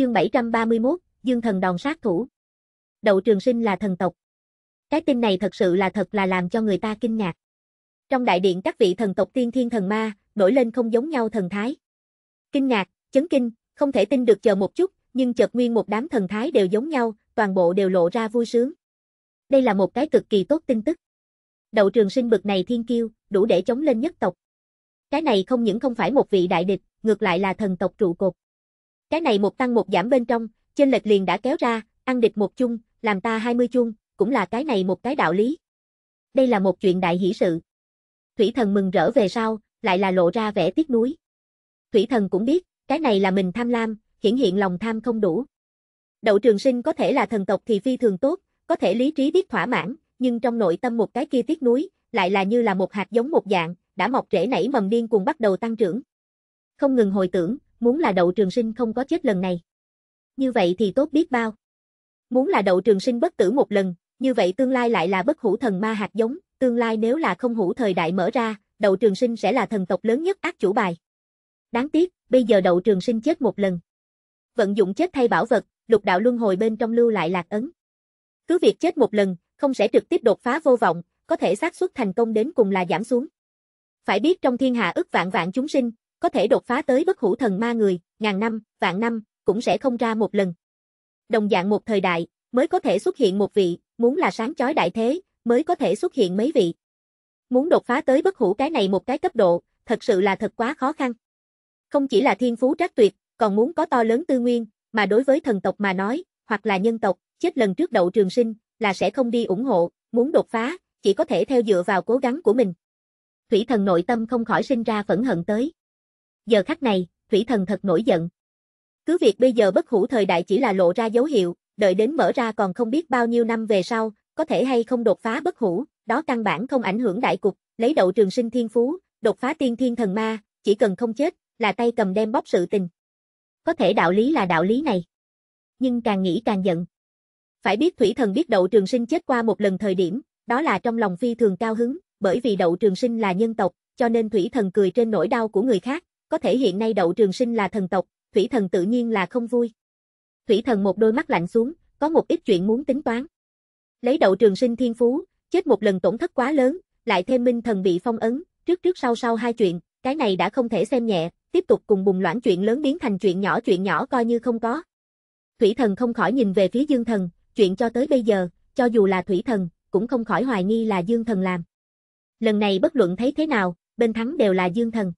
Chương 731, Dương thần đòn sát thủ. Đậu Trường Sinh là thần tộc. Cái tin này thật sự là thật là làm cho người ta kinh ngạc. Trong đại điện các vị thần tộc tiên thiên thần ma, nổi lên không giống nhau thần thái. Kinh ngạc, chấn kinh, không thể tin được chờ một chút, nhưng chợt nguyên một đám thần thái đều giống nhau, toàn bộ đều lộ ra vui sướng. Đây là một cái cực kỳ tốt tin tức. Đậu Trường Sinh bực này thiên kiêu, đủ để chống lên nhất tộc. Cái này không những không phải một vị đại địch, ngược lại là thần tộc trụ cột. Cái này một tăng một giảm bên trong, trên lệch liền đã kéo ra, ăn địch một chung, làm ta 20 chung, cũng là cái này một cái đạo lý. Đây là một chuyện đại hỷ sự. Thủy thần mừng rỡ về sau, lại là lộ ra vẻ tiếc nuối. Thủy thần cũng biết, cái này là mình tham lam, hiển hiện lòng tham không đủ. Đậu trường sinh có thể là thần tộc thì phi thường tốt, có thể lý trí biết thỏa mãn, nhưng trong nội tâm một cái kia tiếc nuối, lại là như là một hạt giống một dạng, đã mọc rễ nảy mầm điên cùng bắt đầu tăng trưởng. Không ngừng hồi tưởng, muốn là đậu trường sinh không có chết lần này. Như vậy thì tốt biết bao. Muốn là đậu trường sinh bất tử một lần, như vậy tương lai lại là bất hủ thần ma hạt giống, tương lai nếu là không hủ thời đại mở ra, đậu trường sinh sẽ là thần tộc lớn nhất ác chủ bài. Đáng tiếc, bây giờ đậu trường sinh chết một lần. Vận dụng chết thay bảo vật, lục đạo luân hồi bên trong lưu lại lạc ấn. Cứ việc chết một lần, không sẽ trực tiếp đột phá vô vọng, có thể xác suất thành công đến cùng là giảm xuống. Phải biết trong thiên hạ ức vạn vạn chúng sinh, có thể đột phá tới bất hủ thần ma người, ngàn năm, vạn năm, cũng sẽ không ra một lần. Đồng dạng một thời đại, mới có thể xuất hiện một vị, muốn là sáng chói đại thế, mới có thể xuất hiện mấy vị. Muốn đột phá tới bất hủ cái này một cái cấp độ, thật sự là thật quá khó khăn. Không chỉ là thiên phú trác tuyệt, còn muốn có to lớn tư nguyên, mà đối với thần tộc mà nói, hoặc là nhân tộc, chết lần trước đậu trường sinh, là sẽ không đi ủng hộ, muốn đột phá, chỉ có thể theo dựa vào cố gắng của mình. Thủy thần nội tâm không khỏi sinh ra phẫn hận tới giờ khắc này, thủy thần thật nổi giận. Cứ việc bây giờ bất hủ thời đại chỉ là lộ ra dấu hiệu, đợi đến mở ra còn không biết bao nhiêu năm về sau, có thể hay không đột phá bất hủ, đó căn bản không ảnh hưởng đại cục, lấy đậu trường sinh thiên phú, đột phá tiên thiên thần ma, chỉ cần không chết, là tay cầm đem bóp sự tình. Có thể đạo lý là đạo lý này. Nhưng càng nghĩ càng giận. Phải biết thủy thần biết đậu trường sinh chết qua một lần thời điểm, đó là trong lòng phi thường cao hứng, bởi vì đậu trường sinh là nhân tộc, cho nên thủy thần cười trên nỗi đau của người khác, có thể hiện nay đậu trường sinh là thần tộc, thủy thần tự nhiên là không vui. Thủy thần một đôi mắt lạnh xuống, có một ít chuyện muốn tính toán. Lấy đậu trường sinh thiên phú, chết một lần tổn thất quá lớn, lại thêm minh thần bị phong ấn, trước trước sau sau hai chuyện, cái này đã không thể xem nhẹ, tiếp tục cùng bùng loãng chuyện lớn biến thành chuyện nhỏ chuyện nhỏ coi như không có. Thủy thần không khỏi nhìn về phía dương thần, chuyện cho tới bây giờ, cho dù là thủy thần, cũng không khỏi hoài nghi là dương thần làm. Lần này bất luận thấy thế nào, bên thắng đều là dương thần.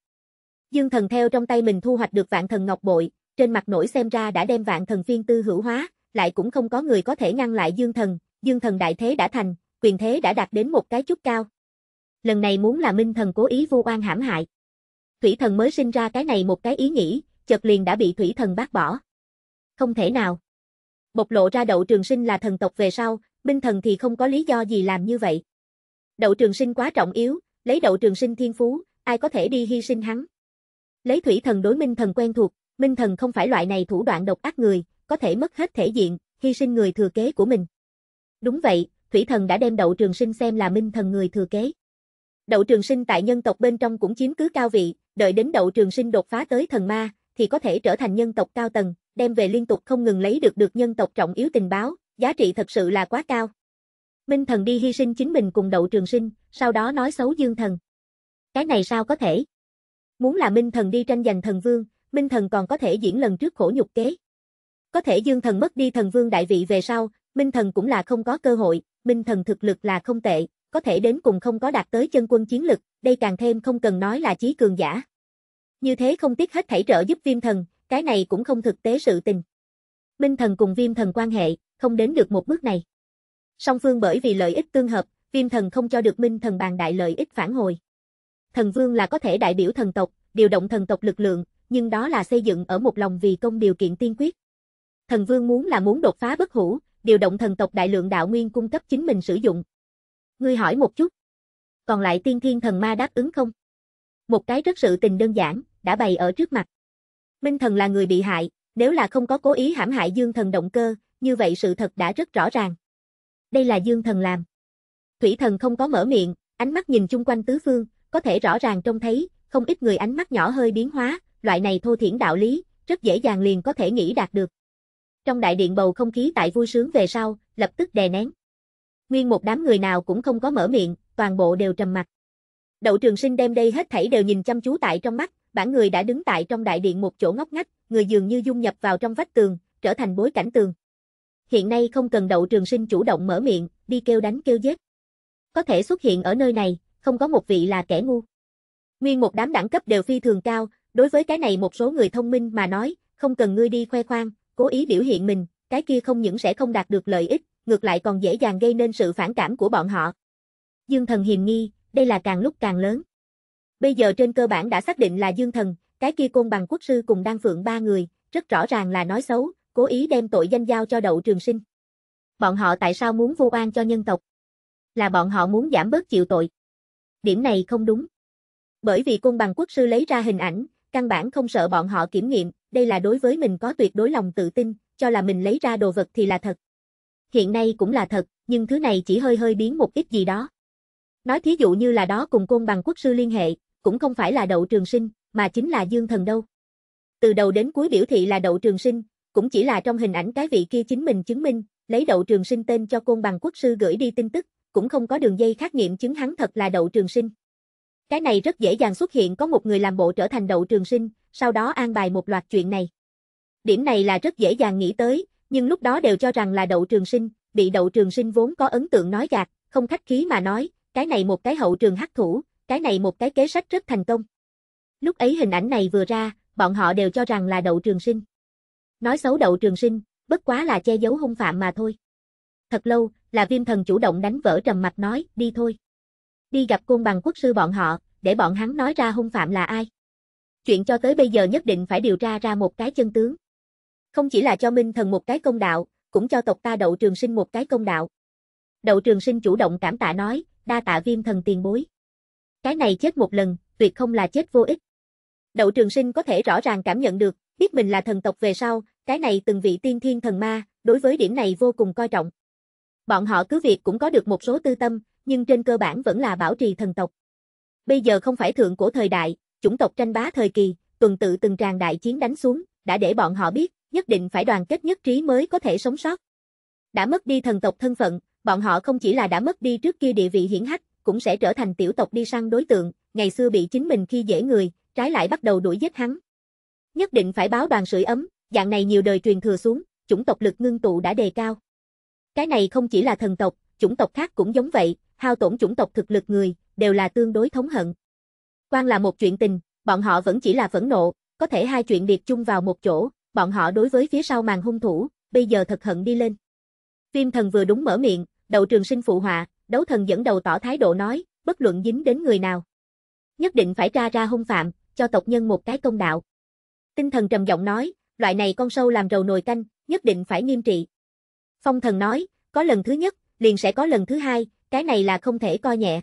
Dương thần theo trong tay mình thu hoạch được vạn thần ngọc bội, trên mặt nổi xem ra đã đem vạn thần phiên tư hữu hóa, lại cũng không có người có thể ngăn lại dương thần, dương thần đại thế đã thành, quyền thế đã đạt đến một cái chút cao. Lần này muốn là minh thần cố ý vu oan hãm hại. Thủy thần mới sinh ra cái này một cái ý nghĩ, chợt liền đã bị thủy thần bác bỏ. Không thể nào. Bộc lộ ra đậu trường sinh là thần tộc về sau, minh thần thì không có lý do gì làm như vậy. Đậu trường sinh quá trọng yếu, lấy đậu trường sinh thiên phú, ai có thể đi hy sinh hắn. Lấy thủy thần đối minh thần quen thuộc, minh thần không phải loại này thủ đoạn độc ác người, có thể mất hết thể diện, hy sinh người thừa kế của mình. Đúng vậy, thủy thần đã đem đậu trường sinh xem là minh thần người thừa kế. Đậu trường sinh tại nhân tộc bên trong cũng chiếm cứ cao vị, đợi đến đậu trường sinh đột phá tới thần ma, thì có thể trở thành nhân tộc cao tầng, đem về liên tục không ngừng lấy được được nhân tộc trọng yếu tình báo, giá trị thật sự là quá cao. Minh thần đi hy sinh chính mình cùng đậu trường sinh, sau đó nói xấu dương thần. Cái này sao có thể? Muốn là Minh Thần đi tranh giành thần vương, Minh Thần còn có thể diễn lần trước khổ nhục kế. Có thể Dương Thần mất đi thần vương đại vị về sau, Minh Thần cũng là không có cơ hội, Minh Thần thực lực là không tệ, có thể đến cùng không có đạt tới chân quân chiến lực, đây càng thêm không cần nói là chí cường giả. Như thế không tiếc hết thảy trợ giúp viêm thần, cái này cũng không thực tế sự tình. Minh Thần cùng viêm thần quan hệ, không đến được một bước này. Song phương bởi vì lợi ích tương hợp, viêm thần không cho được Minh Thần bàn đại lợi ích phản hồi thần vương là có thể đại biểu thần tộc, điều động thần tộc lực lượng, nhưng đó là xây dựng ở một lòng vì công điều kiện tiên quyết. Thần vương muốn là muốn đột phá bất hủ, điều động thần tộc đại lượng đạo nguyên cung cấp chính mình sử dụng. Ngươi hỏi một chút. Còn lại tiên thiên thần ma đáp ứng không? Một cái rất sự tình đơn giản, đã bày ở trước mặt. Minh thần là người bị hại, nếu là không có cố ý hãm hại dương thần động cơ, như vậy sự thật đã rất rõ ràng. Đây là dương thần làm. Thủy thần không có mở miệng, ánh mắt nhìn chung quanh tứ phương, có thể rõ ràng trông thấy, không ít người ánh mắt nhỏ hơi biến hóa, loại này thô thiển đạo lý, rất dễ dàng liền có thể nghĩ đạt được. Trong đại điện bầu không khí tại vui sướng về sau, lập tức đè nén. Nguyên một đám người nào cũng không có mở miệng, toàn bộ đều trầm mặt. Đậu trường sinh đem đây hết thảy đều nhìn chăm chú tại trong mắt, bản người đã đứng tại trong đại điện một chỗ ngóc ngách, người dường như dung nhập vào trong vách tường, trở thành bối cảnh tường. Hiện nay không cần đậu trường sinh chủ động mở miệng, đi kêu đánh kêu giết. Có thể xuất hiện ở nơi này, không có một vị là kẻ ngu. Nguyên một đám đẳng cấp đều phi thường cao, đối với cái này một số người thông minh mà nói, không cần ngươi đi khoe khoang, cố ý biểu hiện mình, cái kia không những sẽ không đạt được lợi ích, ngược lại còn dễ dàng gây nên sự phản cảm của bọn họ. Dương thần hiềm nghi, đây là càng lúc càng lớn. Bây giờ trên cơ bản đã xác định là Dương thần, cái kia côn bằng quốc sư cùng đang phượng ba người, rất rõ ràng là nói xấu, cố ý đem tội danh giao cho đậu trường sinh. Bọn họ tại sao muốn vu oan cho nhân tộc? Là bọn họ muốn giảm bớt chịu tội. Điểm này không đúng. Bởi vì cung bằng quốc sư lấy ra hình ảnh, căn bản không sợ bọn họ kiểm nghiệm, đây là đối với mình có tuyệt đối lòng tự tin, cho là mình lấy ra đồ vật thì là thật. Hiện nay cũng là thật, nhưng thứ này chỉ hơi hơi biến một ít gì đó. Nói thí dụ như là đó cùng côn bằng quốc sư liên hệ, cũng không phải là đậu trường sinh, mà chính là dương thần đâu. Từ đầu đến cuối biểu thị là đậu trường sinh, cũng chỉ là trong hình ảnh cái vị kia chính mình chứng minh, lấy đậu trường sinh tên cho côn bằng quốc sư gửi đi tin tức, cũng không có đường dây khác nghiệm chứng hắn thật là đậu trường sinh. Cái này rất dễ dàng xuất hiện có một người làm bộ trở thành đậu trường sinh, sau đó an bài một loạt chuyện này. Điểm này là rất dễ dàng nghĩ tới, nhưng lúc đó đều cho rằng là đậu trường sinh, bị đậu trường sinh vốn có ấn tượng nói gạt, không khách khí mà nói, cái này một cái hậu trường hắc thủ, cái này một cái kế sách rất thành công. Lúc ấy hình ảnh này vừa ra, bọn họ đều cho rằng là đậu trường sinh. Nói xấu đậu trường sinh, bất quá là che giấu hung phạm mà thôi thật lâu, là viêm thần chủ động đánh vỡ trầm mặt nói, đi thôi. Đi gặp côn bằng quốc sư bọn họ, để bọn hắn nói ra hung phạm là ai. Chuyện cho tới bây giờ nhất định phải điều tra ra một cái chân tướng. Không chỉ là cho Minh thần một cái công đạo, cũng cho tộc ta đậu trường sinh một cái công đạo. Đậu trường sinh chủ động cảm tạ nói, đa tạ viêm thần tiền bối. Cái này chết một lần, tuyệt không là chết vô ích. Đậu trường sinh có thể rõ ràng cảm nhận được, biết mình là thần tộc về sau, cái này từng vị tiên thiên thần ma, đối với điểm này vô cùng coi trọng. Bọn họ cứ việc cũng có được một số tư tâm, nhưng trên cơ bản vẫn là bảo trì thần tộc. Bây giờ không phải thượng cổ thời đại, chủng tộc tranh bá thời kỳ, tuần tự từng tràng đại chiến đánh xuống, đã để bọn họ biết, nhất định phải đoàn kết nhất trí mới có thể sống sót. Đã mất đi thần tộc thân phận, bọn họ không chỉ là đã mất đi trước kia địa vị hiển hách, cũng sẽ trở thành tiểu tộc đi săn đối tượng, ngày xưa bị chính mình khi dễ người, trái lại bắt đầu đuổi giết hắn. Nhất định phải báo đoàn sưởi ấm, dạng này nhiều đời truyền thừa xuống, chủng tộc lực ngưng tụ đã đề cao. Cái này không chỉ là thần tộc, chủng tộc khác cũng giống vậy, hao tổn chủng tộc thực lực người, đều là tương đối thống hận. Quan là một chuyện tình, bọn họ vẫn chỉ là phẫn nộ, có thể hai chuyện điệp chung vào một chỗ, bọn họ đối với phía sau màn hung thủ, bây giờ thật hận đi lên. phim thần vừa đúng mở miệng, đầu trường sinh phụ họa, đấu thần dẫn đầu tỏ thái độ nói, bất luận dính đến người nào. Nhất định phải tra ra hung phạm, cho tộc nhân một cái công đạo. Tinh thần trầm giọng nói, loại này con sâu làm rầu nồi canh, nhất định phải nghiêm trị. Phong thần nói, có lần thứ nhất, liền sẽ có lần thứ hai, cái này là không thể coi nhẹ.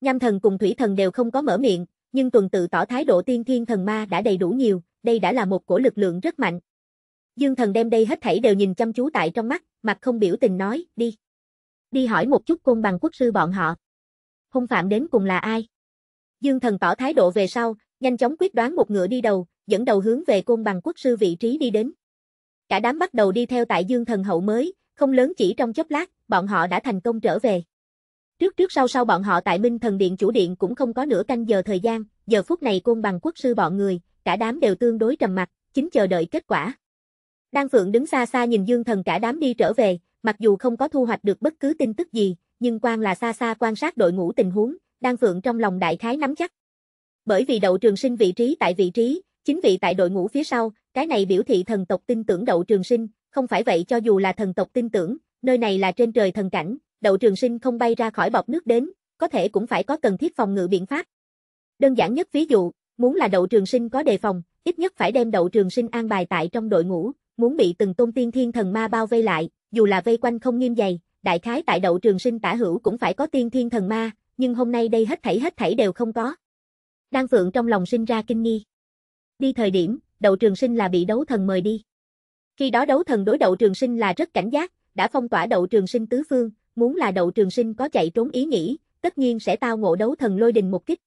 Nham thần cùng thủy thần đều không có mở miệng, nhưng tuần tự tỏ thái độ tiên thiên thần ma đã đầy đủ nhiều, đây đã là một cổ lực lượng rất mạnh. Dương thần đem đây hết thảy đều nhìn chăm chú tại trong mắt, mặt không biểu tình nói, đi. Đi hỏi một chút côn bằng quốc sư bọn họ. Hung phạm đến cùng là ai? Dương thần tỏ thái độ về sau, nhanh chóng quyết đoán một ngựa đi đầu, dẫn đầu hướng về côn bằng quốc sư vị trí đi đến cả đám bắt đầu đi theo tại Dương Thần Hậu mới, không lớn chỉ trong chốc lát, bọn họ đã thành công trở về. Trước trước sau sau bọn họ tại Minh Thần Điện chủ điện cũng không có nửa canh giờ thời gian, giờ phút này côn bằng quốc sư bọn người, cả đám đều tương đối trầm mặc, chính chờ đợi kết quả. Đan Phượng đứng xa xa nhìn Dương Thần cả đám đi trở về, mặc dù không có thu hoạch được bất cứ tin tức gì, nhưng quan là xa xa quan sát đội ngũ tình huống, Đan Phượng trong lòng đại khái nắm chắc. Bởi vì đậu trường sinh vị trí tại vị trí, chính vị tại đội ngũ phía sau, cái này biểu thị thần tộc tin tưởng đậu trường sinh, không phải vậy cho dù là thần tộc tin tưởng, nơi này là trên trời thần cảnh, đậu trường sinh không bay ra khỏi bọc nước đến, có thể cũng phải có cần thiết phòng ngự biện pháp. Đơn giản nhất ví dụ, muốn là đậu trường sinh có đề phòng, ít nhất phải đem đậu trường sinh an bài tại trong đội ngũ, muốn bị từng tôn tiên thiên thần ma bao vây lại, dù là vây quanh không nghiêm dày, đại khái tại đậu trường sinh tả hữu cũng phải có tiên thiên thần ma, nhưng hôm nay đây hết thảy hết thảy đều không có. Đan Phượng trong lòng sinh ra kinh nghi. Đi thời điểm, Đậu Trường Sinh là bị đấu thần mời đi. Khi đó đấu thần đối Đậu Trường Sinh là rất cảnh giác, đã phong tỏa Đậu Trường Sinh tứ phương, muốn là Đậu Trường Sinh có chạy trốn ý nghĩ, tất nhiên sẽ tao ngộ đấu thần lôi đình một kích.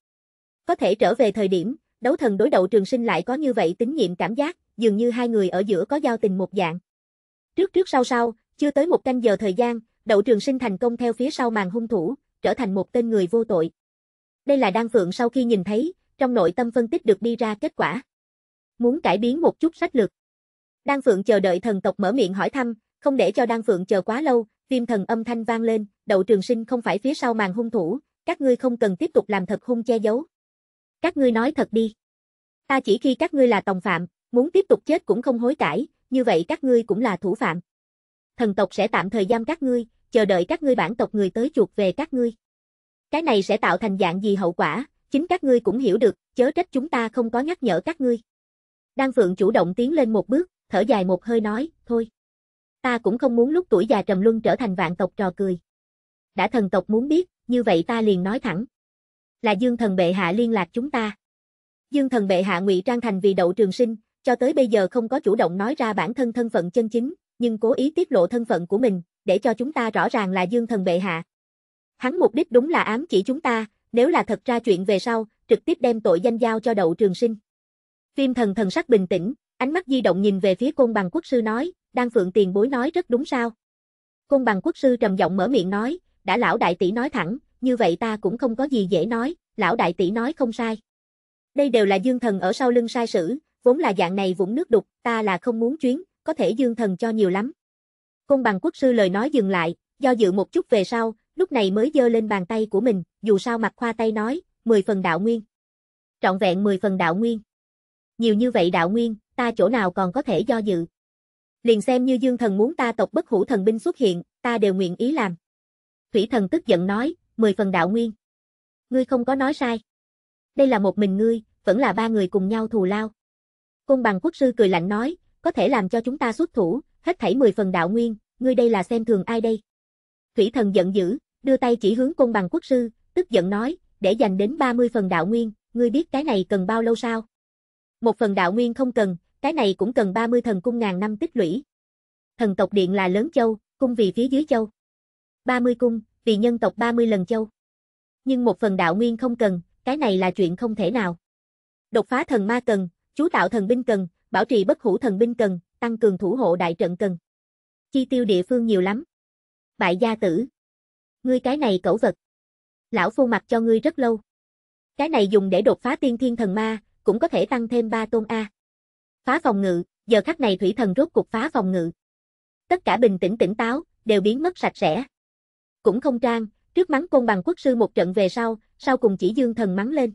Có thể trở về thời điểm, đấu thần đối Đậu Trường Sinh lại có như vậy tín nhiệm cảm giác, dường như hai người ở giữa có giao tình một dạng. Trước trước sau sau, chưa tới một canh giờ thời gian, Đậu Trường Sinh thành công theo phía sau màn hung thủ, trở thành một tên người vô tội. Đây là Đan Phượng sau khi nhìn thấy, trong nội tâm phân tích được đi ra kết quả muốn cải biến một chút sách lược. Đan Phượng chờ đợi thần tộc mở miệng hỏi thăm, không để cho Đan Phượng chờ quá lâu, viêm thần âm thanh vang lên, đậu trường sinh không phải phía sau màn hung thủ, các ngươi không cần tiếp tục làm thật hung che giấu. Các ngươi nói thật đi. Ta chỉ khi các ngươi là tòng phạm, muốn tiếp tục chết cũng không hối cải, như vậy các ngươi cũng là thủ phạm. Thần tộc sẽ tạm thời giam các ngươi, chờ đợi các ngươi bản tộc người tới chuột về các ngươi. Cái này sẽ tạo thành dạng gì hậu quả, chính các ngươi cũng hiểu được, chớ trách chúng ta không có nhắc nhở các ngươi. Đan Phượng chủ động tiến lên một bước, thở dài một hơi nói, thôi. Ta cũng không muốn lúc tuổi già trầm luân trở thành vạn tộc trò cười. Đã thần tộc muốn biết, như vậy ta liền nói thẳng. Là dương thần bệ hạ liên lạc chúng ta. Dương thần bệ hạ ngụy trang thành vì đậu trường sinh, cho tới bây giờ không có chủ động nói ra bản thân thân phận chân chính, nhưng cố ý tiết lộ thân phận của mình, để cho chúng ta rõ ràng là dương thần bệ hạ. Hắn mục đích đúng là ám chỉ chúng ta, nếu là thật ra chuyện về sau, trực tiếp đem tội danh giao cho đậu trường sinh phim thần thần sắc bình tĩnh, ánh mắt di động nhìn về phía côn bằng quốc sư nói, đang phượng tiền bối nói rất đúng sao. Côn bằng quốc sư trầm giọng mở miệng nói, đã lão đại tỷ nói thẳng, như vậy ta cũng không có gì dễ nói, lão đại tỷ nói không sai. Đây đều là dương thần ở sau lưng sai sử, vốn là dạng này vũng nước đục, ta là không muốn chuyến, có thể dương thần cho nhiều lắm. Côn bằng quốc sư lời nói dừng lại, do dự một chút về sau, lúc này mới giơ lên bàn tay của mình, dù sao mặt khoa tay nói, 10 phần đạo nguyên. Trọn vẹn 10 phần đạo nguyên nhiều như vậy đạo nguyên, ta chỗ nào còn có thể do dự. Liền xem như dương thần muốn ta tộc bất hủ thần binh xuất hiện, ta đều nguyện ý làm. Thủy thần tức giận nói, mười phần đạo nguyên. Ngươi không có nói sai. Đây là một mình ngươi, vẫn là ba người cùng nhau thù lao. Côn bằng quốc sư cười lạnh nói, có thể làm cho chúng ta xuất thủ, hết thảy mười phần đạo nguyên, ngươi đây là xem thường ai đây. Thủy thần giận dữ, đưa tay chỉ hướng côn bằng quốc sư, tức giận nói, để dành đến ba mươi phần đạo nguyên, ngươi biết cái này cần bao lâu sao? Một phần đạo nguyên không cần, cái này cũng cần 30 thần cung ngàn năm tích lũy. Thần tộc điện là lớn châu, cung vì phía dưới châu. 30 cung, vì nhân tộc 30 lần châu. Nhưng một phần đạo nguyên không cần, cái này là chuyện không thể nào. Đột phá thần ma cần, chú tạo thần binh cần, bảo trì bất hủ thần binh cần, tăng cường thủ hộ đại trận cần. Chi tiêu địa phương nhiều lắm. Bại gia tử. Ngươi cái này cẩu vật. Lão phu mặt cho ngươi rất lâu. Cái này dùng để đột phá tiên thiên thần ma, cũng có thể tăng thêm 3 tôn A. Phá phòng ngự, giờ khắc này thủy thần rốt cuộc phá phòng ngự. Tất cả bình tĩnh tỉnh táo, đều biến mất sạch sẽ. Cũng không trang, trước mắng côn bằng quốc sư một trận về sau, sau cùng chỉ dương thần mắng lên.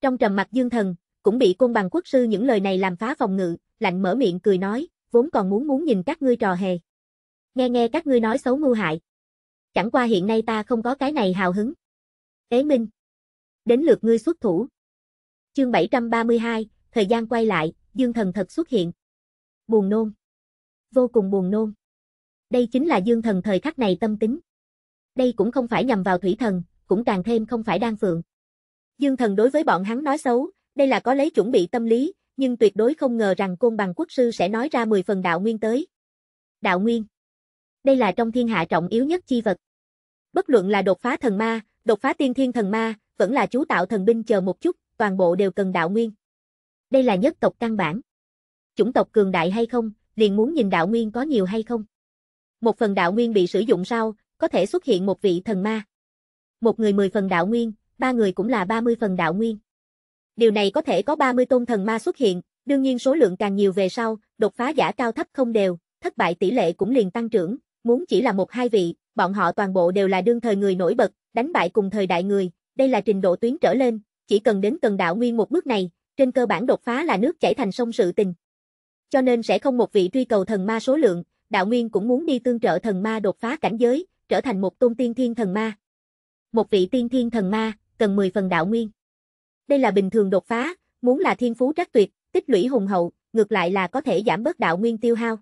Trong trầm mặt dương thần, cũng bị côn bằng quốc sư những lời này làm phá phòng ngự, lạnh mở miệng cười nói, vốn còn muốn muốn nhìn các ngươi trò hề. Nghe nghe các ngươi nói xấu ngu hại. Chẳng qua hiện nay ta không có cái này hào hứng. Ế Minh. Đến lượt ngươi xuất thủ. Chương 732, thời gian quay lại, Dương Thần thật xuất hiện. Buồn nôn. Vô cùng buồn nôn. Đây chính là Dương Thần thời khắc này tâm tính. Đây cũng không phải nhằm vào Thủy Thần, cũng càng thêm không phải Đan Phượng. Dương Thần đối với bọn hắn nói xấu, đây là có lấy chuẩn bị tâm lý, nhưng tuyệt đối không ngờ rằng Côn Bằng Quốc Sư sẽ nói ra 10 phần đạo nguyên tới. Đạo nguyên. Đây là trong thiên hạ trọng yếu nhất chi vật. Bất luận là đột phá thần ma, đột phá tiên thiên thần ma, vẫn là chú tạo thần binh chờ một chút, toàn bộ đều cần đạo nguyên. Đây là nhất tộc căn bản. Chủng tộc cường đại hay không, liền muốn nhìn đạo nguyên có nhiều hay không. Một phần đạo nguyên bị sử dụng sau, có thể xuất hiện một vị thần ma. Một người 10 phần đạo nguyên, ba người cũng là 30 phần đạo nguyên. Điều này có thể có 30 tôn thần ma xuất hiện, đương nhiên số lượng càng nhiều về sau, đột phá giả cao thấp không đều, thất bại tỷ lệ cũng liền tăng trưởng, muốn chỉ là một hai vị, bọn họ toàn bộ đều là đương thời người nổi bật, đánh bại cùng thời đại người, đây là trình độ tuyến trở lên, chỉ cần đến cần đạo nguyên một bước này, trên cơ bản đột phá là nước chảy thành sông sự tình. Cho nên sẽ không một vị truy cầu thần ma số lượng, đạo nguyên cũng muốn đi tương trợ thần ma đột phá cảnh giới, trở thành một tôn tiên thiên thần ma. Một vị tiên thiên thần ma, cần 10 phần đạo nguyên. Đây là bình thường đột phá, muốn là thiên phú trắc tuyệt, tích lũy hùng hậu, ngược lại là có thể giảm bớt đạo nguyên tiêu hao.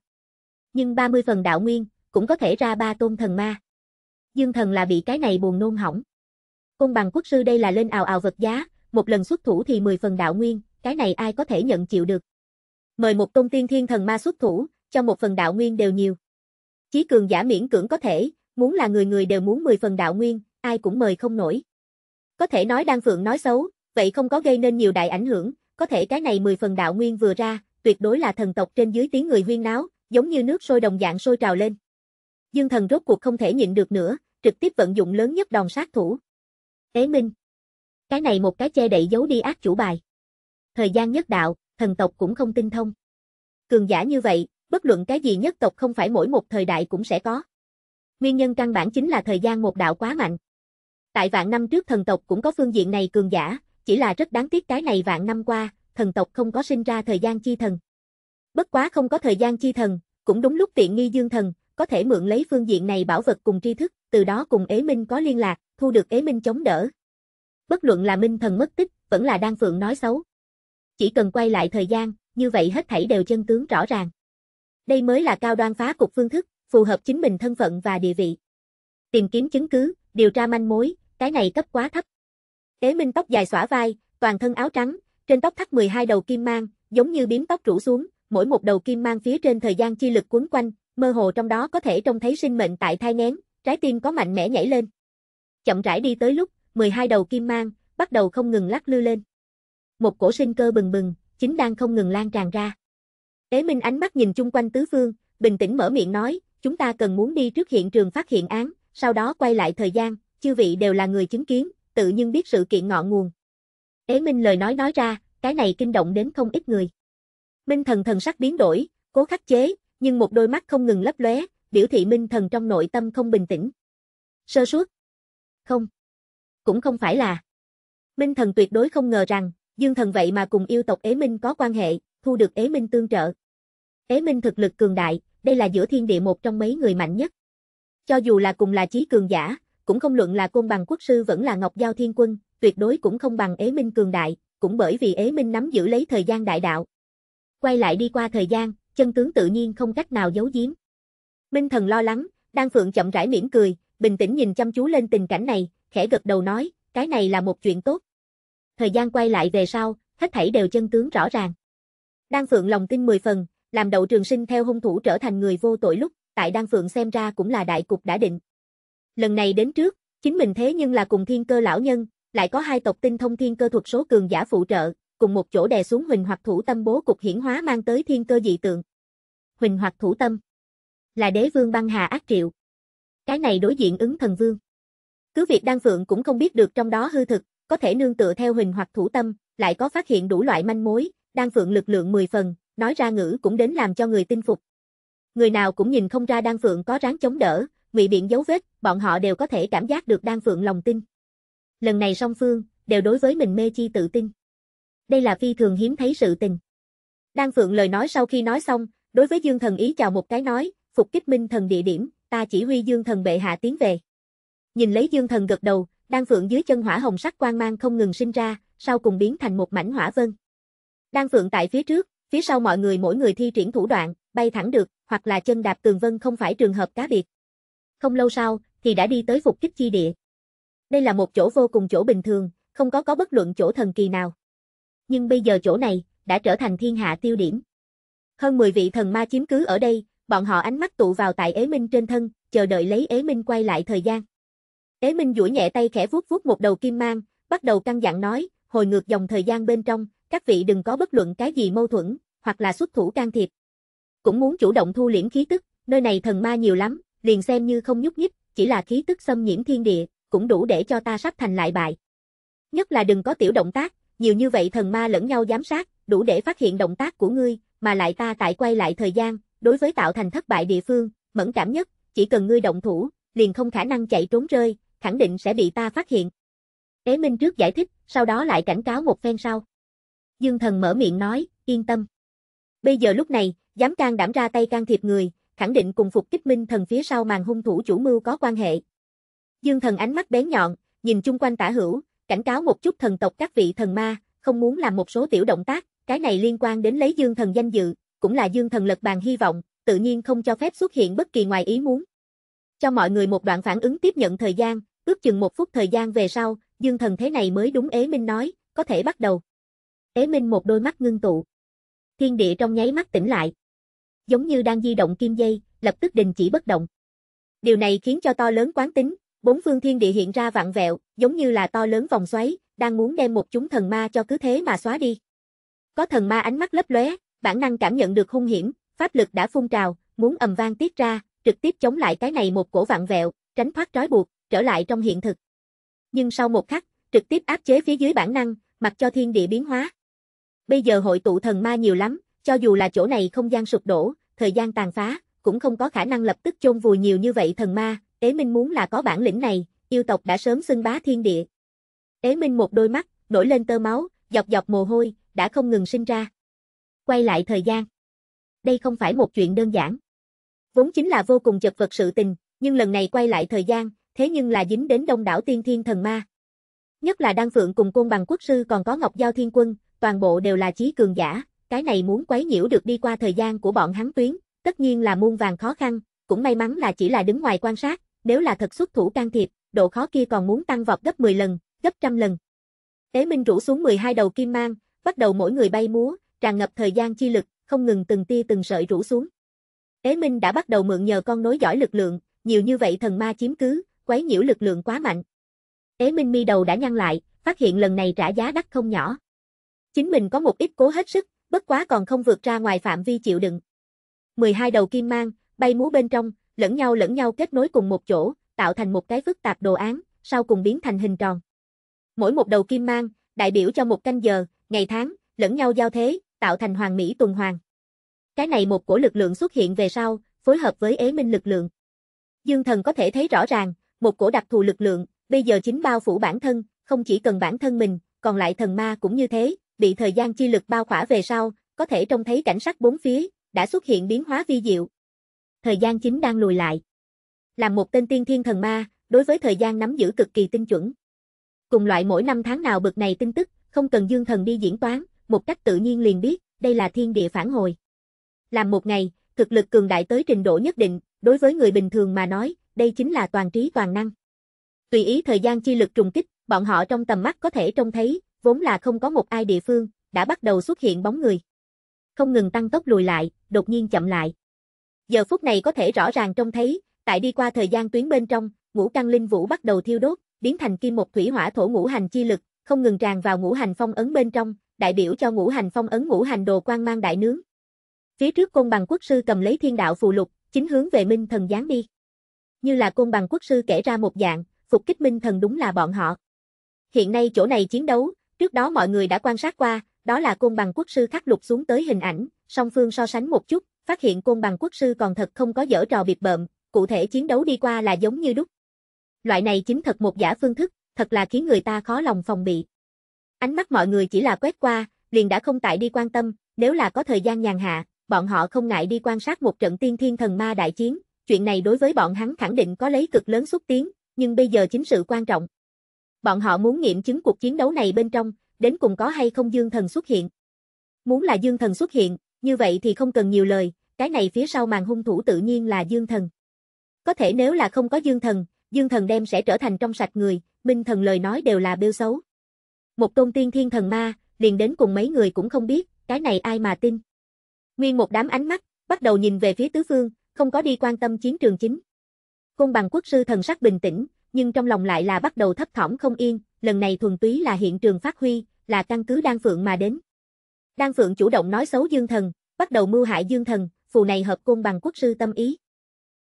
Nhưng 30 phần đạo nguyên, cũng có thể ra ba tôn thần ma. Dương thần là bị cái này buồn nôn hỏng. Công bằng quốc sư đây là lên ào ào vật giá, một lần xuất thủ thì 10 phần đạo nguyên, cái này ai có thể nhận chịu được. Mời một công tiên thiên thần ma xuất thủ, cho một phần đạo nguyên đều nhiều. Chí cường giả miễn cưỡng có thể, muốn là người người đều muốn 10 phần đạo nguyên, ai cũng mời không nổi. Có thể nói Đan Phượng nói xấu, vậy không có gây nên nhiều đại ảnh hưởng, có thể cái này 10 phần đạo nguyên vừa ra, tuyệt đối là thần tộc trên dưới tiếng người huyên náo, giống như nước sôi đồng dạng sôi trào lên. Dương thần rốt cuộc không thể nhịn được nữa, trực tiếp vận dụng lớn nhất đòn sát thủ. Tế Minh cái này một cái che đậy giấu đi ác chủ bài. Thời gian nhất đạo, thần tộc cũng không tinh thông. Cường giả như vậy, bất luận cái gì nhất tộc không phải mỗi một thời đại cũng sẽ có. Nguyên nhân căn bản chính là thời gian một đạo quá mạnh. Tại vạn năm trước thần tộc cũng có phương diện này cường giả, chỉ là rất đáng tiếc cái này vạn năm qua, thần tộc không có sinh ra thời gian chi thần. Bất quá không có thời gian chi thần, cũng đúng lúc tiện nghi dương thần, có thể mượn lấy phương diện này bảo vật cùng tri thức, từ đó cùng Ế Minh có liên lạc, thu được Ế Minh chống đỡ, Bất luận là Minh Thần mất tích, vẫn là Đan Phượng nói xấu. Chỉ cần quay lại thời gian, như vậy hết thảy đều chân tướng rõ ràng. Đây mới là cao đoan phá cục phương thức, phù hợp chính mình thân phận và địa vị. Tìm kiếm chứng cứ, điều tra manh mối, cái này cấp quá thấp. Đế Minh tóc dài xõa vai, toàn thân áo trắng, trên tóc thắt 12 đầu kim mang, giống như biếm tóc rủ xuống, mỗi một đầu kim mang phía trên thời gian chi lực cuốn quanh, mơ hồ trong đó có thể trông thấy sinh mệnh tại thai nén trái tim có mạnh mẽ nhảy lên. Chậm rãi đi tới lúc, 12 đầu kim mang, bắt đầu không ngừng lắc lư lên. Một cổ sinh cơ bừng bừng, chính đang không ngừng lan tràn ra. Đế Minh ánh mắt nhìn chung quanh tứ phương, bình tĩnh mở miệng nói, chúng ta cần muốn đi trước hiện trường phát hiện án, sau đó quay lại thời gian, chư vị đều là người chứng kiến, tự nhiên biết sự kiện ngọn nguồn. Đế Minh lời nói nói ra, cái này kinh động đến không ít người. Minh thần thần sắc biến đổi, cố khắc chế, nhưng một đôi mắt không ngừng lấp lóe, biểu thị Minh thần trong nội tâm không bình tĩnh. Sơ suất. Không cũng không phải là. Minh thần tuyệt đối không ngờ rằng, dương thần vậy mà cùng yêu tộc Ế Minh có quan hệ, thu được Ế Minh tương trợ. Ế Minh thực lực cường đại, đây là giữa thiên địa một trong mấy người mạnh nhất. Cho dù là cùng là chí cường giả, cũng không luận là côn bằng quốc sư vẫn là Ngọc Giao Thiên Quân, tuyệt đối cũng không bằng Ế Minh cường đại, cũng bởi vì Ế Minh nắm giữ lấy thời gian đại đạo. Quay lại đi qua thời gian, chân tướng tự nhiên không cách nào giấu giếm. Minh thần lo lắng, đang Phượng chậm rãi mỉm cười, bình tĩnh nhìn chăm chú lên tình cảnh này, khẽ gật đầu nói, cái này là một chuyện tốt. Thời gian quay lại về sau, hết thảy đều chân tướng rõ ràng. Đan Phượng lòng tin 10 phần, làm đậu trường sinh theo hung thủ trở thành người vô tội lúc, tại Đan Phượng xem ra cũng là đại cục đã định. Lần này đến trước, chính mình thế nhưng là cùng thiên cơ lão nhân, lại có hai tộc tinh thông thiên cơ thuật số cường giả phụ trợ, cùng một chỗ đè xuống huỳnh hoặc thủ tâm bố cục hiển hóa mang tới thiên cơ dị tượng. Huỳnh hoặc thủ tâm là đế vương băng hà ác triệu. Cái này đối diện ứng thần vương. Cứ việc Đan Phượng cũng không biết được trong đó hư thực, có thể nương tựa theo hình hoặc thủ tâm, lại có phát hiện đủ loại manh mối, Đan Phượng lực lượng 10 phần, nói ra ngữ cũng đến làm cho người tin phục. Người nào cũng nhìn không ra Đan Phượng có ráng chống đỡ, ngụy biện dấu vết, bọn họ đều có thể cảm giác được Đan Phượng lòng tin. Lần này song phương, đều đối với mình mê chi tự tin. Đây là phi thường hiếm thấy sự tình. Đan Phượng lời nói sau khi nói xong, đối với Dương Thần ý chào một cái nói, phục kích minh thần địa điểm, ta chỉ huy Dương Thần bệ hạ tiến về. Nhìn lấy Dương Thần gật đầu, đan phượng dưới chân hỏa hồng sắc quang mang không ngừng sinh ra, sau cùng biến thành một mảnh hỏa vân. Đan phượng tại phía trước, phía sau mọi người mỗi người thi triển thủ đoạn, bay thẳng được, hoặc là chân đạp tường vân không phải trường hợp cá biệt. Không lâu sau, thì đã đi tới phục kích chi địa. Đây là một chỗ vô cùng chỗ bình thường, không có có bất luận chỗ thần kỳ nào. Nhưng bây giờ chỗ này, đã trở thành thiên hạ tiêu điểm. Hơn 10 vị thần ma chiếm cứ ở đây, bọn họ ánh mắt tụ vào tại Ế Minh trên thân, chờ đợi lấy Ế Minh quay lại thời gian. Đế Minh duỗi nhẹ tay khẽ vuốt vuốt một đầu kim mang, bắt đầu căng dặn nói, hồi ngược dòng thời gian bên trong, các vị đừng có bất luận cái gì mâu thuẫn, hoặc là xuất thủ can thiệp. Cũng muốn chủ động thu liễm khí tức, nơi này thần ma nhiều lắm, liền xem như không nhúc nhích, chỉ là khí tức xâm nhiễm thiên địa, cũng đủ để cho ta sắp thành lại bại. Nhất là đừng có tiểu động tác, nhiều như vậy thần ma lẫn nhau giám sát, đủ để phát hiện động tác của ngươi, mà lại ta tại quay lại thời gian, đối với tạo thành thất bại địa phương, mẫn cảm nhất, chỉ cần ngươi động thủ, liền không khả năng chạy trốn rơi, khẳng định sẽ bị ta phát hiện. Đế Minh trước giải thích, sau đó lại cảnh cáo một phen sau. Dương thần mở miệng nói, yên tâm. Bây giờ lúc này, dám can đảm ra tay can thiệp người, khẳng định cùng phục kích minh thần phía sau màn hung thủ chủ mưu có quan hệ. Dương thần ánh mắt bén nhọn, nhìn chung quanh tả hữu, cảnh cáo một chút thần tộc các vị thần ma, không muốn làm một số tiểu động tác, cái này liên quan đến lấy dương thần danh dự, cũng là dương thần lật bàn hy vọng, tự nhiên không cho phép xuất hiện bất kỳ ngoài ý muốn. Cho mọi người một đoạn phản ứng tiếp nhận thời gian, ước chừng một phút thời gian về sau, dương thần thế này mới đúng Ế Minh nói, có thể bắt đầu. Ế Minh một đôi mắt ngưng tụ. Thiên địa trong nháy mắt tỉnh lại. Giống như đang di động kim dây, lập tức đình chỉ bất động. Điều này khiến cho to lớn quán tính, bốn phương thiên địa hiện ra vạn vẹo, giống như là to lớn vòng xoáy, đang muốn đem một chúng thần ma cho cứ thế mà xóa đi. Có thần ma ánh mắt lấp lóe, bản năng cảm nhận được hung hiểm, pháp lực đã phun trào, muốn ầm vang tiết ra, trực tiếp chống lại cái này một cổ vạn vẹo, tránh thoát trói buộc, trở lại trong hiện thực. Nhưng sau một khắc, trực tiếp áp chế phía dưới bản năng, mặc cho thiên địa biến hóa. Bây giờ hội tụ thần ma nhiều lắm, cho dù là chỗ này không gian sụp đổ, thời gian tàn phá, cũng không có khả năng lập tức chôn vùi nhiều như vậy thần ma, Tế Minh muốn là có bản lĩnh này, yêu tộc đã sớm xưng bá thiên địa. Tế Minh một đôi mắt, nổi lên tơ máu, dọc dọc mồ hôi, đã không ngừng sinh ra. Quay lại thời gian. Đây không phải một chuyện đơn giản vốn chính là vô cùng chật vật sự tình, nhưng lần này quay lại thời gian, thế nhưng là dính đến đông đảo tiên thiên thần ma. Nhất là Đan Phượng cùng Côn Bằng Quốc Sư còn có Ngọc Giao Thiên Quân, toàn bộ đều là chí cường giả, cái này muốn quấy nhiễu được đi qua thời gian của bọn hắn tuyến, tất nhiên là muôn vàng khó khăn, cũng may mắn là chỉ là đứng ngoài quan sát, nếu là thật xuất thủ can thiệp, độ khó kia còn muốn tăng vọt gấp 10 lần, gấp trăm lần. Tế Minh rủ xuống 12 đầu kim mang, bắt đầu mỗi người bay múa, tràn ngập thời gian chi lực, không ngừng từng tia từng sợi rủ xuống. Đế Minh đã bắt đầu mượn nhờ con nối giỏi lực lượng, nhiều như vậy thần ma chiếm cứ, quấy nhiễu lực lượng quá mạnh. Đế Minh mi đầu đã nhăn lại, phát hiện lần này trả giá đắt không nhỏ. Chính mình có một ít cố hết sức, bất quá còn không vượt ra ngoài phạm vi chịu đựng. 12 đầu kim mang, bay múa bên trong, lẫn nhau lẫn nhau kết nối cùng một chỗ, tạo thành một cái phức tạp đồ án, sau cùng biến thành hình tròn. Mỗi một đầu kim mang, đại biểu cho một canh giờ, ngày tháng, lẫn nhau giao thế, tạo thành hoàn mỹ tuần hoàn. Cái này một cổ lực lượng xuất hiện về sau, phối hợp với ế minh lực lượng. Dương thần có thể thấy rõ ràng, một cổ đặc thù lực lượng, bây giờ chính bao phủ bản thân, không chỉ cần bản thân mình, còn lại thần ma cũng như thế, bị thời gian chi lực bao khỏa về sau, có thể trông thấy cảnh sắc bốn phía, đã xuất hiện biến hóa vi diệu. Thời gian chính đang lùi lại. Làm một tên tiên thiên thần ma, đối với thời gian nắm giữ cực kỳ tinh chuẩn. Cùng loại mỗi năm tháng nào bực này tin tức, không cần dương thần đi diễn toán, một cách tự nhiên liền biết, đây là thiên địa phản hồi. Làm một ngày, thực lực cường đại tới trình độ nhất định, đối với người bình thường mà nói, đây chính là toàn trí toàn năng. Tùy ý thời gian chi lực trùng kích, bọn họ trong tầm mắt có thể trông thấy, vốn là không có một ai địa phương, đã bắt đầu xuất hiện bóng người. Không ngừng tăng tốc lùi lại, đột nhiên chậm lại. Giờ phút này có thể rõ ràng trông thấy, tại đi qua thời gian tuyến bên trong, ngũ căn linh vũ bắt đầu thiêu đốt, biến thành kim một thủy hỏa thổ ngũ hành chi lực, không ngừng tràn vào ngũ hành phong ấn bên trong, đại biểu cho ngũ hành phong ấn ngũ hành đồ quang mang đại nướng, Phía trước côn bằng quốc sư cầm lấy thiên đạo phù lục, chính hướng về minh thần giáng đi. Như là côn bằng quốc sư kể ra một dạng, phục kích minh thần đúng là bọn họ. Hiện nay chỗ này chiến đấu, trước đó mọi người đã quan sát qua, đó là côn bằng quốc sư khắc lục xuống tới hình ảnh, song phương so sánh một chút, phát hiện côn bằng quốc sư còn thật không có dở trò biệt bợm, cụ thể chiến đấu đi qua là giống như đúc. Loại này chính thật một giả phương thức, thật là khiến người ta khó lòng phòng bị. Ánh mắt mọi người chỉ là quét qua, liền đã không tại đi quan tâm, nếu là có thời gian nhàn hạ, bọn họ không ngại đi quan sát một trận tiên thiên thần ma đại chiến, chuyện này đối với bọn hắn khẳng định có lấy cực lớn xúc tiến, nhưng bây giờ chính sự quan trọng. Bọn họ muốn nghiệm chứng cuộc chiến đấu này bên trong, đến cùng có hay không dương thần xuất hiện. Muốn là dương thần xuất hiện, như vậy thì không cần nhiều lời, cái này phía sau màn hung thủ tự nhiên là dương thần. Có thể nếu là không có dương thần, dương thần đem sẽ trở thành trong sạch người, minh thần lời nói đều là bêu xấu. Một tôn tiên thiên thần ma, liền đến cùng mấy người cũng không biết, cái này ai mà tin. Nguyên một đám ánh mắt, bắt đầu nhìn về phía tứ phương, không có đi quan tâm chiến trường chính. cung bằng quốc sư thần sắc bình tĩnh, nhưng trong lòng lại là bắt đầu thấp thỏm không yên, lần này thuần túy là hiện trường phát huy, là căn cứ Đan Phượng mà đến. Đan Phượng chủ động nói xấu Dương Thần, bắt đầu mưu hại Dương Thần, phù này hợp cung bằng quốc sư tâm ý.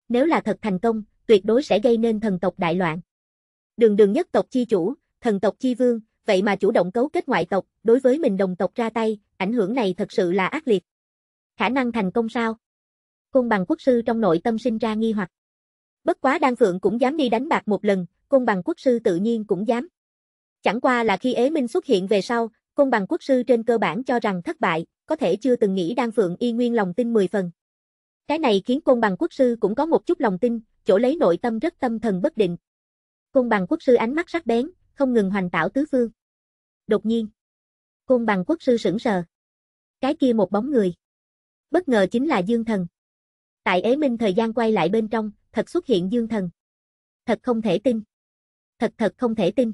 Nếu là thật thành công, tuyệt đối sẽ gây nên thần tộc đại loạn. Đường đường nhất tộc chi chủ, thần tộc chi vương, vậy mà chủ động cấu kết ngoại tộc, đối với mình đồng tộc ra tay, ảnh hưởng này thật sự là ác liệt. Khả năng thành công sao? Côn bằng quốc sư trong nội tâm sinh ra nghi hoặc. Bất quá Đan Phượng cũng dám đi đánh bạc một lần, côn bằng quốc sư tự nhiên cũng dám. Chẳng qua là khi ế minh xuất hiện về sau, côn bằng quốc sư trên cơ bản cho rằng thất bại, có thể chưa từng nghĩ Đan Phượng y nguyên lòng tin 10 phần. Cái này khiến côn bằng quốc sư cũng có một chút lòng tin, chỗ lấy nội tâm rất tâm thần bất định. Côn bằng quốc sư ánh mắt sắc bén, không ngừng hoành tảo tứ phương. Đột nhiên, côn bằng quốc sư sững sờ. Cái kia một bóng người bất ngờ chính là Dương Thần. Tại Ế Minh thời gian quay lại bên trong, thật xuất hiện Dương Thần. Thật không thể tin. Thật thật không thể tin.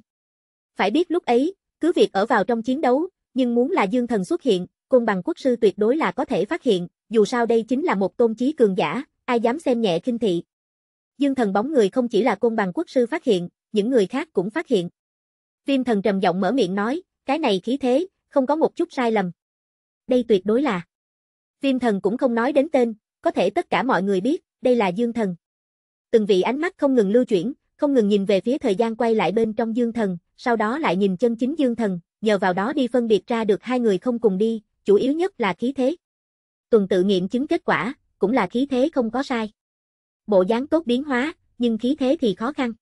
Phải biết lúc ấy, cứ việc ở vào trong chiến đấu, nhưng muốn là Dương Thần xuất hiện, côn bằng quốc sư tuyệt đối là có thể phát hiện, dù sao đây chính là một tôn chí cường giả, ai dám xem nhẹ khinh thị. Dương Thần bóng người không chỉ là cung bằng quốc sư phát hiện, những người khác cũng phát hiện. Viêm Thần trầm giọng mở miệng nói, cái này khí thế, không có một chút sai lầm. Đây tuyệt đối là Viêm thần cũng không nói đến tên, có thể tất cả mọi người biết, đây là dương thần. Từng vị ánh mắt không ngừng lưu chuyển, không ngừng nhìn về phía thời gian quay lại bên trong dương thần, sau đó lại nhìn chân chính dương thần, nhờ vào đó đi phân biệt ra được hai người không cùng đi, chủ yếu nhất là khí thế. Tuần tự nghiệm chứng kết quả, cũng là khí thế không có sai. Bộ dáng tốt biến hóa, nhưng khí thế thì khó khăn.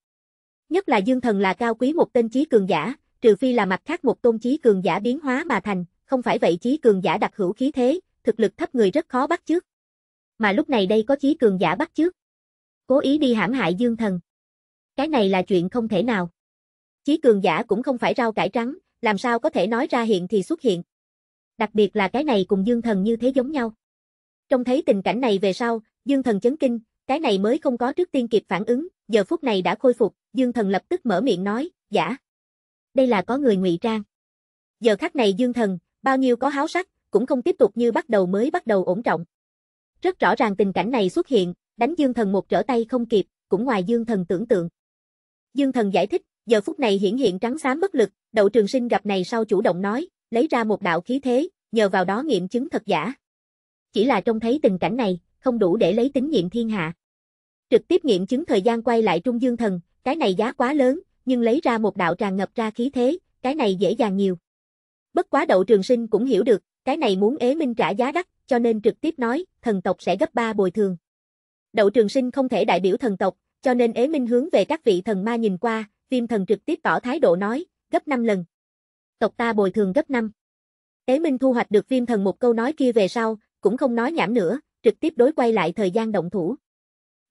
Nhất là dương thần là cao quý một tên trí cường giả, trừ phi là mặt khác một tôn trí cường giả biến hóa mà thành, không phải vậy trí cường giả đặc hữu khí thế, thực lực thấp người rất khó bắt chước. Mà lúc này đây có chí cường giả bắt chước. Cố ý đi hãm hại dương thần. Cái này là chuyện không thể nào. Chí cường giả cũng không phải rau cải trắng, làm sao có thể nói ra hiện thì xuất hiện. Đặc biệt là cái này cùng dương thần như thế giống nhau. trong thấy tình cảnh này về sau, dương thần chấn kinh, cái này mới không có trước tiên kịp phản ứng, giờ phút này đã khôi phục, dương thần lập tức mở miệng nói, giả. Đây là có người ngụy trang. Giờ khắc này dương thần, bao nhiêu có háo sắc, cũng không tiếp tục như bắt đầu mới bắt đầu ổn trọng. Rất rõ ràng tình cảnh này xuất hiện, đánh Dương Thần một trở tay không kịp, cũng ngoài Dương Thần tưởng tượng. Dương Thần giải thích, giờ phút này hiển hiện trắng xám bất lực, Đậu Trường Sinh gặp này sau chủ động nói, lấy ra một đạo khí thế, nhờ vào đó nghiệm chứng thật giả. Chỉ là trông thấy tình cảnh này, không đủ để lấy tính nghiệm thiên hạ. Trực tiếp nghiệm chứng thời gian quay lại Trung Dương Thần, cái này giá quá lớn, nhưng lấy ra một đạo tràn ngập ra khí thế, cái này dễ dàng nhiều. Bất quá Đậu Trường Sinh cũng hiểu được, cái này muốn ế minh trả giá đắt, cho nên trực tiếp nói, thần tộc sẽ gấp 3 bồi thường. Đậu trường sinh không thể đại biểu thần tộc, cho nên ế minh hướng về các vị thần ma nhìn qua, viêm thần trực tiếp tỏ thái độ nói, gấp 5 lần. Tộc ta bồi thường gấp 5. Ế minh thu hoạch được viêm thần một câu nói kia về sau, cũng không nói nhảm nữa, trực tiếp đối quay lại thời gian động thủ.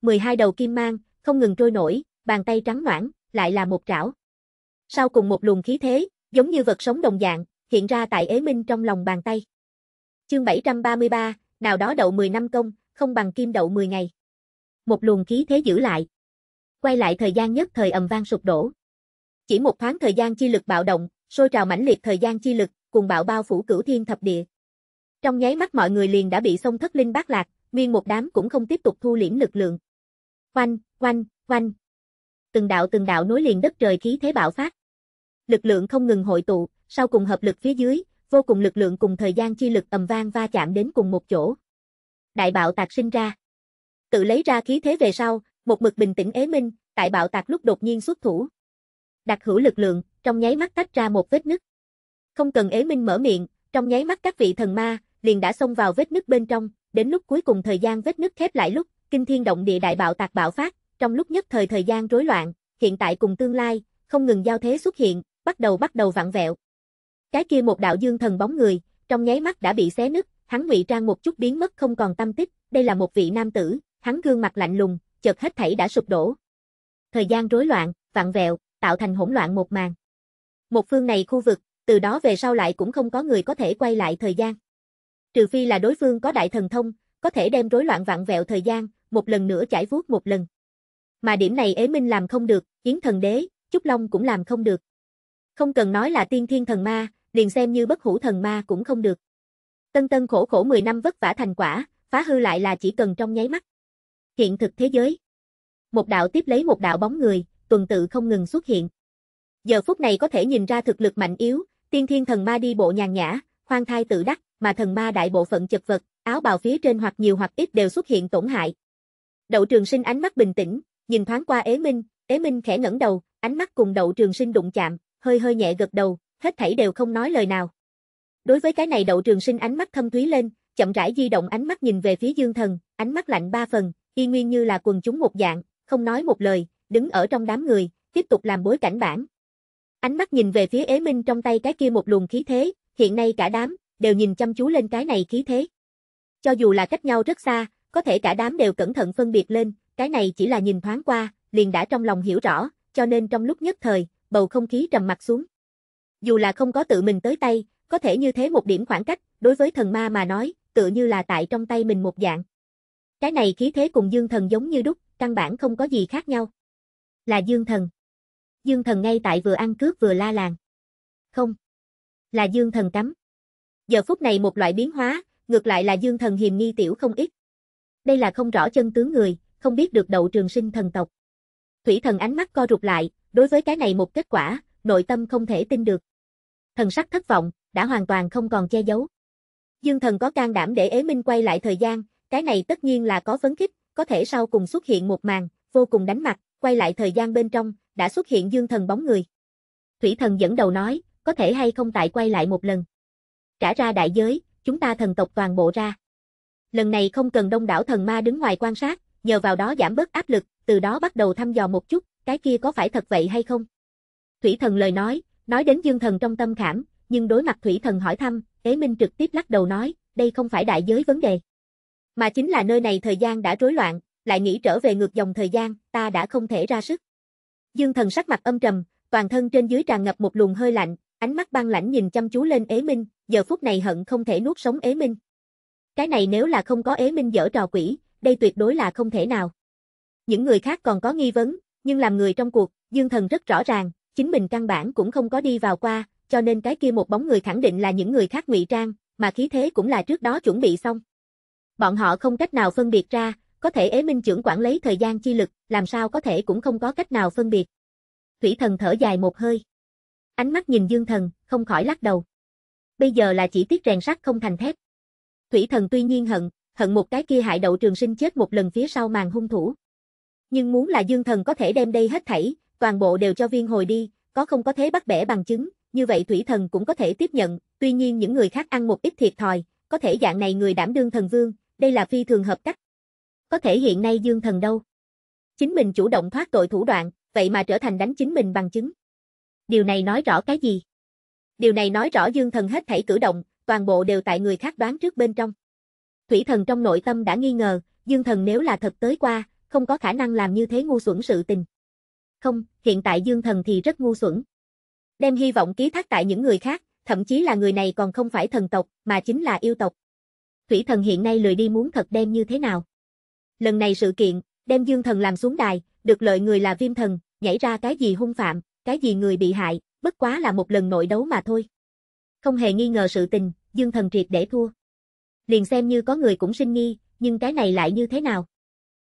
12 đầu kim mang, không ngừng trôi nổi, bàn tay trắng noãn, lại là một trảo. Sau cùng một luồng khí thế, giống như vật sống đồng dạng, hiện ra tại Ế Minh trong lòng bàn tay. Chương 733, nào đó đậu 10 năm công, không bằng kim đậu 10 ngày. Một luồng khí thế giữ lại. Quay lại thời gian nhất thời ầm vang sụp đổ. Chỉ một thoáng thời gian chi lực bạo động, sôi trào mãnh liệt thời gian chi lực, cùng bạo bao phủ cửu thiên thập địa. Trong nháy mắt mọi người liền đã bị sông thất linh bát lạc, nguyên một đám cũng không tiếp tục thu liễm lực lượng. Oanh, oanh, oanh. Từng đạo từng đạo nối liền đất trời khí thế bạo phát lực lượng không ngừng hội tụ, sau cùng hợp lực phía dưới, vô cùng lực lượng cùng thời gian chi lực ầm vang va chạm đến cùng một chỗ. Đại bạo tạc sinh ra. Tự lấy ra khí thế về sau, một mực bình tĩnh ế minh, tại bạo tạc lúc đột nhiên xuất thủ. Đặc hữu lực lượng, trong nháy mắt tách ra một vết nứt. Không cần ế minh mở miệng, trong nháy mắt các vị thần ma, liền đã xông vào vết nứt bên trong, đến lúc cuối cùng thời gian vết nứt khép lại lúc, kinh thiên động địa đại bạo tạc bạo phát, trong lúc nhất thời thời gian rối loạn, hiện tại cùng tương lai, không ngừng giao thế xuất hiện, bắt đầu bắt đầu vặn vẹo. Cái kia một đạo dương thần bóng người, trong nháy mắt đã bị xé nứt, hắn ngụy trang một chút biến mất không còn tâm tích, đây là một vị nam tử, hắn gương mặt lạnh lùng, chợt hết thảy đã sụp đổ. Thời gian rối loạn, vặn vẹo, tạo thành hỗn loạn một màn. Một phương này khu vực, từ đó về sau lại cũng không có người có thể quay lại thời gian. Trừ phi là đối phương có đại thần thông, có thể đem rối loạn vặn vẹo thời gian, một lần nữa chảy vuốt một lần. Mà điểm này Ế Minh làm không được, Yến Thần Đế, Trúc Long cũng làm không được. Không cần nói là tiên thiên thần ma, liền xem như bất hủ thần ma cũng không được. Tân tân khổ khổ 10 năm vất vả thành quả, phá hư lại là chỉ cần trong nháy mắt. Hiện thực thế giới. Một đạo tiếp lấy một đạo bóng người, tuần tự không ngừng xuất hiện. Giờ phút này có thể nhìn ra thực lực mạnh yếu, tiên thiên thần ma đi bộ nhàn nhã, khoan thai tự đắc, mà thần ma đại bộ phận chật vật, áo bào phía trên hoặc nhiều hoặc ít đều xuất hiện tổn hại. Đậu Trường Sinh ánh mắt bình tĩnh, nhìn thoáng qua Ế Minh, Ế Minh khẽ ngẩng đầu, ánh mắt cùng Đậu Trường Sinh đụng chạm, hơi hơi nhẹ gật đầu, hết thảy đều không nói lời nào. Đối với cái này đậu trường sinh ánh mắt thâm thúy lên, chậm rãi di động ánh mắt nhìn về phía dương thần, ánh mắt lạnh ba phần, y nguyên như là quần chúng một dạng, không nói một lời, đứng ở trong đám người, tiếp tục làm bối cảnh bản. Ánh mắt nhìn về phía ế minh trong tay cái kia một luồng khí thế, hiện nay cả đám, đều nhìn chăm chú lên cái này khí thế. Cho dù là cách nhau rất xa, có thể cả đám đều cẩn thận phân biệt lên, cái này chỉ là nhìn thoáng qua, liền đã trong lòng hiểu rõ, cho nên trong lúc nhất thời, bầu không khí trầm mặt xuống. Dù là không có tự mình tới tay, có thể như thế một điểm khoảng cách, đối với thần ma mà nói, tựa như là tại trong tay mình một dạng. Cái này khí thế cùng dương thần giống như đúc, căn bản không có gì khác nhau. Là dương thần. Dương thần ngay tại vừa ăn cướp vừa la làng. Không. Là dương thần cắm. Giờ phút này một loại biến hóa, ngược lại là dương thần hiềm nghi tiểu không ít. Đây là không rõ chân tướng người, không biết được đậu trường sinh thần tộc. Thủy thần ánh mắt co rụt lại, đối với cái này một kết quả, nội tâm không thể tin được. Thần sắc thất vọng, đã hoàn toàn không còn che giấu. Dương thần có can đảm để Ế Minh quay lại thời gian, cái này tất nhiên là có vấn khích, có thể sau cùng xuất hiện một màn, vô cùng đánh mặt, quay lại thời gian bên trong, đã xuất hiện Dương thần bóng người. Thủy thần dẫn đầu nói, có thể hay không tại quay lại một lần. Trả ra đại giới, chúng ta thần tộc toàn bộ ra. Lần này không cần đông đảo thần ma đứng ngoài quan sát, nhờ vào đó giảm bớt áp lực, từ đó bắt đầu thăm dò một chút, cái kia có phải thật vậy hay không? Thủy thần lời nói, nói đến dương thần trong tâm khảm, nhưng đối mặt thủy thần hỏi thăm, Tế Minh trực tiếp lắc đầu nói, đây không phải đại giới vấn đề. Mà chính là nơi này thời gian đã rối loạn, lại nghĩ trở về ngược dòng thời gian, ta đã không thể ra sức. Dương thần sắc mặt âm trầm, toàn thân trên dưới tràn ngập một luồng hơi lạnh, ánh mắt băng lãnh nhìn chăm chú lên Ế Minh, giờ phút này hận không thể nuốt sống Ế Minh. Cái này nếu là không có Ế Minh dở trò quỷ, đây tuyệt đối là không thể nào. Những người khác còn có nghi vấn, nhưng làm người trong cuộc, Dương Thần rất rõ ràng, chính mình căn bản cũng không có đi vào qua, cho nên cái kia một bóng người khẳng định là những người khác ngụy trang, mà khí thế cũng là trước đó chuẩn bị xong. Bọn họ không cách nào phân biệt ra, có thể Ế Minh trưởng quản lấy thời gian chi lực, làm sao có thể cũng không có cách nào phân biệt. Thủy Thần thở dài một hơi. Ánh mắt nhìn Dương Thần, không khỏi lắc đầu. Bây giờ là chỉ tiếc rèn sắt không thành thép. Thủy Thần tuy nhiên hận, hận một cái kia hại đậu trường sinh chết một lần phía sau màn hung thủ nhưng muốn là dương thần có thể đem đây hết thảy, toàn bộ đều cho viên hồi đi, có không có thế bắt bẻ bằng chứng, như vậy thủy thần cũng có thể tiếp nhận, tuy nhiên những người khác ăn một ít thiệt thòi, có thể dạng này người đảm đương thần vương, đây là phi thường hợp cách. Có thể hiện nay dương thần đâu? Chính mình chủ động thoát tội thủ đoạn, vậy mà trở thành đánh chính mình bằng chứng. Điều này nói rõ cái gì? Điều này nói rõ dương thần hết thảy cử động, toàn bộ đều tại người khác đoán trước bên trong. Thủy thần trong nội tâm đã nghi ngờ, dương thần nếu là thật tới qua, không có khả năng làm như thế ngu xuẩn sự tình. Không, hiện tại Dương Thần thì rất ngu xuẩn. Đem hy vọng ký thác tại những người khác, thậm chí là người này còn không phải thần tộc, mà chính là yêu tộc. Thủy thần hiện nay lười đi muốn thật đem như thế nào. Lần này sự kiện, đem Dương Thần làm xuống đài, được lợi người là viêm thần, nhảy ra cái gì hung phạm, cái gì người bị hại, bất quá là một lần nội đấu mà thôi. Không hề nghi ngờ sự tình, Dương Thần triệt để thua. Liền xem như có người cũng sinh nghi, nhưng cái này lại như thế nào?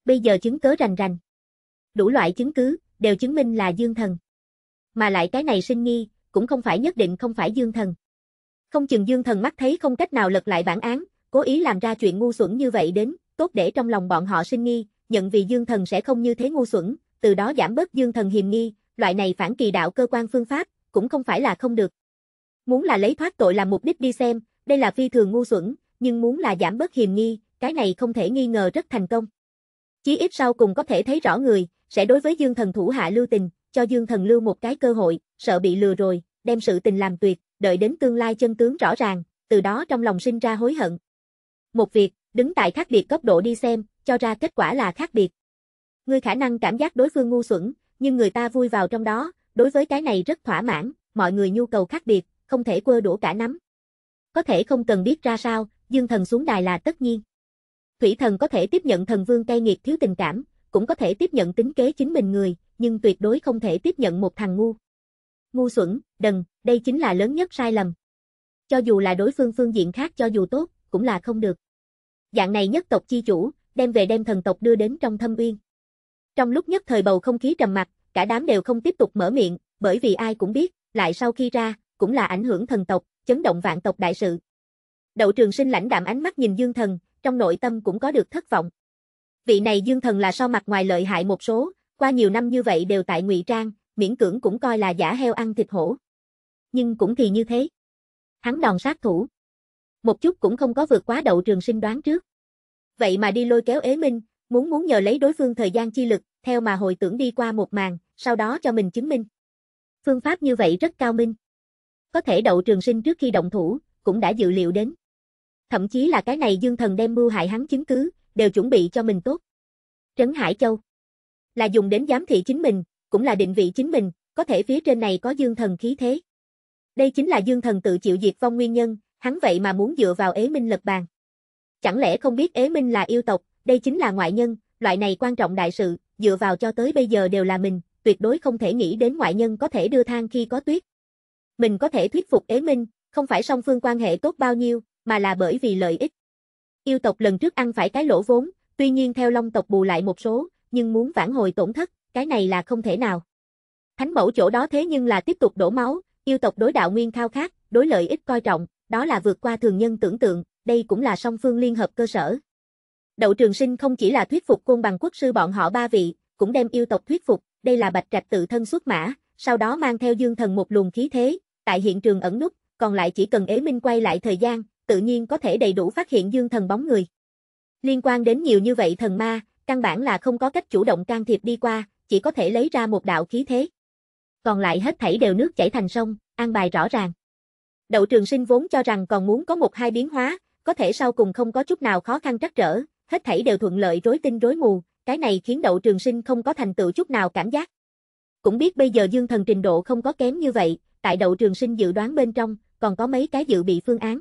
bây giờ chứng cớ rành rành. Đủ loại chứng cứ, đều chứng minh là dương thần. Mà lại cái này sinh nghi, cũng không phải nhất định không phải dương thần. Không chừng dương thần mắt thấy không cách nào lật lại bản án, cố ý làm ra chuyện ngu xuẩn như vậy đến, tốt để trong lòng bọn họ sinh nghi, nhận vì dương thần sẽ không như thế ngu xuẩn, từ đó giảm bớt dương thần hiềm nghi, loại này phản kỳ đạo cơ quan phương pháp, cũng không phải là không được. Muốn là lấy thoát tội làm mục đích đi xem, đây là phi thường ngu xuẩn, nhưng muốn là giảm bớt hiềm nghi, cái này không thể nghi ngờ rất thành công. Chí ít sau cùng có thể thấy rõ người, sẽ đối với dương thần thủ hạ lưu tình, cho dương thần lưu một cái cơ hội, sợ bị lừa rồi, đem sự tình làm tuyệt, đợi đến tương lai chân tướng rõ ràng, từ đó trong lòng sinh ra hối hận. Một việc, đứng tại khác biệt cấp độ đi xem, cho ra kết quả là khác biệt. Ngươi khả năng cảm giác đối phương ngu xuẩn, nhưng người ta vui vào trong đó, đối với cái này rất thỏa mãn, mọi người nhu cầu khác biệt, không thể quơ đũa cả nắm. Có thể không cần biết ra sao, dương thần xuống đài là tất nhiên. Thủy thần có thể tiếp nhận thần vương cay nghiệt thiếu tình cảm, cũng có thể tiếp nhận tính kế chính mình người, nhưng tuyệt đối không thể tiếp nhận một thằng ngu. Ngu xuẩn, đần, đây chính là lớn nhất sai lầm. Cho dù là đối phương phương diện khác cho dù tốt, cũng là không được. Dạng này nhất tộc chi chủ, đem về đem thần tộc đưa đến trong thâm uyên. Trong lúc nhất thời bầu không khí trầm mặc, cả đám đều không tiếp tục mở miệng, bởi vì ai cũng biết, lại sau khi ra, cũng là ảnh hưởng thần tộc, chấn động vạn tộc đại sự. Đậu Trường Sinh lãnh đạm ánh mắt nhìn Dương Thần, trong nội tâm cũng có được thất vọng. Vị này dương thần là so mặt ngoài lợi hại một số, qua nhiều năm như vậy đều tại ngụy trang, miễn cưỡng cũng coi là giả heo ăn thịt hổ. Nhưng cũng thì như thế. Hắn đòn sát thủ. Một chút cũng không có vượt quá đậu trường sinh đoán trước. Vậy mà đi lôi kéo ế minh, muốn muốn nhờ lấy đối phương thời gian chi lực, theo mà hồi tưởng đi qua một màn, sau đó cho mình chứng minh. Phương pháp như vậy rất cao minh. Có thể đậu trường sinh trước khi động thủ, cũng đã dự liệu đến thậm chí là cái này dương thần đem mưu hại hắn chứng cứ, đều chuẩn bị cho mình tốt. Trấn Hải Châu là dùng đến giám thị chính mình, cũng là định vị chính mình, có thể phía trên này có dương thần khí thế. Đây chính là dương thần tự chịu diệt vong nguyên nhân, hắn vậy mà muốn dựa vào ế minh lật bàn. Chẳng lẽ không biết ế minh là yêu tộc, đây chính là ngoại nhân, loại này quan trọng đại sự, dựa vào cho tới bây giờ đều là mình, tuyệt đối không thể nghĩ đến ngoại nhân có thể đưa thang khi có tuyết. Mình có thể thuyết phục ế minh, không phải song phương quan hệ tốt bao nhiêu, mà là bởi vì lợi ích. Yêu tộc lần trước ăn phải cái lỗ vốn, tuy nhiên theo long tộc bù lại một số, nhưng muốn vãn hồi tổn thất, cái này là không thể nào. Thánh mẫu chỗ đó thế nhưng là tiếp tục đổ máu, yêu tộc đối đạo nguyên khao khát, đối lợi ích coi trọng, đó là vượt qua thường nhân tưởng tượng, đây cũng là song phương liên hợp cơ sở. Đậu Trường Sinh không chỉ là thuyết phục côn bằng quốc sư bọn họ ba vị, cũng đem yêu tộc thuyết phục, đây là Bạch Trạch tự thân xuất mã, sau đó mang theo Dương Thần một luồng khí thế, tại hiện trường ẩn nút, còn lại chỉ cần Ế Minh quay lại thời gian, tự nhiên có thể đầy đủ phát hiện dương thần bóng người. Liên quan đến nhiều như vậy thần ma, căn bản là không có cách chủ động can thiệp đi qua, chỉ có thể lấy ra một đạo khí thế. Còn lại hết thảy đều nước chảy thành sông, an bài rõ ràng. Đậu trường sinh vốn cho rằng còn muốn có một hai biến hóa, có thể sau cùng không có chút nào khó khăn trắc trở, hết thảy đều thuận lợi rối tinh rối mù, cái này khiến đậu trường sinh không có thành tựu chút nào cảm giác. Cũng biết bây giờ dương thần trình độ không có kém như vậy, tại đậu trường sinh dự đoán bên trong, còn có mấy cái dự bị phương án.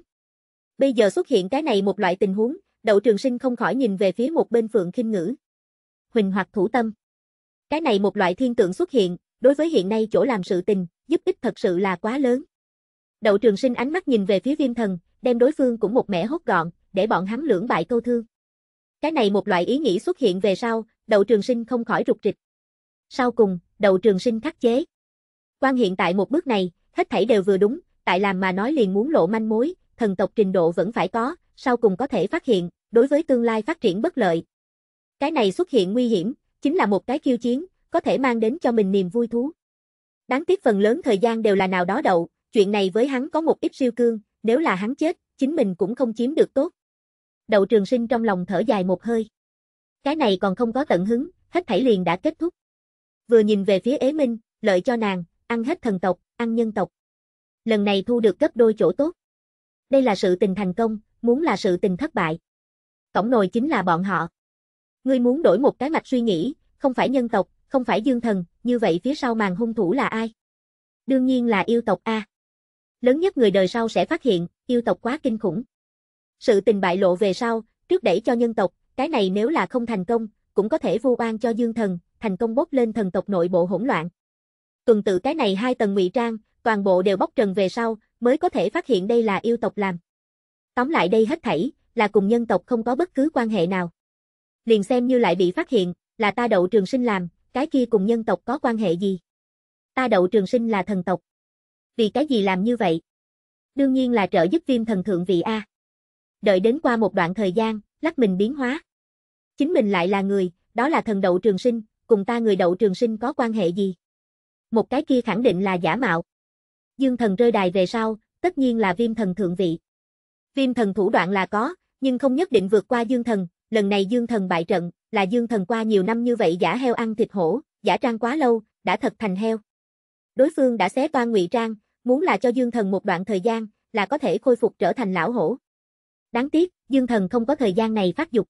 Bây giờ xuất hiện cái này một loại tình huống, Đậu Trường Sinh không khỏi nhìn về phía một bên Phượng Khinh Ngữ. Huỳnh hoặc thủ tâm. Cái này một loại thiên tượng xuất hiện, đối với hiện nay chỗ làm sự tình, giúp ích thật sự là quá lớn. Đậu Trường Sinh ánh mắt nhìn về phía Viêm Thần, đem đối phương cũng một mẻ hốt gọn, để bọn hắn lưỡng bại câu thương. Cái này một loại ý nghĩ xuất hiện về sau, Đậu Trường Sinh không khỏi rụt rịch. Sau cùng, Đậu Trường Sinh khắc chế. Quan hiện tại một bước này, hết thảy đều vừa đúng, tại làm mà nói liền muốn lộ manh mối, thần tộc trình độ vẫn phải có, sau cùng có thể phát hiện, đối với tương lai phát triển bất lợi. Cái này xuất hiện nguy hiểm, chính là một cái khiêu chiến, có thể mang đến cho mình niềm vui thú. Đáng tiếc phần lớn thời gian đều là nào đó đậu, chuyện này với hắn có một ít siêu cương, nếu là hắn chết, chính mình cũng không chiếm được tốt. Đậu trường sinh trong lòng thở dài một hơi. Cái này còn không có tận hứng, hết thảy liền đã kết thúc. Vừa nhìn về phía ế minh, lợi cho nàng, ăn hết thần tộc, ăn nhân tộc. Lần này thu được gấp đôi chỗ tốt đây là sự tình thành công, muốn là sự tình thất bại. Cổng nồi chính là bọn họ. Ngươi muốn đổi một cái mạch suy nghĩ, không phải nhân tộc, không phải dương thần, như vậy phía sau màn hung thủ là ai? Đương nhiên là yêu tộc A. Lớn nhất người đời sau sẽ phát hiện, yêu tộc quá kinh khủng. Sự tình bại lộ về sau, trước đẩy cho nhân tộc, cái này nếu là không thành công, cũng có thể vu oan cho dương thần, thành công bốc lên thần tộc nội bộ hỗn loạn. Tuần tự cái này hai tầng ngụy trang, toàn bộ đều bóc trần về sau, mới có thể phát hiện đây là yêu tộc làm. Tóm lại đây hết thảy, là cùng nhân tộc không có bất cứ quan hệ nào. Liền xem như lại bị phát hiện, là ta đậu trường sinh làm, cái kia cùng nhân tộc có quan hệ gì? Ta đậu trường sinh là thần tộc. Vì cái gì làm như vậy? Đương nhiên là trợ giúp viêm thần thượng vị A. Đợi đến qua một đoạn thời gian, lắc mình biến hóa. Chính mình lại là người, đó là thần đậu trường sinh, cùng ta người đậu trường sinh có quan hệ gì? Một cái kia khẳng định là giả mạo dương thần rơi đài về sau, tất nhiên là viêm thần thượng vị. Viêm thần thủ đoạn là có, nhưng không nhất định vượt qua dương thần, lần này dương thần bại trận, là dương thần qua nhiều năm như vậy giả heo ăn thịt hổ, giả trang quá lâu, đã thật thành heo. Đối phương đã xé toan ngụy trang, muốn là cho dương thần một đoạn thời gian, là có thể khôi phục trở thành lão hổ. Đáng tiếc, dương thần không có thời gian này phát dục.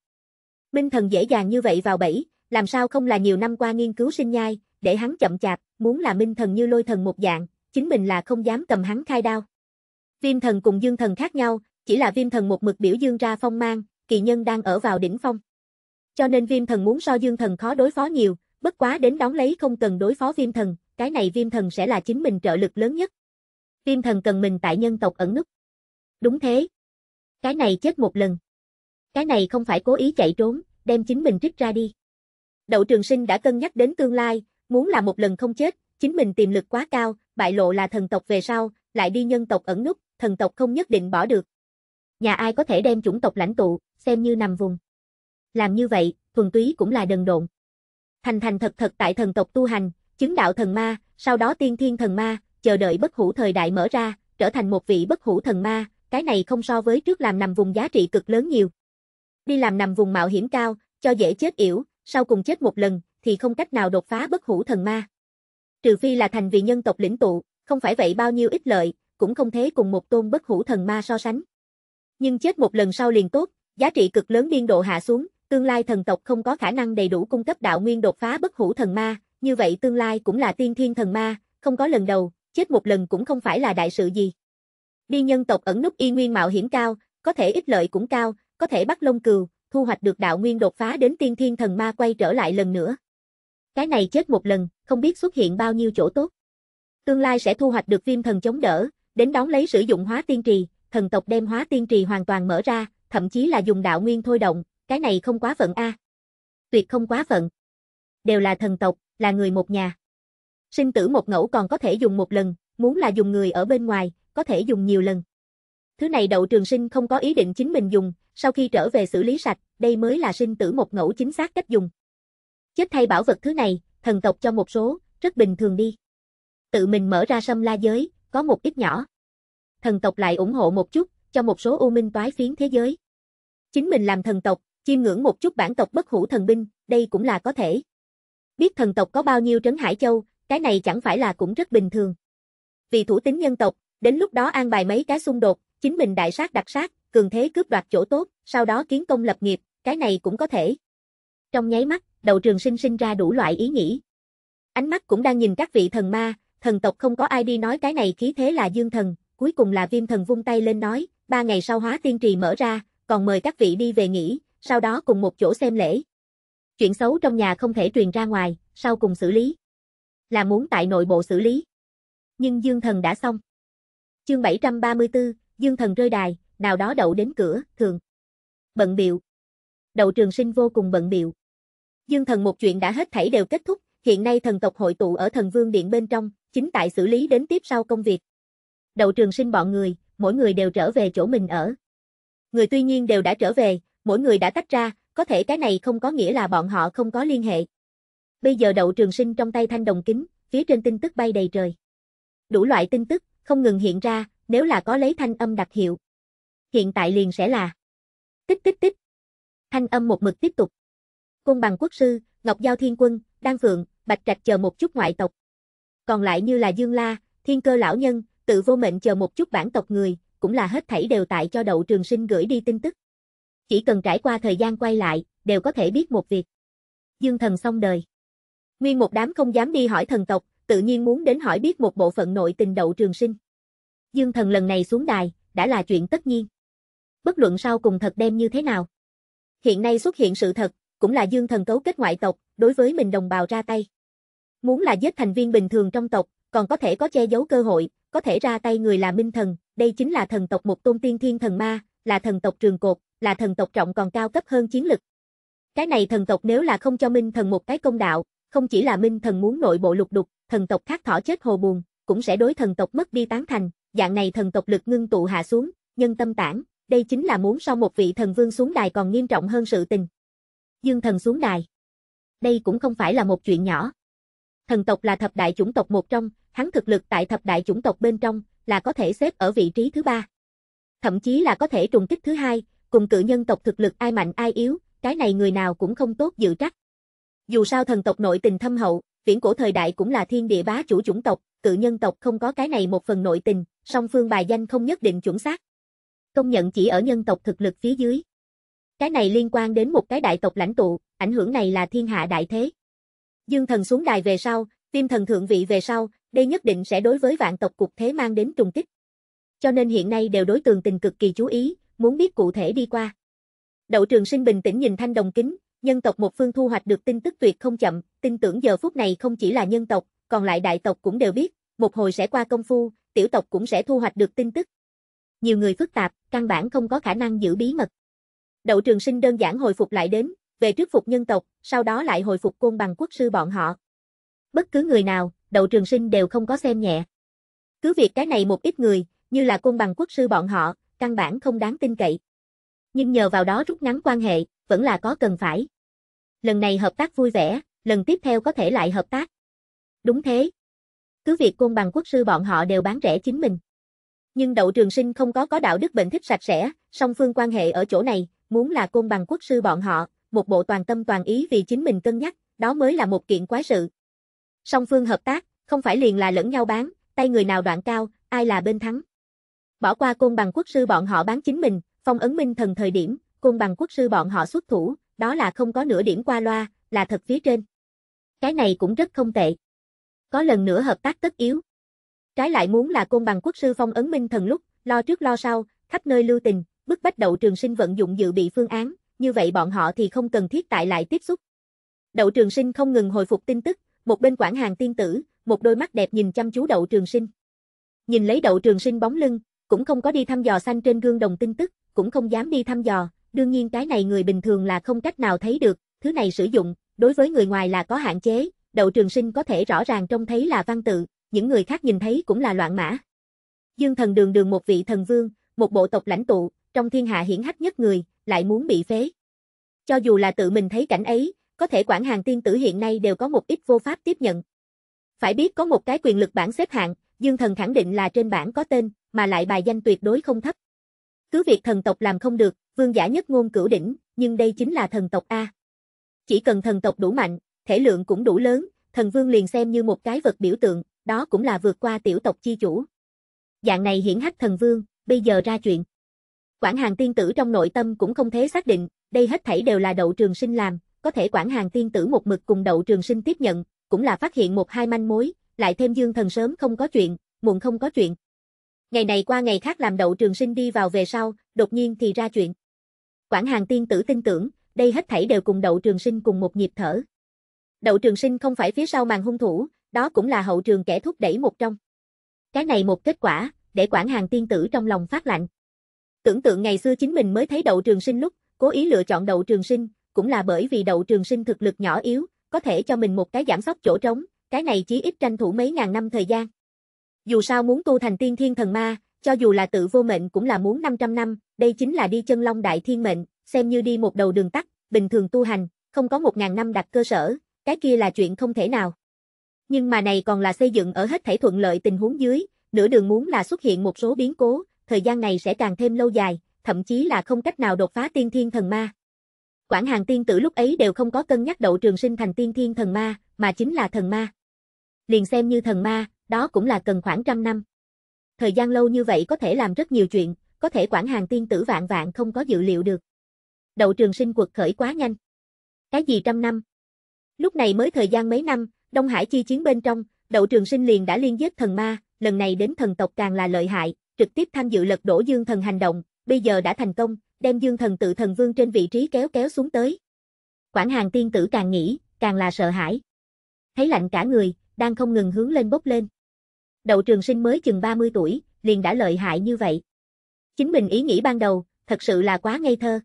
Minh thần dễ dàng như vậy vào bẫy, làm sao không là nhiều năm qua nghiên cứu sinh nhai, để hắn chậm chạp, muốn là minh thần như lôi thần một dạng, chính mình là không dám cầm hắn khai đao. Viêm thần cùng dương thần khác nhau, chỉ là viêm thần một mực biểu dương ra phong mang, kỳ nhân đang ở vào đỉnh phong. Cho nên viêm thần muốn so dương thần khó đối phó nhiều, bất quá đến đón lấy không cần đối phó viêm thần, cái này viêm thần sẽ là chính mình trợ lực lớn nhất. Viêm thần cần mình tại nhân tộc ẩn nút. Đúng thế. Cái này chết một lần. Cái này không phải cố ý chạy trốn, đem chính mình trích ra đi. Đậu trường sinh đã cân nhắc đến tương lai, muốn là một lần không chết, chính mình tiềm lực quá cao, bại lộ là thần tộc về sau, lại đi nhân tộc ẩn nút, thần tộc không nhất định bỏ được. Nhà ai có thể đem chủng tộc lãnh tụ, xem như nằm vùng. Làm như vậy, thuần túy cũng là đần độn. Thành thành thật thật tại thần tộc tu hành, chứng đạo thần ma, sau đó tiên thiên thần ma, chờ đợi bất hủ thời đại mở ra, trở thành một vị bất hủ thần ma, cái này không so với trước làm nằm vùng giá trị cực lớn nhiều. Đi làm nằm vùng mạo hiểm cao, cho dễ chết yểu, sau cùng chết một lần, thì không cách nào đột phá bất hủ thần ma trừ phi là thành vì nhân tộc lĩnh tụ, không phải vậy bao nhiêu ít lợi, cũng không thế cùng một tôn bất hủ thần ma so sánh. Nhưng chết một lần sau liền tốt, giá trị cực lớn biên độ hạ xuống, tương lai thần tộc không có khả năng đầy đủ cung cấp đạo nguyên đột phá bất hủ thần ma, như vậy tương lai cũng là tiên thiên thần ma, không có lần đầu, chết một lần cũng không phải là đại sự gì. đi nhân tộc ẩn nút y nguyên mạo hiểm cao, có thể ít lợi cũng cao, có thể bắt lông cừu, thu hoạch được đạo nguyên đột phá đến tiên thiên thần ma quay trở lại lần nữa. Cái này chết một lần, không biết xuất hiện bao nhiêu chỗ tốt. Tương lai sẽ thu hoạch được viêm thần chống đỡ, đến đón lấy sử dụng hóa tiên trì, thần tộc đem hóa tiên trì hoàn toàn mở ra, thậm chí là dùng đạo nguyên thôi động, cái này không quá phận a. Tuyệt không quá phận. Đều là thần tộc, là người một nhà. Sinh tử một ngẫu còn có thể dùng một lần, muốn là dùng người ở bên ngoài, có thể dùng nhiều lần. Thứ này đậu trường sinh không có ý định chính mình dùng, sau khi trở về xử lý sạch, đây mới là sinh tử một ngẫu chính xác cách dùng chết thay bảo vật thứ này, thần tộc cho một số, rất bình thường đi. Tự mình mở ra sâm la giới, có một ít nhỏ. Thần tộc lại ủng hộ một chút, cho một số u minh toái phiến thế giới. Chính mình làm thần tộc, chiêm ngưỡng một chút bản tộc bất hủ thần binh, đây cũng là có thể. Biết thần tộc có bao nhiêu trấn hải châu, cái này chẳng phải là cũng rất bình thường. Vì thủ tính nhân tộc, đến lúc đó an bài mấy cái xung đột, chính mình đại sát đặc sát, cường thế cướp đoạt chỗ tốt, sau đó kiến công lập nghiệp, cái này cũng có thể. Trong nháy mắt, đầu trường sinh sinh ra đủ loại ý nghĩ. Ánh mắt cũng đang nhìn các vị thần ma, thần tộc không có ai đi nói cái này khí thế là dương thần, cuối cùng là viêm thần vung tay lên nói, ba ngày sau hóa tiên trì mở ra, còn mời các vị đi về nghỉ, sau đó cùng một chỗ xem lễ. Chuyện xấu trong nhà không thể truyền ra ngoài, sau cùng xử lý. Là muốn tại nội bộ xử lý. Nhưng Dương Thần đã xong. Chương 734, Dương Thần rơi đài, nào đó đậu đến cửa, thường. Bận biệu. Đậu trường sinh vô cùng bận biệu. Dương thần một chuyện đã hết thảy đều kết thúc, hiện nay thần tộc hội tụ ở thần vương điện bên trong, chính tại xử lý đến tiếp sau công việc. Đầu trường sinh bọn người, mỗi người đều trở về chỗ mình ở. Người tuy nhiên đều đã trở về, mỗi người đã tách ra, có thể cái này không có nghĩa là bọn họ không có liên hệ. Bây giờ đậu trường sinh trong tay thanh đồng kính, phía trên tin tức bay đầy trời. Đủ loại tin tức, không ngừng hiện ra, nếu là có lấy thanh âm đặc hiệu. Hiện tại liền sẽ là tích tích tích. Thanh âm một mực tiếp tục. Côn bằng quốc sư, Ngọc Giao Thiên Quân, Đan Phượng, Bạch Trạch chờ một chút ngoại tộc. Còn lại như là Dương La, Thiên Cơ Lão Nhân, tự vô mệnh chờ một chút bản tộc người, cũng là hết thảy đều tại cho đậu trường sinh gửi đi tin tức. Chỉ cần trải qua thời gian quay lại, đều có thể biết một việc. Dương thần xong đời. Nguyên một đám không dám đi hỏi thần tộc, tự nhiên muốn đến hỏi biết một bộ phận nội tình đậu trường sinh. Dương thần lần này xuống đài, đã là chuyện tất nhiên. Bất luận sau cùng thật đem như thế nào. Hiện nay xuất hiện sự thật, cũng là dương thần cấu kết ngoại tộc, đối với mình đồng bào ra tay. Muốn là giết thành viên bình thường trong tộc, còn có thể có che giấu cơ hội, có thể ra tay người là minh thần, đây chính là thần tộc một tôn tiên thiên thần ma, là thần tộc trường cột, là thần tộc trọng còn cao cấp hơn chiến lực. Cái này thần tộc nếu là không cho minh thần một cái công đạo, không chỉ là minh thần muốn nội bộ lục đục, thần tộc khác thỏ chết hồ buồn, cũng sẽ đối thần tộc mất đi tán thành, dạng này thần tộc lực ngưng tụ hạ xuống, nhân tâm tản, đây chính là muốn sau một vị thần vương xuống đài còn nghiêm trọng hơn sự tình, Dương Thần xuống đài. Đây cũng không phải là một chuyện nhỏ. Thần tộc là thập đại chủng tộc một trong, hắn thực lực tại thập đại chủng tộc bên trong là có thể xếp ở vị trí thứ ba. Thậm chí là có thể trùng kích thứ hai, cùng cự nhân tộc thực lực ai mạnh ai yếu, cái này người nào cũng không tốt dự trắc. Dù sao thần tộc nội tình thâm hậu, viễn cổ thời đại cũng là thiên địa bá chủ chủng tộc, cự nhân tộc không có cái này một phần nội tình, song phương bài danh không nhất định chuẩn xác. Công nhận chỉ ở nhân tộc thực lực phía dưới. Cái này liên quan đến một cái đại tộc lãnh tụ, ảnh hưởng này là thiên hạ đại thế. Dương thần xuống đài về sau, viêm thần thượng vị về sau, đây nhất định sẽ đối với vạn tộc cục thế mang đến trùng kích. Cho nên hiện nay đều đối tường tình cực kỳ chú ý, muốn biết cụ thể đi qua. Đậu trường sinh bình tĩnh nhìn thanh đồng kính, nhân tộc một phương thu hoạch được tin tức tuyệt không chậm, tin tưởng giờ phút này không chỉ là nhân tộc, còn lại đại tộc cũng đều biết, một hồi sẽ qua công phu, tiểu tộc cũng sẽ thu hoạch được tin tức. Nhiều người phức tạp, căn bản không có khả năng giữ bí mật. Đậu trường sinh đơn giản hồi phục lại đến, về trước phục nhân tộc, sau đó lại hồi phục côn bằng quốc sư bọn họ. Bất cứ người nào, đậu trường sinh đều không có xem nhẹ. Cứ việc cái này một ít người, như là côn bằng quốc sư bọn họ, căn bản không đáng tin cậy. Nhưng nhờ vào đó rút ngắn quan hệ, vẫn là có cần phải. Lần này hợp tác vui vẻ, lần tiếp theo có thể lại hợp tác. Đúng thế. Cứ việc côn bằng quốc sư bọn họ đều bán rẻ chính mình. Nhưng đậu trường sinh không có có đạo đức bệnh thích sạch sẽ, song phương quan hệ ở chỗ này, muốn là côn bằng quốc sư bọn họ, một bộ toàn tâm toàn ý vì chính mình cân nhắc, đó mới là một kiện quái sự. Song phương hợp tác, không phải liền là lẫn nhau bán, tay người nào đoạn cao, ai là bên thắng. Bỏ qua côn bằng quốc sư bọn họ bán chính mình, phong ấn minh thần thời điểm, côn bằng quốc sư bọn họ xuất thủ, đó là không có nửa điểm qua loa, là thật phía trên. Cái này cũng rất không tệ. Có lần nữa hợp tác tất yếu. Trái lại muốn là côn bằng quốc sư phong ấn minh thần lúc, lo trước lo sau, khắp nơi lưu tình, bức bách đậu trường sinh vận dụng dự bị phương án, như vậy bọn họ thì không cần thiết tại lại tiếp xúc. Đậu trường sinh không ngừng hồi phục tin tức, một bên quản hàng tiên tử, một đôi mắt đẹp nhìn chăm chú đậu trường sinh. Nhìn lấy đậu trường sinh bóng lưng, cũng không có đi thăm dò xanh trên gương đồng tin tức, cũng không dám đi thăm dò, đương nhiên cái này người bình thường là không cách nào thấy được, thứ này sử dụng, đối với người ngoài là có hạn chế, đậu trường sinh có thể rõ ràng trông thấy là văn tự, những người khác nhìn thấy cũng là loạn mã. Dương thần đường đường một vị thần vương, một bộ tộc lãnh tụ, trong thiên hạ hiển hách nhất người, lại muốn bị phế. Cho dù là tự mình thấy cảnh ấy, có thể quản hàng tiên tử hiện nay đều có một ít vô pháp tiếp nhận. Phải biết có một cái quyền lực bảng xếp hạng, Dương Thần khẳng định là trên bảng có tên, mà lại bài danh tuyệt đối không thấp. Cứ việc thần tộc làm không được, vương giả nhất ngôn cửu đỉnh, nhưng đây chính là thần tộc A. Chỉ cần thần tộc đủ mạnh, thể lượng cũng đủ lớn, thần vương liền xem như một cái vật biểu tượng, đó cũng là vượt qua tiểu tộc chi chủ. Dạng này hiển hách thần vương, bây giờ ra chuyện. Quản Hàng tiên tử trong nội tâm cũng không thế xác định, đây hết thảy đều là đậu trường sinh làm, có thể quản Hàng tiên tử một mực cùng đậu trường sinh tiếp nhận, cũng là phát hiện một hai manh mối, lại thêm dương thần sớm không có chuyện, muộn không có chuyện. Ngày này qua ngày khác làm đậu trường sinh đi vào về sau, đột nhiên thì ra chuyện. Quản Hàng tiên tử tin tưởng, đây hết thảy đều cùng đậu trường sinh cùng một nhịp thở. Đậu trường sinh không phải phía sau màn hung thủ, đó cũng là hậu trường kẻ thúc đẩy một trong. Cái này một kết quả, để quản Hàng tiên tử trong lòng phát lạnh. Tưởng tượng ngày xưa chính mình mới thấy đậu trường sinh lúc, cố ý lựa chọn đậu trường sinh, cũng là bởi vì đậu trường sinh thực lực nhỏ yếu, có thể cho mình một cái giảm sóc chỗ trống, cái này chí ít tranh thủ mấy ngàn năm thời gian. Dù sao muốn tu thành tiên thiên thần ma, cho dù là tự vô mệnh cũng là muốn 500 năm, đây chính là đi chân long đại thiên mệnh, xem như đi một đầu đường tắt, bình thường tu hành, không có 1000 năm đặt cơ sở, cái kia là chuyện không thể nào. Nhưng mà này còn là xây dựng ở hết thể thuận lợi tình huống dưới, nửa đường muốn là xuất hiện một số biến cố, thời gian này sẽ càng thêm lâu dài, thậm chí là không cách nào đột phá tiên thiên thần ma. Quảng hàng tiên tử lúc ấy đều không có cân nhắc đậu trường sinh thành tiên thiên thần ma, mà chính là thần ma. Liền xem như thần ma, đó cũng là cần khoảng trăm năm. Thời gian lâu như vậy có thể làm rất nhiều chuyện, có thể quản hàng tiên tử vạn vạn không có dự liệu được. Đậu trường sinh quật khởi quá nhanh. Cái gì trăm năm? Lúc này mới thời gian mấy năm, Đông Hải chi chiến bên trong, đậu trường sinh liền đã liên giết thần ma, lần này đến thần tộc càng là lợi hại, trực tiếp tham dự lật đổ Dương Thần hành động, bây giờ đã thành công, đem Dương Thần tự thần vương trên vị trí kéo kéo xuống tới. quản Hàng tiên tử càng nghĩ, càng là sợ hãi. Thấy lạnh cả người, đang không ngừng hướng lên bốc lên. Đậu trường sinh mới chừng 30 tuổi, liền đã lợi hại như vậy. Chính mình ý nghĩ ban đầu, thật sự là quá ngây thơ.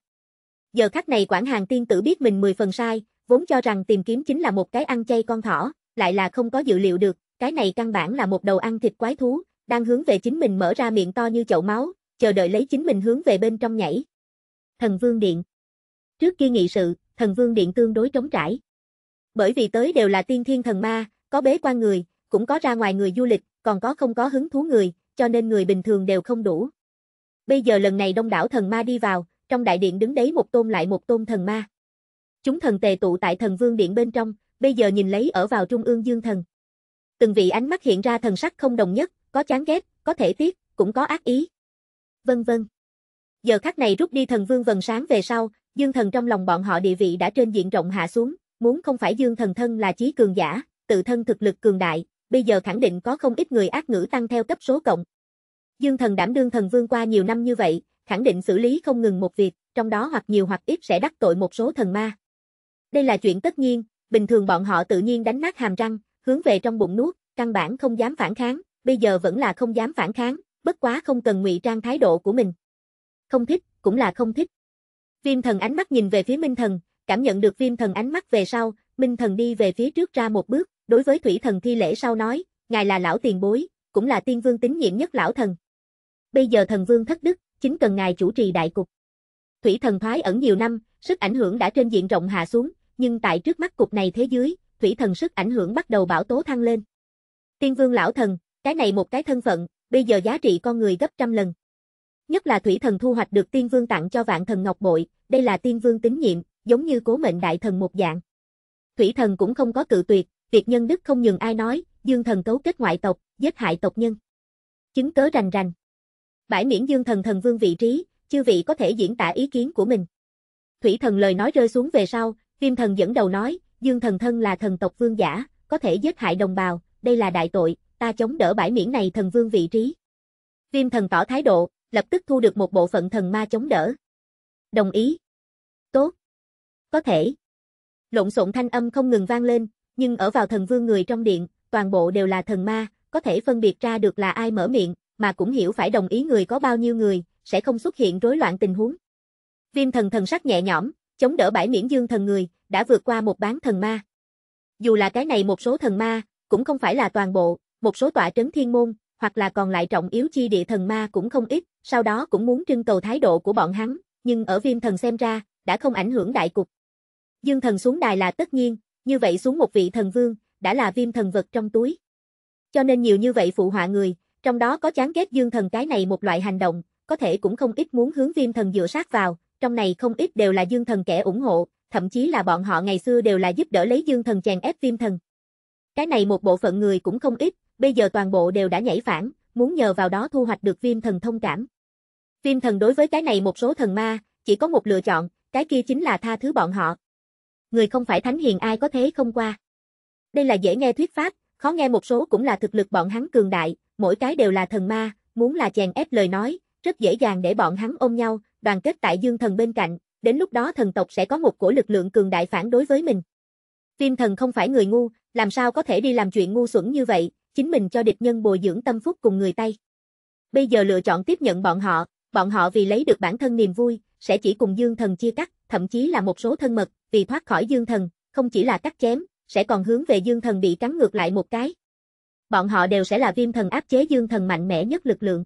Giờ khắc này quản Hàng tiên tử biết mình 10 phần sai, vốn cho rằng tìm kiếm chính là một cái ăn chay con thỏ, lại là không có dự liệu được, cái này căn bản là một đầu ăn thịt quái thú, đang hướng về chính mình mở ra miệng to như chậu máu, chờ đợi lấy chính mình hướng về bên trong nhảy. Thần Vương Điện Trước kia nghị sự, Thần Vương Điện tương đối trống trải. Bởi vì tới đều là tiên thiên thần ma, có bế quan người, cũng có ra ngoài người du lịch, còn có không có hứng thú người, cho nên người bình thường đều không đủ. Bây giờ lần này đông đảo thần ma đi vào, trong đại điện đứng đấy một tôn lại một tôn thần ma. Chúng thần tề tụ tại thần vương điện bên trong, bây giờ nhìn lấy ở vào trung ương dương thần. Từng vị ánh mắt hiện ra thần sắc không đồng nhất, có chán ghét, có thể tiếc, cũng có ác ý. Vân vân. Giờ khắc này rút đi thần vương vần sáng về sau, dương thần trong lòng bọn họ địa vị đã trên diện rộng hạ xuống, muốn không phải dương thần thân là chí cường giả, tự thân thực lực cường đại, bây giờ khẳng định có không ít người ác ngữ tăng theo cấp số cộng. Dương thần đảm đương thần vương qua nhiều năm như vậy, khẳng định xử lý không ngừng một việc, trong đó hoặc nhiều hoặc ít sẽ đắc tội một số thần ma. Đây là chuyện tất nhiên, bình thường bọn họ tự nhiên đánh nát hàm răng, hướng về trong bụng nuốt, căn bản không dám phản kháng, bây giờ vẫn là không dám phản kháng, bất quá không cần ngụy trang thái độ của mình. Không thích, cũng là không thích. Viêm thần ánh mắt nhìn về phía Minh thần, cảm nhận được viêm thần ánh mắt về sau, Minh thần đi về phía trước ra một bước, đối với thủy thần thi lễ sau nói, ngài là lão tiền bối, cũng là tiên vương tín nhiệm nhất lão thần. Bây giờ thần vương thất đức, chính cần ngài chủ trì đại cục. Thủy thần thoái ẩn nhiều năm, sức ảnh hưởng đã trên diện rộng hạ xuống, nhưng tại trước mắt cục này thế giới, thủy thần sức ảnh hưởng bắt đầu bảo tố thăng lên. Tiên vương lão thần, cái này một cái thân phận, bây giờ giá trị con người gấp trăm lần. Nhất là thủy thần thu hoạch được tiên vương tặng cho vạn thần ngọc bội, đây là tiên vương tín nhiệm, giống như cố mệnh đại thần một dạng. Thủy thần cũng không có cự tuyệt, việc nhân đức không nhường ai nói, dương thần cấu kết ngoại tộc, giết hại tộc nhân. Chứng cớ rành rành. Bãi miễn dương thần thần vương vị trí, chư vị có thể diễn tả ý kiến của mình. Thủy thần lời nói rơi xuống về sau, viêm thần dẫn đầu nói, dương thần thân là thần tộc vương giả, có thể giết hại đồng bào, đây là đại tội, ta chống đỡ bãi miễn này thần vương vị trí. Viêm thần tỏ thái độ, lập tức thu được một bộ phận thần ma chống đỡ. Đồng ý. Tốt. Có thể. Lộn xộn thanh âm không ngừng vang lên, nhưng ở vào thần vương người trong điện, toàn bộ đều là thần ma, có thể phân biệt ra được là ai mở miệng, mà cũng hiểu phải đồng ý người có bao nhiêu người, sẽ không xuất hiện rối loạn tình huống. Viêm thần thần sắc nhẹ nhõm, chống đỡ bãi miễn dương thần người, đã vượt qua một bán thần ma. Dù là cái này một số thần ma, cũng không phải là toàn bộ, một số tọa trấn thiên môn, hoặc là còn lại trọng yếu chi địa thần ma cũng không ít, sau đó cũng muốn trưng cầu thái độ của bọn hắn, nhưng ở viêm thần xem ra, đã không ảnh hưởng đại cục. Dương thần xuống đài là tất nhiên, như vậy xuống một vị thần vương, đã là viêm thần vật trong túi. Cho nên nhiều như vậy phụ họa người, trong đó có chán ghét dương thần cái này một loại hành động, có thể cũng không ít muốn hướng viêm thần dựa sát vào, trong này không ít đều là dương thần kẻ ủng hộ, thậm chí là bọn họ ngày xưa đều là giúp đỡ lấy dương thần chèn ép viêm thần. Cái này một bộ phận người cũng không ít, bây giờ toàn bộ đều đã nhảy phản, muốn nhờ vào đó thu hoạch được viêm thần thông cảm. Viêm thần đối với cái này một số thần ma, chỉ có một lựa chọn, cái kia chính là tha thứ bọn họ. Người không phải thánh hiền ai có thế không qua. Đây là dễ nghe thuyết pháp, khó nghe một số cũng là thực lực bọn hắn cường đại, mỗi cái đều là thần ma, muốn là chèn ép lời nói, rất dễ dàng để bọn hắn ôm nhau, đoàn kết tại dương thần bên cạnh, đến lúc đó thần tộc sẽ có một cổ lực lượng cường đại phản đối với mình. Viêm thần không phải người ngu, làm sao có thể đi làm chuyện ngu xuẩn như vậy, chính mình cho địch nhân bồi dưỡng tâm phúc cùng người tay. Bây giờ lựa chọn tiếp nhận bọn họ, bọn họ vì lấy được bản thân niềm vui, sẽ chỉ cùng dương thần chia cắt, thậm chí là một số thân mật, vì thoát khỏi dương thần, không chỉ là cắt chém, sẽ còn hướng về dương thần bị cắn ngược lại một cái. Bọn họ đều sẽ là viêm thần áp chế dương thần mạnh mẽ nhất lực lượng.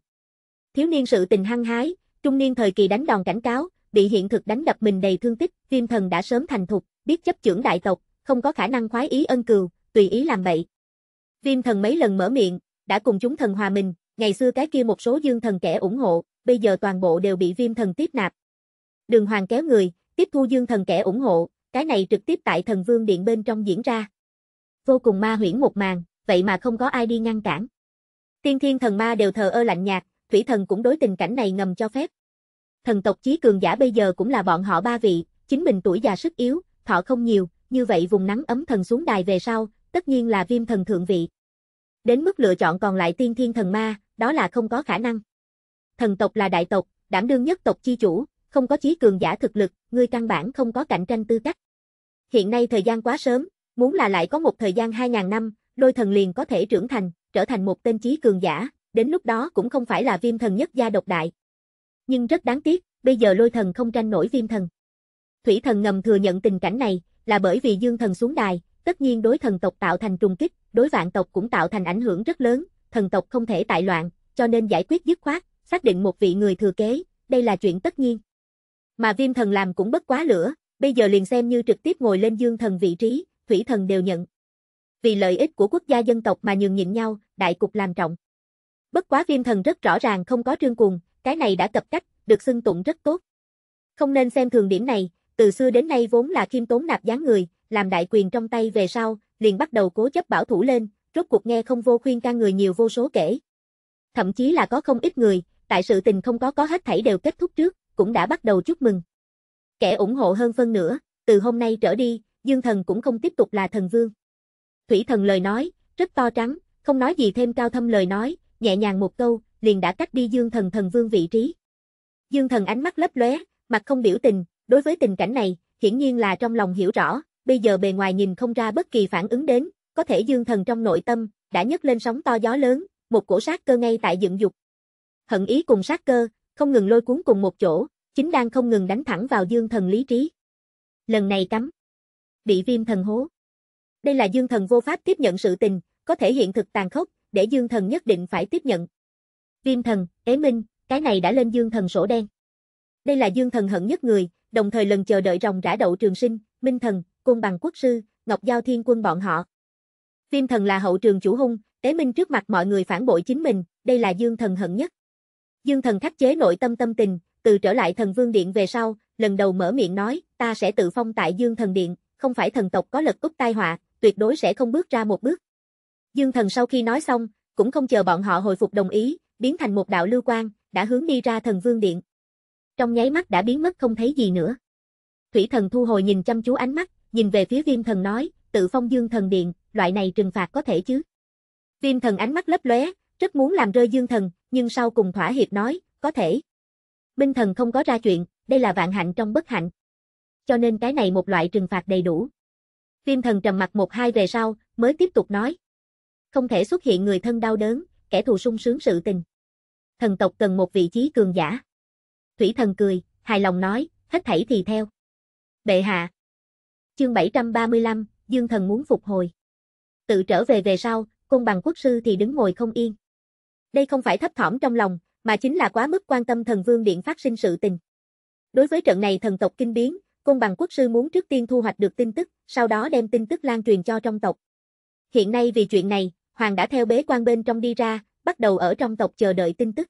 Thiếu niên sự tình hăng hái, trung niên thời kỳ đánh đòn cảnh cáo, bị hiện thực đánh đập mình đầy thương tích, viêm thần đã sớm thành thục, biết chấp trưởng đại tộc, không có khả năng khoái ý ân cừu, tùy ý làm bậy. Viêm thần mấy lần mở miệng, đã cùng chúng thần hòa mình, ngày xưa cái kia một số dương thần kẻ ủng hộ, bây giờ toàn bộ đều bị viêm thần tiếp nạp. Đường hoàng kéo người, tiếp thu dương thần kẻ ủng hộ, cái này trực tiếp tại thần vương điện bên trong diễn ra. Vô cùng ma huyễn một màn, vậy mà không có ai đi ngăn cản. Tiên thiên thần ma đều thờ ơ lạnh nhạt, thủy thần cũng đối tình cảnh này ngầm cho phép. Thần tộc chí cường giả bây giờ cũng là bọn họ ba vị, chính mình tuổi già sức yếu, thọ không nhiều, như vậy vùng nắng ấm thần xuống đài về sau, tất nhiên là viêm thần thượng vị. Đến mức lựa chọn còn lại tiên thiên thần ma, đó là không có khả năng. Thần tộc là đại tộc, đảm đương nhất tộc chi chủ, không có chí cường giả thực lực, ngươi căn bản không có cạnh tranh tư cách. Hiện nay thời gian quá sớm, muốn là lại có một thời gian 2.000 năm, lôi thần liền có thể trưởng thành, trở thành một tên chí cường giả, đến lúc đó cũng không phải là viêm thần nhất gia độc đại. Nhưng rất đáng tiếc, bây giờ lôi thần không tranh nổi viêm thần. Thủy thần ngầm thừa nhận tình cảnh này, là bởi vì dương thần xuống đài, tất nhiên đối thần tộc tạo thành trùng kích, đối vạn tộc cũng tạo thành ảnh hưởng rất lớn, thần tộc không thể tại loạn, cho nên giải quyết dứt khoát, xác định một vị người thừa kế, đây là chuyện tất nhiên. Mà viêm thần làm cũng bất quá lửa, bây giờ liền xem như trực tiếp ngồi lên dương thần vị trí, thủy thần đều nhận. Vì lợi ích của quốc gia dân tộc mà nhường nhịn nhau, đại cục làm trọng. Bất quá viêm thần rất rõ ràng không có trương cuồng, cái này đã cập cách, được xưng tụng rất tốt. Không nên xem thường điểm này, từ xưa đến nay vốn là khiêm tốn nạp dáng người, làm đại quyền trong tay về sau, liền bắt đầu cố chấp bảo thủ lên, rốt cuộc nghe không vô khuyên can người nhiều vô số kể. Thậm chí là có không ít người, tại sự tình không có có hết thảy đều kết thúc trước, cũng đã bắt đầu chúc mừng. Kẻ ủng hộ hơn phân nữa, từ hôm nay trở đi, Dương Thần cũng không tiếp tục là thần vương. Thủy Thần lời nói, rất to trắng, không nói gì thêm cao thâm lời nói, nhẹ nhàng một câu, liền đã cắt đi Dương Thần thần vương vị trí. Dương Thần ánh mắt lấp lóe, mặt không biểu tình, đối với tình cảnh này, hiển nhiên là trong lòng hiểu rõ, bây giờ bề ngoài nhìn không ra bất kỳ phản ứng đến, có thể dương thần trong nội tâm, đã nhấc lên sóng to gió lớn, một cổ sát cơ ngay tại dựng dục. Hận ý cùng sát cơ, không ngừng lôi cuốn cùng một chỗ, chính đang không ngừng đánh thẳng vào dương thần lý trí. Lần này cắm. Bị viêm thần hố. Đây là dương thần vô pháp tiếp nhận sự tình, có thể hiện thực tàn khốc, để dương thần nhất định phải tiếp nhận. Viêm thần, ế minh, cái này đã lên dương thần sổ đen. Đây là dương thần hận nhất người, đồng thời lần chờ đợi rồng rã đậu trường sinh, minh thần, côn bằng quốc sư, Ngọc Giao Thiên quân bọn họ. Viêm thần là hậu trường chủ hung, Tế Minh trước mặt mọi người phản bội chính mình, đây là Dương thần hận nhất. Dương thần khắc chế nội tâm tâm tình, từ trở lại thần vương điện về sau, lần đầu mở miệng nói, ta sẽ tự phong tại Dương thần điện, không phải thần tộc có lật úp tai họa, tuyệt đối sẽ không bước ra một bước. Dương thần sau khi nói xong, cũng không chờ bọn họ hồi phục đồng ý, biến thành một đạo lưu quang, đã hướng đi ra thần vương điện. Trong nháy mắt đã biến mất không thấy gì nữa. Thủy thần thu hồi nhìn chăm chú ánh mắt, nhìn về phía viêm thần nói, tự phong dương thần điện, loại này trừng phạt có thể chứ. Viêm thần ánh mắt lấp lóe, rất muốn làm rơi dương thần, nhưng sau cùng thỏa hiệp nói, có thể. Minh thần không có ra chuyện, đây là vạn hạnh trong bất hạnh. Cho nên cái này một loại trừng phạt đầy đủ. Viêm thần trầm mặt một hai về sau, mới tiếp tục nói. Không thể xuất hiện người thân đau đớn, kẻ thù sung sướng sự tình. Thần tộc cần một vị trí cường giả. Thủy thần cười, hài lòng nói, hết thảy thì theo. Bệ hạ, Chương 735, Dương Thần muốn phục hồi. Tự trở về về sau, côn bằng quốc sư thì đứng ngồi không yên. Đây không phải thấp thỏm trong lòng, mà chính là quá mức quan tâm thần vương điện phát sinh sự tình. Đối với trận này thần tộc kinh biến, côn bằng quốc sư muốn trước tiên thu hoạch được tin tức, sau đó đem tin tức lan truyền cho trong tộc. Hiện nay vì chuyện này, Hoàng đã theo bế quan bên trong đi ra, bắt đầu ở trong tộc chờ đợi tin tức.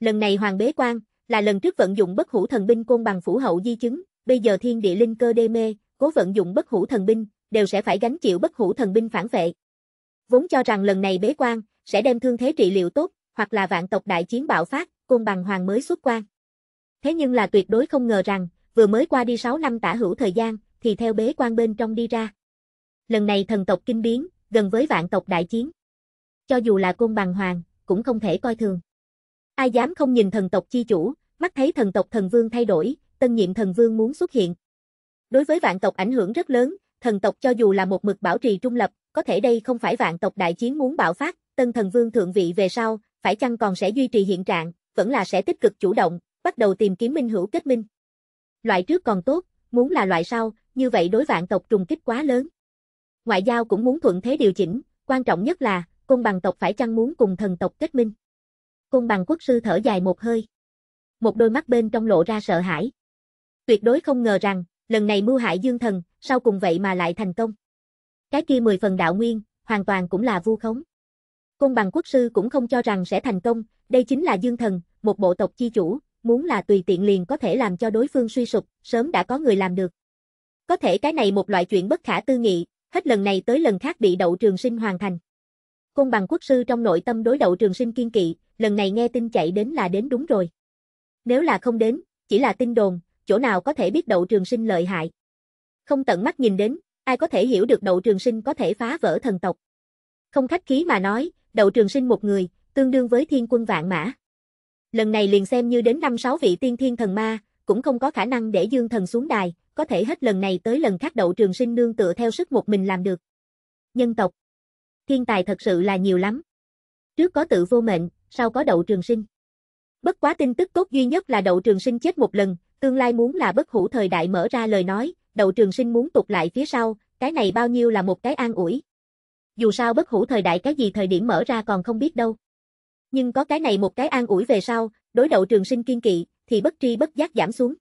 Lần này Hoàng bế quan, là lần trước vận dụng bất hủ thần binh côn bằng phủ hậu di chứng, bây giờ thiên địa linh cơ đê mê, cố vận dụng bất hủ thần binh, đều sẽ phải gánh chịu bất hủ thần binh phản vệ. Vốn cho rằng lần này bế quan, sẽ đem thương thế trị liệu tốt, hoặc là vạn tộc đại chiến bạo phát, côn bằng hoàng mới xuất quan. Thế nhưng là tuyệt đối không ngờ rằng, vừa mới qua đi 6 năm tả hữu thời gian, thì theo bế quan bên trong đi ra. Lần này thần tộc kinh biến, gần với vạn tộc đại chiến. Cho dù là côn bằng hoàng, cũng không thể coi thường. Ai dám không nhìn thần tộc chi chủ, mắt thấy thần tộc thần vương thay đổi, tân nhiệm thần vương muốn xuất hiện, Đối với vạn tộc ảnh hưởng rất lớn, thần tộc cho dù là một mực bảo trì trung lập, có thể đây không phải vạn tộc đại chiến muốn bạo phát, tân thần vương thượng vị về sau, phải chăng còn sẽ duy trì hiện trạng, vẫn là sẽ tích cực chủ động, bắt đầu tìm kiếm minh hữu kết minh. Loại trước còn tốt, muốn là loại sau, như vậy đối vạn tộc trùng kích quá lớn. Ngoại giao cũng muốn thuận thế điều chỉnh, quan trọng nhất là, côn bằng tộc phải chăng muốn cùng thần tộc kết minh. Côn bằng quốc sư thở dài một hơi. Một đôi mắt bên trong lộ ra sợ hãi. Tuyệt đối không ngờ rằng, lần này mưu hại dương thần, sau cùng vậy mà lại thành công. Cái kia mười phần đạo nguyên, hoàn toàn cũng là vu khống. Côn bằng quốc sư cũng không cho rằng sẽ thành công, đây chính là dương thần, một bộ tộc chi chủ, muốn là tùy tiện liền có thể làm cho đối phương suy sụp, sớm đã có người làm được. Có thể cái này một loại chuyện bất khả tư nghị, hết lần này tới lần khác bị đậu trường sinh hoàn thành. Côn bằng quốc sư trong nội tâm đối đậu trường sinh kiên kỵ, lần này nghe tin chạy đến là đến đúng rồi. Nếu là không đến, chỉ là tin đồn, chỗ nào có thể biết đậu trường sinh lợi hại. Không tận mắt nhìn đến, ai có thể hiểu được đậu trường sinh có thể phá vỡ thần tộc. Không khách khí mà nói, đậu trường sinh một người, tương đương với thiên quân vạn mã. Lần này liền xem như đến năm sáu vị tiên thiên thần ma, cũng không có khả năng để dương thần xuống đài, có thể hết lần này tới lần khác đậu trường sinh nương tựa theo sức một mình làm được. Nhân tộc. Thiên tài thật sự là nhiều lắm. Trước có tự vô mệnh, sau có đậu trường sinh. Bất quá tin tức tốt duy nhất là đậu trường sinh chết một lần, tương lai muốn là bất hủ thời đại mở ra lời nói, đậu trường sinh muốn tụt lại phía sau, cái này bao nhiêu là một cái an ủi. Dù sao bất hủ thời đại cái gì thời điểm mở ra còn không biết đâu. Nhưng có cái này một cái an ủi về sau, đối đậu trường sinh kiên kỵ, thì bất tri bất giác giảm xuống.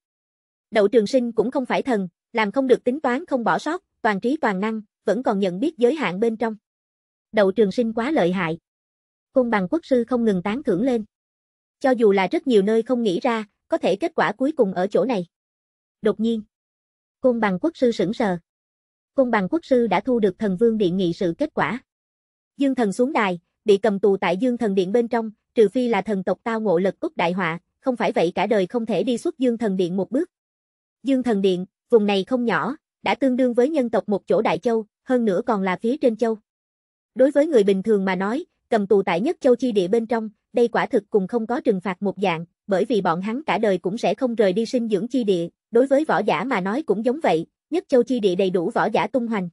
Đậu trường sinh cũng không phải thần, làm không được tính toán không bỏ sót, toàn trí toàn năng, vẫn còn nhận biết giới hạn bên trong. Đậu trường sinh quá lợi hại. cung bằng quốc sư không ngừng tán thưởng lên. Cho dù là rất nhiều nơi không nghĩ ra, có thể kết quả cuối cùng ở chỗ này. Đột nhiên, Côn bằng quốc sư sững sờ. Côn bằng quốc sư đã thu được thần vương điện nghị sự kết quả. Dương thần xuống đài, bị cầm tù tại dương thần điện bên trong, trừ phi là thần tộc tao ngộ lực cúc đại họa, không phải vậy cả đời không thể đi xuất dương thần điện một bước. Dương thần điện, vùng này không nhỏ, đã tương đương với nhân tộc một chỗ đại châu, hơn nữa còn là phía trên châu. Đối với người bình thường mà nói, cầm tù tại nhất châu chi địa bên trong, đây quả thực cùng không có trừng phạt một dạng, bởi vì bọn hắn cả đời cũng sẽ không rời đi sinh dưỡng chi địa, đối với võ giả mà nói cũng giống vậy, nhất châu chi địa đầy đủ võ giả tung hoành.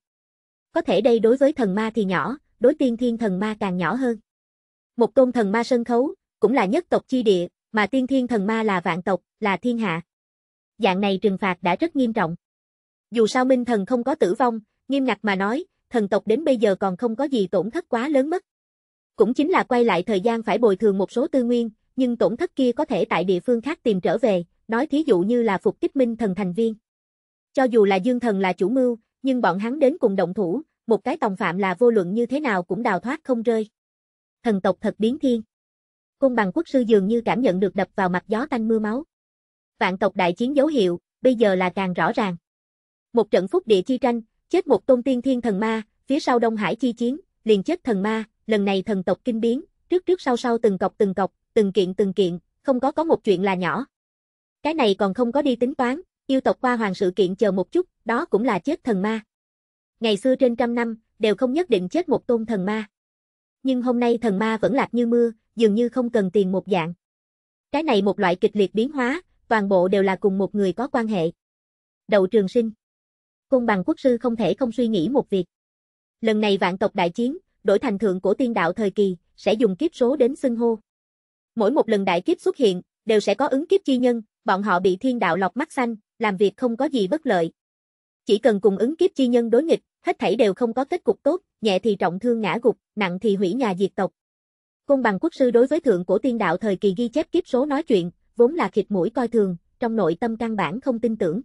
Có thể đây đối với thần ma thì nhỏ, đối tiên thiên thần ma càng nhỏ hơn. Một tôn thần ma sân khấu, cũng là nhất tộc chi địa, mà tiên thiên thần ma là vạn tộc, là thiên hạ. Dạng này trừng phạt đã rất nghiêm trọng. Dù sao minh thần không có tử vong, nghiêm ngặt mà nói, thần tộc đến bây giờ còn không có gì tổn thất quá lớn mất. Cũng chính là quay lại thời gian phải bồi thường một số tư nguyên, nhưng tổn thất kia có thể tại địa phương khác tìm trở về, nói thí dụ như là phục kích minh thần thành viên. Cho dù là dương thần là chủ mưu, nhưng bọn hắn đến cùng động thủ, một cái tòng phạm là vô luận như thế nào cũng đào thoát không rơi. Thần tộc thật biến thiên. Côn bằng quốc sư dường như cảm nhận được đập vào mặt gió tanh mưa máu. Vạn tộc đại chiến dấu hiệu, bây giờ là càng rõ ràng. Một trận phúc địa chi tranh, chết một tôn tiên thiên thần ma, phía sau Đông Hải chi chiến, liền chết thần ma, lần này thần tộc kinh biến, trước trước sau sau từng cọc từng cọc, từng kiện từng kiện, không có có một chuyện là nhỏ. Cái này còn không có đi tính toán, yêu tộc qua hoàng sự kiện chờ một chút, đó cũng là chết thần ma. Ngày xưa trên trăm năm, đều không nhất định chết một tôn thần ma. Nhưng hôm nay thần ma vẫn lạc như mưa, dường như không cần tiền một dạng. Cái này một loại kịch liệt biến hóa, toàn bộ đều là cùng một người có quan hệ. Đậu trường sinh. cung bằng quốc sư không thể không suy nghĩ một việc. Lần này vạn tộc đại chiến, đổi thành thượng cổ tiên đạo thời kỳ, sẽ dùng kiếp số đến xưng hô. Mỗi một lần đại kiếp xuất hiện, đều sẽ có ứng kiếp chi nhân, bọn họ bị thiên đạo lọc mắt xanh, làm việc không có gì bất lợi. Chỉ cần cùng ứng kiếp chi nhân đối nghịch, hết thảy đều không có kết cục tốt, nhẹ thì trọng thương ngã gục, nặng thì hủy nhà diệt tộc. Côn bằng quốc sư đối với thượng cổ tiên đạo thời kỳ ghi chép kiếp số nói chuyện, vốn là khịt mũi coi thường, trong nội tâm căn bản không tin tưởng.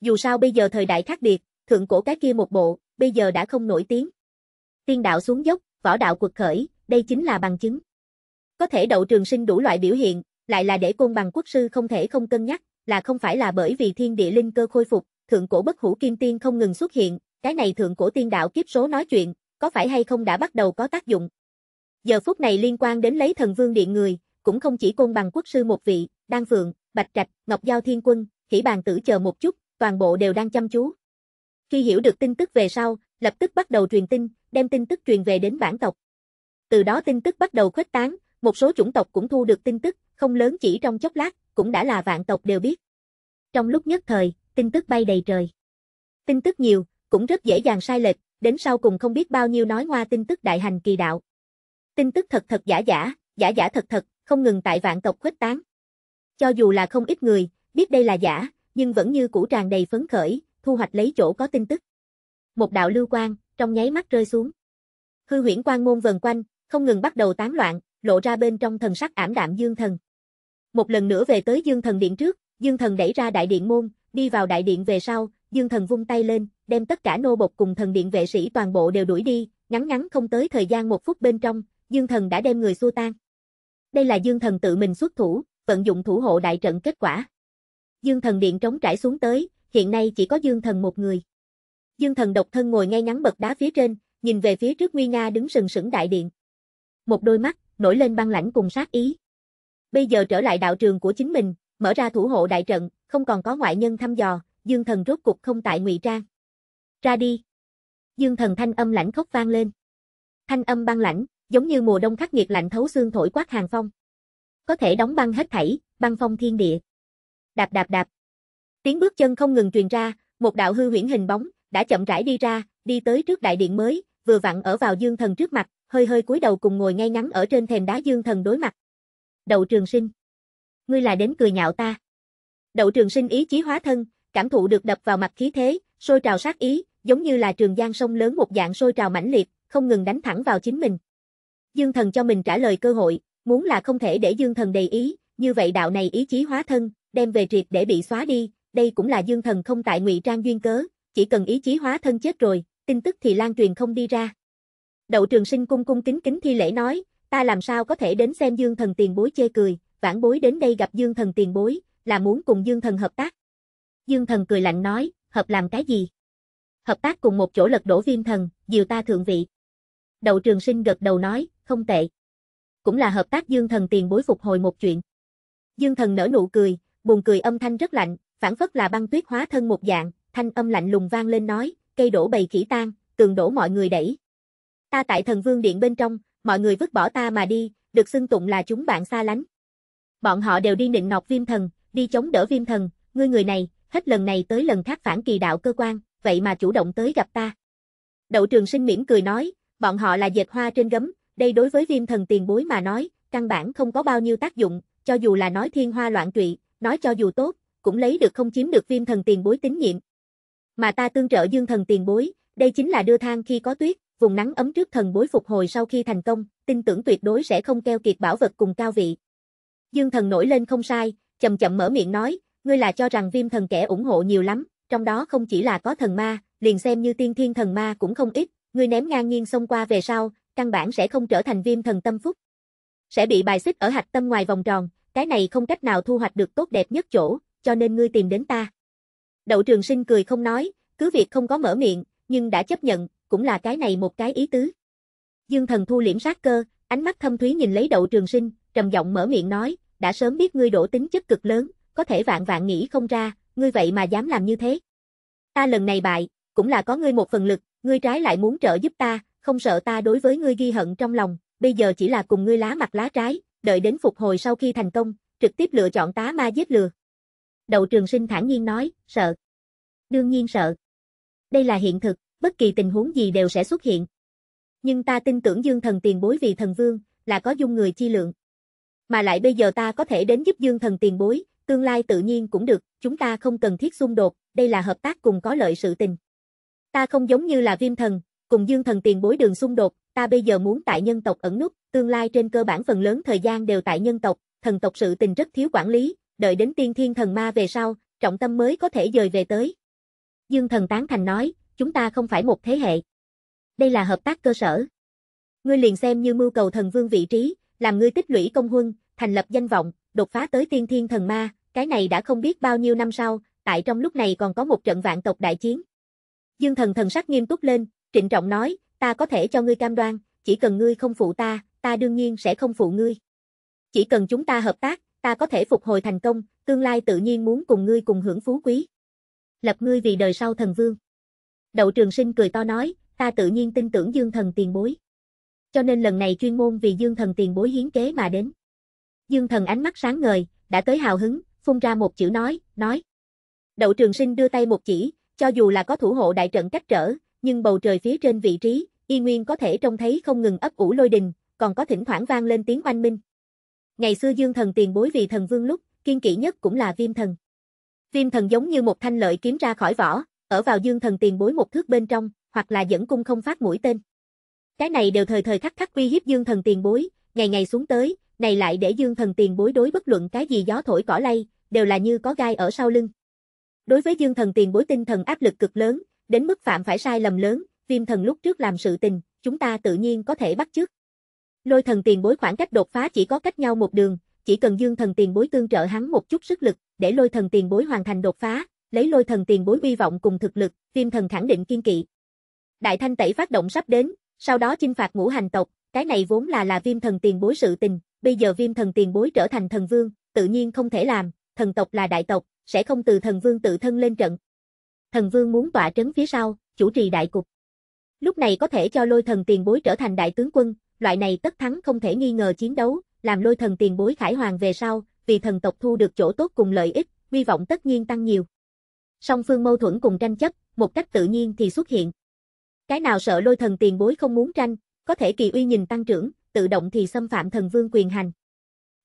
Dù sao bây giờ thời đại khác biệt, thượng cổ cái kia một bộ, bây giờ đã không nổi tiếng. Tiên đạo xuống dốc, võ đạo quật khởi, đây chính là bằng chứng. Có thể đậu trường sinh đủ loại biểu hiện, lại là để côn bằng quốc sư không thể không cân nhắc, là không phải là bởi vì thiên địa linh cơ khôi phục, thượng cổ bất hủ kim tiên không ngừng xuất hiện, cái này thượng cổ tiên đạo kiếp số nói chuyện, có phải hay không đã bắt đầu có tác dụng. Giờ phút này liên quan đến lấy thần vương điện người, cũng không chỉ côn bằng quốc sư một vị, Đan Phượng, Bạch Trạch, Ngọc Giao Thiên Quân, Hỷ Bàn Tử chờ một chút, toàn bộ đều đang chăm chú. Khi hiểu được tin tức về sau, lập tức bắt đầu truyền tin, đem tin tức truyền về đến bản tộc. Từ đó tin tức bắt đầu khuếch tán, một số chủng tộc cũng thu được tin tức, không lớn chỉ trong chốc lát, cũng đã là vạn tộc đều biết. Trong lúc nhất thời, tin tức bay đầy trời. Tin tức nhiều, cũng rất dễ dàng sai lệch, đến sau cùng không biết bao nhiêu nói hoa tin tức đại hành kỳ đạo. Tin tức thật thật giả giả, giả giả thật thật, không ngừng tại vạn tộc khuếch tán. Cho dù là không ít người, biết đây là giả, nhưng vẫn như củ tràn đầy phấn khởi, thu hoạch lấy chỗ có tin tức. Một đạo lưu quang, trong nháy mắt rơi xuống. Hư huyễn quang môn vần quanh, không ngừng bắt đầu tán loạn, lộ ra bên trong thần sắc ảm đạm Dương Thần. Một lần nữa về tới Dương Thần Điện trước, Dương Thần đẩy ra đại điện môn, đi vào đại điện về sau, Dương Thần vung tay lên, đem tất cả nô bộc cùng thần điện vệ sĩ toàn bộ đều đuổi đi, ngắn ngắn không tới thời gian một phút bên trong, Dương Thần đã đem người xua tan. Đây là Dương Thần tự mình xuất thủ, vận dụng thủ hộ đại trận kết quả. Dương Thần điện trống trải xuống tới, hiện nay chỉ có Dương Thần một người. Dương Thần độc thân ngồi ngay ngắn bậc đá phía trên, nhìn về phía trước Nguy Nga đứng sừng sững đại điện. Một đôi mắt, nổi lên băng lãnh cùng sát ý. Bây giờ trở lại đạo trường của chính mình, mở ra thủ hộ đại trận, không còn có ngoại nhân thăm dò, Dương Thần rốt cục không tại ngụy trang. Ra đi. Dương Thần thanh âm lãnh khốc vang lên. Thanh âm băng lãnh, giống như mùa đông khắc nghiệt lạnh thấu xương thổi quát hàng phong. Có thể đóng băng hết thảy, băng phong thiên địa. Đạp đạp đạp. Tiếng bước chân không ngừng truyền ra, một đạo hư huyễn hình bóng đã chậm rãi đi ra, đi tới trước đại điện mới, vừa vặn ở vào Dương Thần trước mặt, hơi hơi cúi đầu cùng ngồi ngay ngắn ở trên thềm đá dương thần đối mặt. Đậu trường sinh. Ngươi là đến cười nhạo ta. Đậu trường sinh ý chí hóa thân, cảm thụ được đập vào mặt khí thế, sôi trào sát ý, giống như là trường giang sông lớn một dạng sôi trào mãnh liệt, không ngừng đánh thẳng vào chính mình. Dương thần cho mình trả lời cơ hội, muốn là không thể để dương thần đầy ý, như vậy đạo này ý chí hóa thân, đem về triệt để bị xóa đi, đây cũng là dương thần không tại ngụy trang duyên cớ, chỉ cần ý chí hóa thân chết rồi, tin tức thì lan truyền không đi ra. Đậu trường sinh cung cung kính kính thi lễ nói, ta làm sao có thể đến xem dương thần tiền bối chê cười, vãn bối đến đây gặp dương thần tiền bối, là muốn cùng dương thần hợp tác. Dương thần cười lạnh nói, hợp làm cái gì? Hợp tác cùng một chỗ lật đổ viêm thần, diều ta thượng vị. Đậu trường sinh gật đầu nói, không tệ. Cũng là hợp tác dương thần tiền bối phục hồi một chuyện. Dương thần nở nụ cười, buồn cười âm thanh rất lạnh, phản phất là băng tuyết hóa thân một dạng, thanh âm lạnh lùng vang lên nói, cây đổ bầy khỉ tan, tường đổ mọi người đẩy, Ta tại thần vương điện bên trong, mọi người vứt bỏ ta mà đi, được xưng tụng là chúng bạn xa lánh. Bọn họ đều đi nịnh nọc viêm thần, đi chống đỡ viêm thần, ngươi người này, hết lần này tới lần khác phản kỳ đạo cơ quan, vậy mà chủ động tới gặp ta. Đậu trường sinh mỉm cười nói, bọn họ là dệt hoa trên gấm, đây đối với viêm thần tiền bối mà nói, căn bản không có bao nhiêu tác dụng, cho dù là nói thiên hoa loạn trụy, nói cho dù tốt, cũng lấy được không chiếm được viêm thần tiền bối tín nhiệm. Mà ta tương trợ dương thần tiền bối, đây chính là đưa thang khi có tuyết, vùng nắng ấm trước thần bối phục hồi sau khi thành công, tin tưởng tuyệt đối sẽ không keo kiệt bảo vật cùng cao vị. Dương thần nổi lên không sai, chậm chậm mở miệng nói, ngươi là cho rằng viêm thần kẻ ủng hộ nhiều lắm, trong đó không chỉ là có thần ma, liền xem như tiên thiên thần ma cũng không ít, ngươi ném ngang nhiên xông qua về sau, căn bản sẽ không trở thành viêm thần tâm phúc. Sẽ bị bài xích ở hạch tâm ngoài vòng tròn, cái này không cách nào thu hoạch được tốt đẹp nhất chỗ, cho nên ngươi tìm đến ta. Đậu trường sinh cười không nói, cứ việc không có mở miệng, nhưng đã chấp nhận, cũng là cái này một cái ý tứ. Dương thần thu liễm sát cơ, ánh mắt thâm thúy nhìn lấy đậu trường sinh, trầm giọng mở miệng nói, đã sớm biết ngươi đổ tính chất cực lớn, có thể vạn vạn nghĩ không ra, ngươi vậy mà dám làm như thế. Ta lần này bại, cũng là có ngươi một phần lực, ngươi trái lại muốn trợ giúp ta, không sợ ta đối với ngươi ghi hận trong lòng, bây giờ chỉ là cùng ngươi lá mặt lá trái, đợi đến phục hồi sau khi thành công, trực tiếp lựa chọn tá ma giết lừa. Đậu trường sinh thản nhiên nói, sợ. Đương nhiên sợ. Đây là hiện thực, bất kỳ tình huống gì đều sẽ xuất hiện. Nhưng ta tin tưởng Dương Thần tiền bối vì thần vương, là có dung người chi lượng. Mà lại bây giờ ta có thể đến giúp Dương Thần tiền bối, tương lai tự nhiên cũng được, chúng ta không cần thiết xung đột, đây là hợp tác cùng có lợi sự tình. Ta không giống như là viêm thần, cùng Dương Thần tiền bối đường xung đột, ta bây giờ muốn tại nhân tộc ẩn nút, tương lai trên cơ bản phần lớn thời gian đều tại nhân tộc, thần tộc sự tình rất thiếu quản lý, đợi đến tiên thiên thần ma về sau, trọng tâm mới có thể dời về tới. Dương Thần tán thành nói, chúng ta không phải một thế hệ. Đây là hợp tác cơ sở. Ngươi liền xem như mưu cầu thần vương vị trí, làm ngươi tích lũy công huân, thành lập danh vọng, đột phá tới tiên thiên thần ma, cái này đã không biết bao nhiêu năm sau, tại trong lúc này còn có một trận vạn tộc đại chiến. Dương thần thần sắc nghiêm túc lên, trịnh trọng nói, ta có thể cho ngươi cam đoan, chỉ cần ngươi không phụ ta, ta đương nhiên sẽ không phụ ngươi. Chỉ cần chúng ta hợp tác, ta có thể phục hồi thành công, tương lai tự nhiên muốn cùng ngươi cùng hưởng phú quý. Lập ngươi vì đời sau thần vương. Đậu Trường Sinh cười to nói, ta tự nhiên tin tưởng Dương Thần tiền bối. Cho nên lần này chuyên môn vì Dương Thần tiền bối hiến kế mà đến. Dương Thần ánh mắt sáng ngời, đã tới hào hứng, phun ra một chữ nói, nói. Đậu Trường Sinh đưa tay một chỉ, cho dù là có thủ hộ đại trận cách trở, nhưng bầu trời phía trên vị trí, y nguyên có thể trông thấy không ngừng ấp ủ lôi đình, còn có thỉnh thoảng vang lên tiếng oanh minh. Ngày xưa Dương Thần tiền bối vì thần vương lúc, kiên kỵ nhất cũng là Viêm Thần. Viêm Thần giống như một thanh lợi kiếm ra khỏi vỏ, ở vào dương thần tiền bối một thước bên trong, hoặc là dẫn cung không phát mũi tên. Cái này đều thời thời khắc khắc uy hiếp dương thần tiền bối, ngày ngày xuống tới, này lại để dương thần tiền bối đối bất luận cái gì gió thổi cỏ lay, đều là như có gai ở sau lưng. Đối với dương thần tiền bối tinh thần áp lực cực lớn, đến mức phạm phải sai lầm lớn, viêm thần lúc trước làm sự tình, chúng ta tự nhiên có thể bắt chước. Lôi thần tiền bối khoảng cách đột phá chỉ có cách nhau một đường, chỉ cần dương thần tiền bối tương trợ hắn một chút sức lực, để lôi thần tiền bối hoàn thành đột phá, lấy lôi thần tiền bối uy vọng cùng thực lực, viêm thần khẳng định kiên kỵ. Đại thanh tẩy phát động sắp đến, sau đó chinh phạt ngũ hành tộc, cái này vốn là là viêm thần tiền bối sự tình, bây giờ viêm thần tiền bối trở thành thần vương, tự nhiên không thể làm, thần tộc là đại tộc, sẽ không từ thần vương tự thân lên trận. Thần vương muốn tỏa trấn phía sau, chủ trì đại cục. Lúc này có thể cho lôi thần tiền bối trở thành đại tướng quân, loại này tất thắng không thể nghi ngờ chiến đấu, làm lôi thần tiền bối khải hoàng về sau, vì thần tộc thu được chỗ tốt cùng lợi ích, hy vọng tất nhiên tăng nhiều song phương mâu thuẫn cùng tranh chấp, một cách tự nhiên thì xuất hiện. Cái nào sợ lôi thần tiền bối không muốn tranh, có thể kỳ uy nhìn tăng trưởng, tự động thì xâm phạm thần vương quyền hành.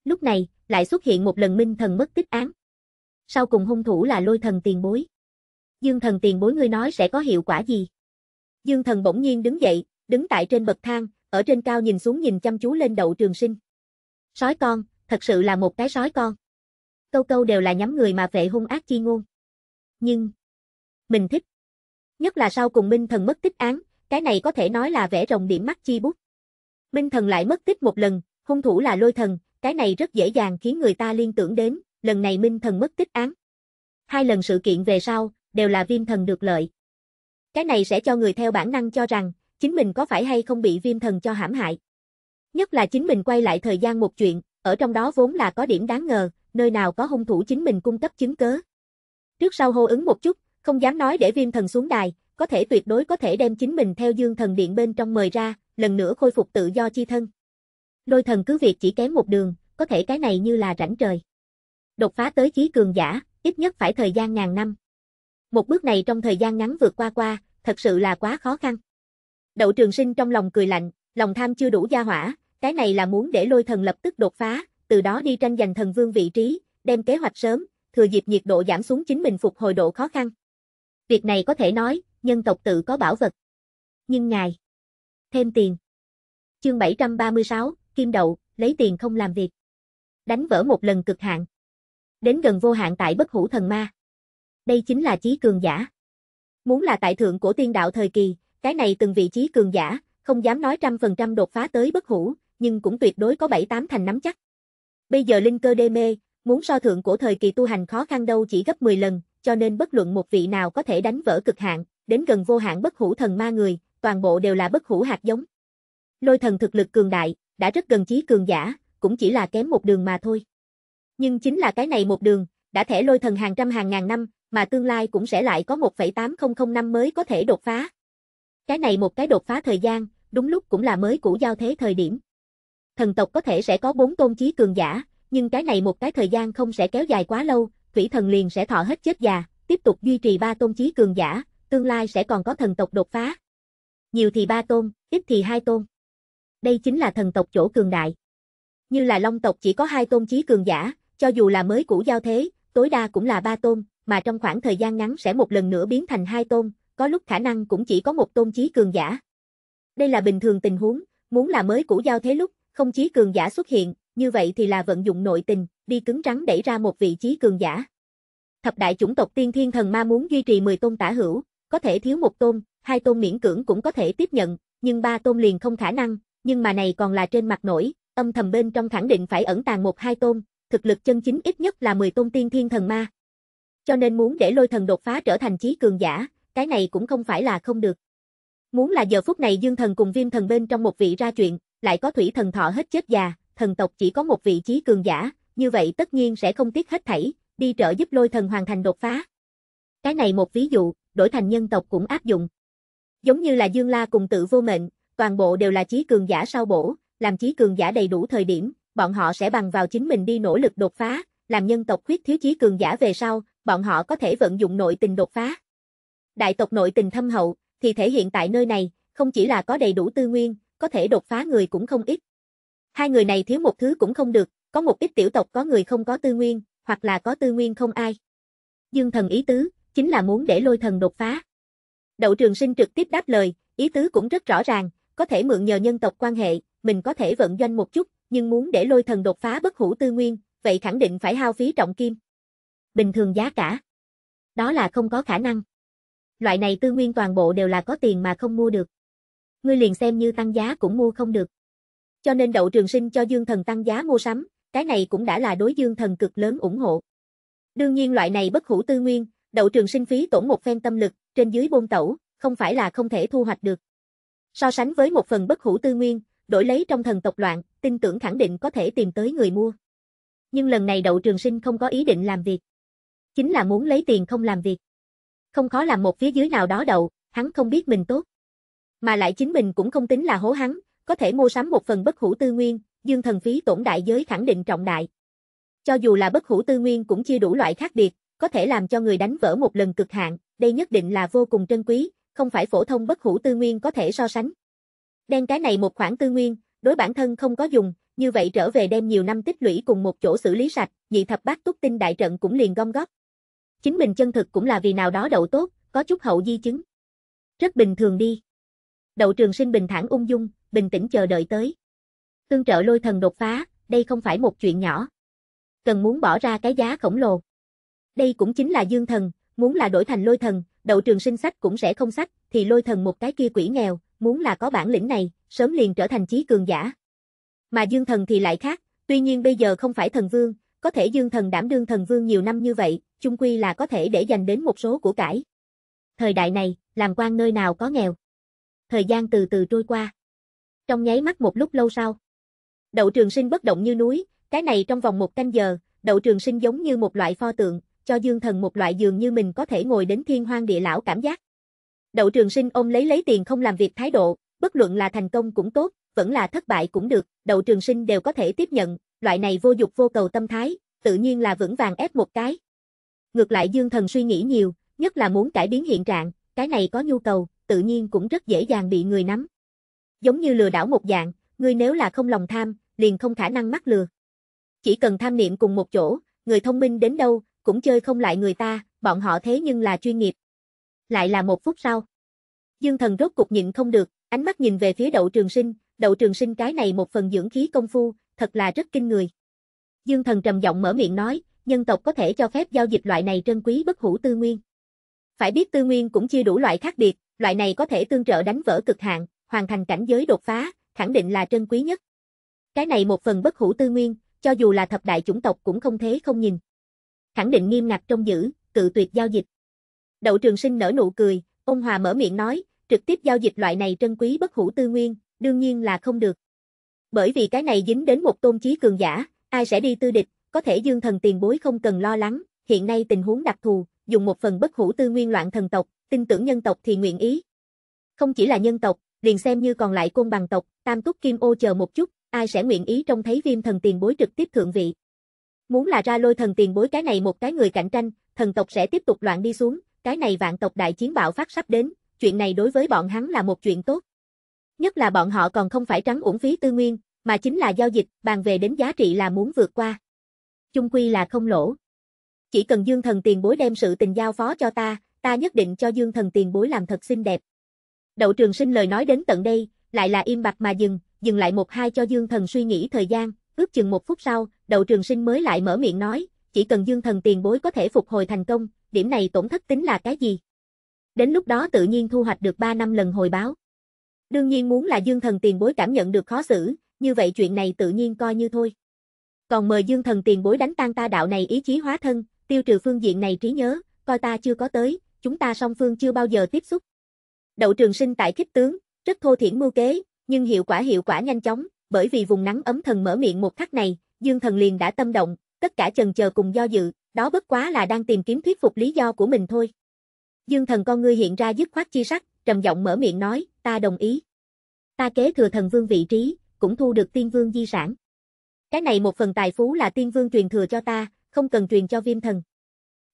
Lúc này, lại xuất hiện một lần minh thần mất tích án. Sau cùng hung thủ là lôi thần tiền bối. Dương thần tiền bối ngươi nói sẽ có hiệu quả gì? Dương thần bỗng nhiên đứng dậy, đứng tại trên bậc thang, ở trên cao nhìn xuống nhìn chăm chú lên đậu trường sinh. Sói con, thật sự là một cái sói con. Câu câu đều là nhắm người mà vệ hung ác chi ngôn nhưng mình thích. Nhất là sau cùng Minh Thần mất tích án, cái này có thể nói là vẽ rồng điểm mắt chi bút. Minh Thần lại mất tích một lần, hung thủ là lôi thần, cái này rất dễ dàng khiến người ta liên tưởng đến, lần này Minh Thần mất tích án. Hai lần sự kiện về sau, đều là viêm thần được lợi. Cái này sẽ cho người theo bản năng cho rằng, chính mình có phải hay không bị viêm thần cho hãm hại. Nhất là chính mình quay lại thời gian một chuyện, ở trong đó vốn là có điểm đáng ngờ, nơi nào có hung thủ chính mình cung cấp chứng cớ, Trước sau hô ứng một chút, không dám nói để viêm thần xuống đài, có thể tuyệt đối có thể đem chính mình theo dương thần điện bên trong mời ra, lần nữa khôi phục tự do chi thân. Lôi thần cứ việc chỉ kém một đường, có thể cái này như là rảnh trời. Đột phá tới chí cường giả, ít nhất phải thời gian ngàn năm. Một bước này trong thời gian ngắn vượt qua qua, thật sự là quá khó khăn. Đậu trường sinh trong lòng cười lạnh, lòng tham chưa đủ gia hỏa, cái này là muốn để lôi thần lập tức đột phá, từ đó đi tranh giành thần vương vị trí, đem kế hoạch sớm, thừa dịp nhiệt độ giảm xuống chính mình phục hồi độ khó khăn. Việc này có thể nói, nhân tộc tự có bảo vật. Nhưng ngài, thêm tiền. Chương 736, Kim Đậu, lấy tiền không làm việc. Đánh vỡ một lần cực hạn. Đến gần vô hạn tại bất hủ thần ma. Đây chính là chí cường giả. Muốn là tại thượng của tiên đạo thời kỳ, cái này từng vị trí cường giả, không dám nói trăm phần trăm đột phá tới bất hủ, nhưng cũng tuyệt đối có bảy tám thành nắm chắc. Bây giờ linh cơ đê mê, muốn so thượng của thời kỳ tu hành khó khăn đâu chỉ gấp 10 lần, cho nên bất luận một vị nào có thể đánh vỡ cực hạn, đến gần vô hạn bất hủ thần ma người, toàn bộ đều là bất hủ hạt giống. Lôi thần thực lực cường đại, đã rất gần chí cường giả, cũng chỉ là kém một đường mà thôi. Nhưng chính là cái này một đường, đã thể lôi thần hàng trăm hàng ngàn năm, mà tương lai cũng sẽ lại có 1,8005 năm mới có thể đột phá. Cái này một cái đột phá thời gian, đúng lúc cũng là mới cũ giao thế thời điểm. Thần tộc có thể sẽ có bốn tôn chí cường giả, nhưng cái này một cái thời gian không sẽ kéo dài quá lâu, thủy thần liền sẽ thọ hết chết già, tiếp tục duy trì ba tôn chí cường giả, tương lai sẽ còn có thần tộc đột phá. Nhiều thì ba tôn, ít thì hai tôn. Đây chính là thần tộc chỗ cường đại. Như là long tộc chỉ có hai tôn chí cường giả, cho dù là mới cũ giao thế, tối đa cũng là ba tôn, mà trong khoảng thời gian ngắn sẽ một lần nữa biến thành hai tôn, có lúc khả năng cũng chỉ có một tôn chí cường giả. Đây là bình thường tình huống, muốn là mới cũ giao thế lúc, không chí cường giả xuất hiện, như vậy thì là vận dụng nội tình, đi cứng rắn đẩy ra một vị trí cường giả. Thập đại chủng tộc tiên thiên thần ma muốn duy trì 10 tôn tả hữu, có thể thiếu một tôn, hai tôn miễn cưỡng cũng có thể tiếp nhận, nhưng ba tôn liền không khả năng, nhưng mà này còn là trên mặt nổi, âm thầm bên trong khẳng định phải ẩn tàng một hai tôn, thực lực chân chính ít nhất là 10 tôn tiên thiên thần ma. Cho nên muốn để lôi thần đột phá trở thành trí cường giả, cái này cũng không phải là không được. Muốn là giờ phút này dương thần cùng viêm thần bên trong một vị ra chuyện, lại có thủy thần thọ hết chết già, thần tộc chỉ có một vị trí cường giả, như vậy tất nhiên sẽ không tiếc hết thảy, đi trợ giúp lôi thần hoàn thành đột phá. Cái này một ví dụ, đổi thành nhân tộc cũng áp dụng. Giống như là Dương La cùng tự vô mệnh, toàn bộ đều là trí cường giả sau bổ, làm trí cường giả đầy đủ thời điểm, bọn họ sẽ bằng vào chính mình đi nỗ lực đột phá, làm nhân tộc khuyết thiếu trí cường giả về sau, bọn họ có thể vận dụng nội tình đột phá. Đại tộc nội tình thâm hậu, thì thể hiện tại nơi này, không chỉ là có đầy đủ tư nguyên, có thể đột phá người cũng không ít. Hai người này thiếu một thứ cũng không được, có một ít tiểu tộc có người không có tư nguyên, hoặc là có tư nguyên không ai. Dương thần ý tứ, chính là muốn để lôi thần đột phá. Đậu trường sinh trực tiếp đáp lời, ý tứ cũng rất rõ ràng, có thể mượn nhờ nhân tộc quan hệ, mình có thể vận doanh một chút, nhưng muốn để lôi thần đột phá bất hữu tư nguyên, vậy khẳng định phải hao phí trọng kim. Bình thường giá cả. Đó là không có khả năng. Loại này tư nguyên toàn bộ đều là có tiền mà không mua được. Ngươi liền xem như tăng giá cũng mua không được. Cho nên đậu trường sinh cho Dương Thần tăng giá mua sắm, cái này cũng đã là đối Dương Thần cực lớn ủng hộ. Đương nhiên loại này bất hữu tư nguyên, đậu trường sinh phí tổn một phen tâm lực, trên dưới bôn tẩu, không phải là không thể thu hoạch được. So sánh với một phần bất hữu tư nguyên, đổi lấy trong thần tộc loạn, tin tưởng khẳng định có thể tìm tới người mua. Nhưng lần này đậu trường sinh không có ý định làm việc. Chính là muốn lấy tiền không làm việc. Không khó làm một phía dưới nào đó đậu, hắn không biết mình tốt. Mà lại chính mình cũng không tính là hố hắn, có thể mua sắm một phần bất hữu tư nguyên, dương thần phí tổn đại giới khẳng định trọng đại. Cho dù là bất hữu tư nguyên cũng chia đủ loại khác biệt, có thể làm cho người đánh vỡ một lần cực hạn, đây nhất định là vô cùng trân quý, không phải phổ thông bất hữu tư nguyên có thể so sánh. đem cái này một khoản tư nguyên, đối bản thân không có dùng, như vậy trở về đem nhiều năm tích lũy cùng một chỗ xử lý sạch, nhị thập bát túc tinh đại trận cũng liền gom góp. Chính mình chân thực cũng là vì nào đó đậu tốt, có chút hậu di chứng. Rất bình thường đi. Đậu trường sinh bình thản ung dung, bình tĩnh chờ đợi tới. Tương trợ lôi thần đột phá, đây không phải một chuyện nhỏ. Cần muốn bỏ ra cái giá khổng lồ. Đây cũng chính là dương thần, muốn là đổi thành lôi thần, đậu trường sinh sách cũng sẽ không sách, thì lôi thần một cái kia quỷ nghèo, muốn là có bản lĩnh này, sớm liền trở thành chí cường giả. Mà dương thần thì lại khác, tuy nhiên bây giờ không phải thần vương, có thể dương thần đảm đương thần vương nhiều năm như vậy, chung quy là có thể để dành đến một số của cải. Thời đại này, làm quan nơi nào có nghèo. Thời gian từ từ trôi qua trong nháy mắt một lúc lâu sau. Đậu trường sinh bất động như núi, cái này trong vòng một canh giờ, đậu trường sinh giống như một loại pho tượng, cho dương thần một loại giường như mình có thể ngồi đến thiên hoang địa lão cảm giác. Đậu trường sinh ôm lấy lấy tiền không làm việc thái độ, bất luận là thành công cũng tốt, vẫn là thất bại cũng được, đậu trường sinh đều có thể tiếp nhận, loại này vô dục vô cầu tâm thái, tự nhiên là vững vàng ép một cái. Ngược lại dương thần suy nghĩ nhiều, nhất là muốn cải biến hiện trạng, cái này có nhu cầu, tự nhiên cũng rất dễ dàng bị người nắm. Giống như lừa đảo một dạng, ngươi nếu là không lòng tham, liền không khả năng mắc lừa. Chỉ cần tham niệm cùng một chỗ, người thông minh đến đâu, cũng chơi không lại người ta, bọn họ thế nhưng là chuyên nghiệp. Lại là một phút sau. Dương thần rốt cục nhịn không được, ánh mắt nhìn về phía đậu trường sinh, đậu trường sinh cái này một phần dưỡng khí công phu, thật là rất kinh người. Dương thần trầm giọng mở miệng nói, nhân tộc có thể cho phép giao dịch loại này trân quý bất hữu tư nguyên. Phải biết tư nguyên cũng chia đủ loại khác biệt, loại này có thể tương trợ đánh vỡ cực hạn, hoàn thành cảnh giới đột phá, khẳng định là trân quý nhất. Cái này một phần bất hữu tư nguyên, cho dù là thập đại chủng tộc cũng không thế không nhìn. Khẳng định nghiêm ngặt trong giữ, cự tuyệt giao dịch. Đậu Trường Sinh nở nụ cười, ông Hòa mở miệng nói, trực tiếp giao dịch loại này trân quý bất hữu tư nguyên, đương nhiên là không được. Bởi vì cái này dính đến một tôn chí cường giả, ai sẽ đi tư địch, có thể dương thần tiền bối không cần lo lắng, hiện nay tình huống đặc thù, dùng một phần bất hữu tư nguyên loạn thần tộc, tin tưởng nhân tộc thì nguyện ý. Không chỉ là nhân tộc, liền xem như còn lại côn bằng tộc, tam túc kim ô chờ một chút, ai sẽ nguyện ý trông thấy viêm thần tiền bối trực tiếp thượng vị. Muốn là ra lôi thần tiền bối cái này một cái người cạnh tranh, thần tộc sẽ tiếp tục loạn đi xuống, cái này vạn tộc đại chiến bạo phát sắp đến, chuyện này đối với bọn hắn là một chuyện tốt. Nhất là bọn họ còn không phải trắng uổng phí tư nguyên, mà chính là giao dịch, bàn về đến giá trị là muốn vượt qua. Chung quy là không lỗ. Chỉ cần Dương Thần tiền bối đem sự tình giao phó cho ta, ta nhất định cho Dương Thần tiền bối làm thật xinh đẹp, Đậu trường sinh lời nói đến tận đây, lại là im bặt mà dừng, dừng lại một hai cho Dương Thần suy nghĩ thời gian, ước chừng một phút sau, đậu trường sinh mới lại mở miệng nói, chỉ cần Dương Thần tiền bối có thể phục hồi thành công, điểm này tổn thất tính là cái gì? Đến lúc đó tự nhiên thu hoạch được 3 năm lần hồi báo. Đương nhiên muốn là Dương Thần tiền bối cảm nhận được khó xử, như vậy chuyện này tự nhiên coi như thôi. Còn mời Dương Thần tiền bối đánh tan ta đạo này ý chí hóa thân, tiêu trừ phương diện này trí nhớ, coi ta chưa có tới, chúng ta song phương chưa bao giờ tiếp xúc. Đậu trường sinh tại khích tướng, rất thô thiển mưu kế, nhưng hiệu quả hiệu quả nhanh chóng, bởi vì vùng nắng ấm thần mở miệng một khắc này, Dương Thần liền đã tâm động, tất cả chần chờ cùng do dự, đó bất quá là đang tìm kiếm thuyết phục lý do của mình thôi. Dương Thần con ngươi hiện ra dứt khoát chi sắc, trầm giọng mở miệng nói, ta đồng ý. Ta kế thừa thần vương vị trí, cũng thu được tiên vương di sản. Cái này một phần tài phú là tiên vương truyền thừa cho ta, không cần truyền cho viêm thần.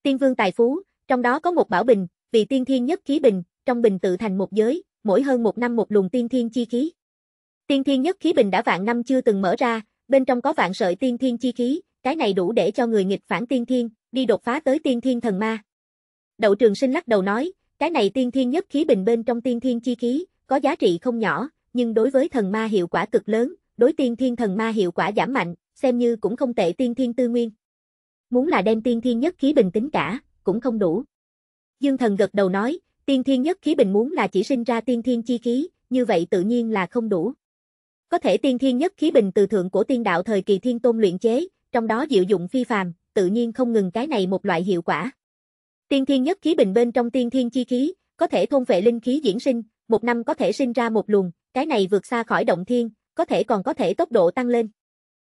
Tiên vương tài phú, trong đó có một bảo bình, vì tiên thiên nhất khí bình, trong bình tự thành một giới, mỗi hơn một năm một luồng tiên thiên chi khí. Tiên thiên nhất khí bình đã vạn năm chưa từng mở ra, bên trong có vạn sợi tiên thiên chi khí, cái này đủ để cho người nghịch phản tiên thiên, đi đột phá tới tiên thiên thần ma. Đậu Trường Sinh lắc đầu nói, cái này tiên thiên nhất khí bình bên trong tiên thiên chi khí, có giá trị không nhỏ, nhưng đối với thần ma hiệu quả cực lớn, đối tiên thiên thần ma hiệu quả giảm mạnh, xem như cũng không tệ tiên thiên tư nguyên. Muốn là đem tiên thiên nhất khí bình tính cả, cũng không đủ. Dương thần gật đầu nói, Tiên thiên nhất khí bình muốn là chỉ sinh ra tiên thiên chi khí, như vậy tự nhiên là không đủ. Có thể tiên thiên nhất khí bình từ thượng của tiên đạo thời kỳ thiên tôn luyện chế, trong đó diệu dụng phi phàm, tự nhiên không ngừng cái này một loại hiệu quả. Tiên thiên nhất khí bình bên trong tiên thiên chi khí, có thể thôn vệ linh khí diễn sinh, một năm có thể sinh ra một luồng, cái này vượt xa khỏi động thiên, có thể còn có thể tốc độ tăng lên.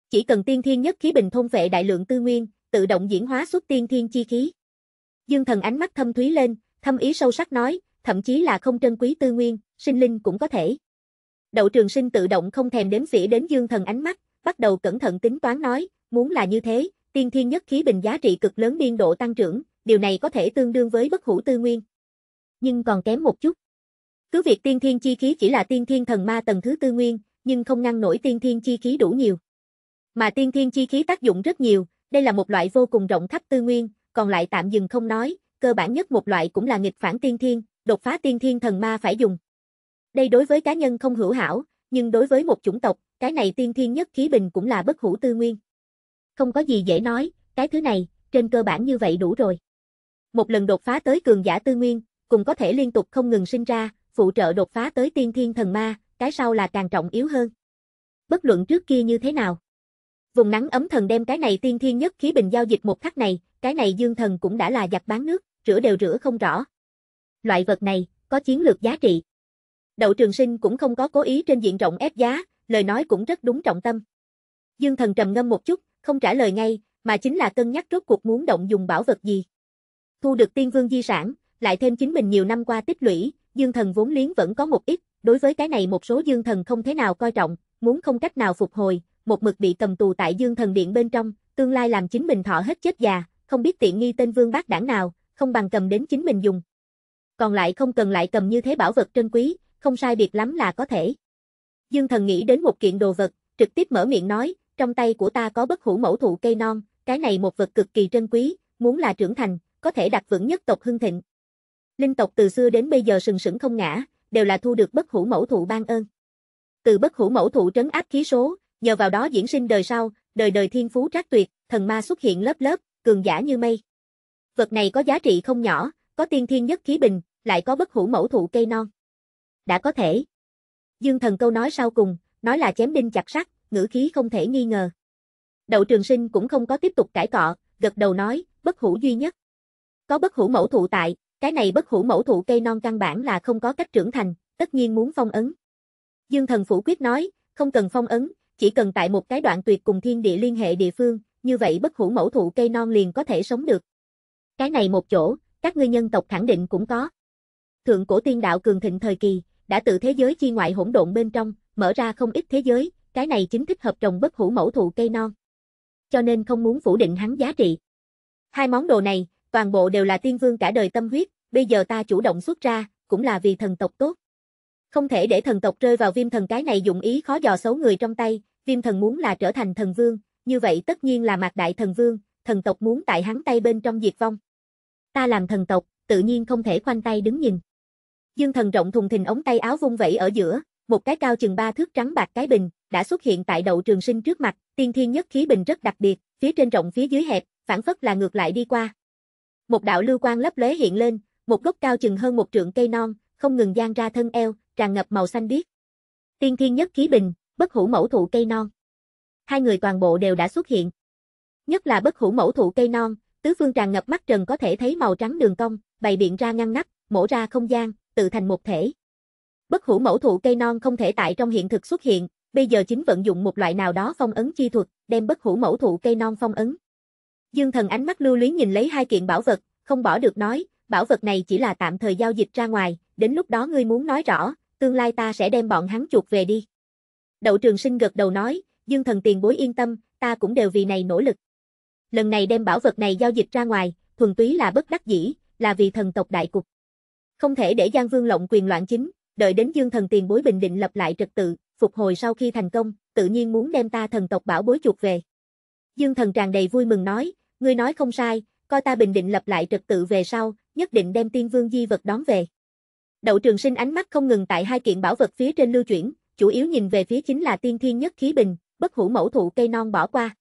Chỉ cần tiên thiên nhất khí bình thôn vệ đại lượng tư nguyên, tự động diễn hóa xuất tiên thiên chi khí. Dương thần ánh mắt thâm thúy lên, thâm ý sâu sắc nói, thậm chí là không trân quý tư nguyên, sinh linh cũng có thể. Đậu trường sinh tự động không thèm đếm xỉa đến dương thần ánh mắt, bắt đầu cẩn thận tính toán nói, muốn là như thế, tiên thiên nhất khí bình giá trị cực lớn biên độ tăng trưởng, điều này có thể tương đương với bất hủ tư nguyên. Nhưng còn kém một chút. Cứ việc tiên thiên chi khí chỉ là tiên thiên thần ma tầng thứ tư nguyên, nhưng không ngăn nổi tiên thiên chi khí đủ nhiều. Mà tiên thiên chi khí tác dụng rất nhiều, đây là một loại vô cùng rộng khắp tư nguyên, còn lại tạm dừng không nói, cơ bản nhất một loại cũng là nghịch phản tiên thiên, đột phá tiên thiên thần ma phải dùng. Đây đối với cá nhân không hữu hảo, nhưng đối với một chủng tộc, cái này tiên thiên nhất khí bình cũng là bất hữu tư nguyên. Không có gì dễ nói, cái thứ này, trên cơ bản như vậy đủ rồi. Một lần đột phá tới cường giả tư nguyên, cùng có thể liên tục không ngừng sinh ra, phụ trợ đột phá tới tiên thiên thần ma, cái sau là càng trọng yếu hơn. Bất luận trước kia như thế nào. Vùng nắng ấm thần đem cái này tiên thiên nhất khí bình giao dịch một khắc này, cái này dương thần cũng đã là giặt bán nước rửa đều rửa không rõ. Loại vật này, có chiến lược giá trị. Đậu trường sinh cũng không có cố ý trên diện rộng ép giá, lời nói cũng rất đúng trọng tâm. Dương thần trầm ngâm một chút, không trả lời ngay, mà chính là cân nhắc rốt cuộc muốn động dùng bảo vật gì. Thu được tiên vương di sản, lại thêm chính mình nhiều năm qua tích lũy, dương thần vốn liếng vẫn có một ít, đối với cái này một số dương thần không thế nào coi trọng, muốn không cách nào phục hồi, một mực bị cầm tù tại dương thần điện bên trong, tương lai làm chính mình thọ hết chết già, không biết tiện nghi tên vương bác đảng nào, không bằng cầm đến chính mình dùng. Còn lại không cần lại cầm như thế bảo vật trân quý, không sai biệt lắm là có thể. Dương thần nghĩ đến một kiện đồ vật, trực tiếp mở miệng nói, trong tay của ta có bất hủ mẫu thụ cây non, cái này một vật cực kỳ trân quý, muốn là trưởng thành, có thể đặt vững nhất tộc hưng thịnh. Linh tộc từ xưa đến bây giờ sừng sững không ngã, đều là thu được bất hủ mẫu thụ ban ơn. Từ bất hủ mẫu thụ trấn áp khí số, nhờ vào đó diễn sinh đời sau, đời đời thiên phú trác tuyệt, thần ma xuất hiện lớp lớp, cường giả như mây vật này có giá trị không nhỏ, có tiên thiên nhất khí bình, lại có bất hủ mẫu thụ cây non. Đã có thể. Dương thần câu nói sau cùng, nói là chém đinh chặt sắt, ngữ khí không thể nghi ngờ. Đậu trường sinh cũng không có tiếp tục cãi cọ, gật đầu nói, bất hủ duy nhất. Có bất hủ mẫu thụ tại, cái này bất hủ mẫu thụ cây non căn bản là không có cách trưởng thành, tất nhiên muốn phong ấn. Dương thần phủ quyết nói, không cần phong ấn, chỉ cần tại một cái đoạn tuyệt cùng thiên địa liên hệ địa phương, như vậy bất hủ mẫu thụ cây non liền có thể sống được. Cái này một chỗ, các ngươi nhân tộc khẳng định cũng có. Thượng cổ tiên đạo cường thịnh thời kỳ, đã tự thế giới chi ngoại hỗn độn bên trong, mở ra không ít thế giới, cái này chính thích hợp trồng bất hủ mẫu thụ cây non. Cho nên không muốn phủ định hắn giá trị. Hai món đồ này, toàn bộ đều là tiên vương cả đời tâm huyết, bây giờ ta chủ động xuất ra, cũng là vì thần tộc tốt. Không thể để thần tộc rơi vào viêm thần cái này dụng ý khó dò xấu người trong tay, viêm thần muốn là trở thành thần vương, như vậy tất nhiên là mạc đại thần vương, thần tộc muốn tại hắn tay bên trong diệt vong ta làm thần tộc, tự nhiên không thể khoanh tay đứng nhìn. Dương thần rộng thùng thình ống tay áo vung vẩy ở giữa, một cái cao chừng ba thước trắng bạc cái bình, đã xuất hiện tại đầu trường sinh trước mặt, tiên thiên nhất khí bình rất đặc biệt, phía trên rộng phía dưới hẹp, phản phất là ngược lại đi qua. Một đạo lưu quang lấp lóe hiện lên, một gốc cao chừng hơn một trượng cây non, không ngừng giang ra thân eo, tràn ngập màu xanh biếc. Tiên thiên nhất khí bình, bất hủ mẫu thụ cây non. Hai người toàn bộ đều đã xuất hiện. Nhất là bất hủ mẫu thụ cây non, Tứ phương tràn ngập mắt trần có thể thấy màu trắng đường cong, bày biện ra ngăn nắp, mổ ra không gian, tự thành một thể. Bất hủ mẫu thụ cây non không thể tại trong hiện thực xuất hiện, bây giờ chính vận dụng một loại nào đó phong ấn chi thuật, đem bất hủ mẫu thụ cây non phong ấn. Dương thần ánh mắt lưu luyến nhìn lấy hai kiện bảo vật, không bỏ được nói, bảo vật này chỉ là tạm thời giao dịch ra ngoài, đến lúc đó ngươi muốn nói rõ, tương lai ta sẽ đem bọn hắn chuột về đi. Đậu trường sinh gật đầu nói, Dương thần tiền bối yên tâm, ta cũng đều vì này nỗ lực lần này đem bảo vật này giao dịch ra ngoài, thuần túy là bất đắc dĩ, là vì thần tộc đại cục. Không thể để Giang Vương lộng quyền loạn chính, đợi đến Dương thần tiền bối bình định lập lại trật tự, phục hồi sau khi thành công, tự nhiên muốn đem ta thần tộc bảo bối chuột về. Dương thần tràn đầy vui mừng nói, ngươi nói không sai, coi ta bình định lập lại trật tự về sau, nhất định đem tiên vương di vật đón về. Đậu trường sinh ánh mắt không ngừng tại hai kiện bảo vật phía trên lưu chuyển, chủ yếu nhìn về phía chính là tiên thiên nhất khí bình, bất hủ mẫu thụ cây non bỏ qua.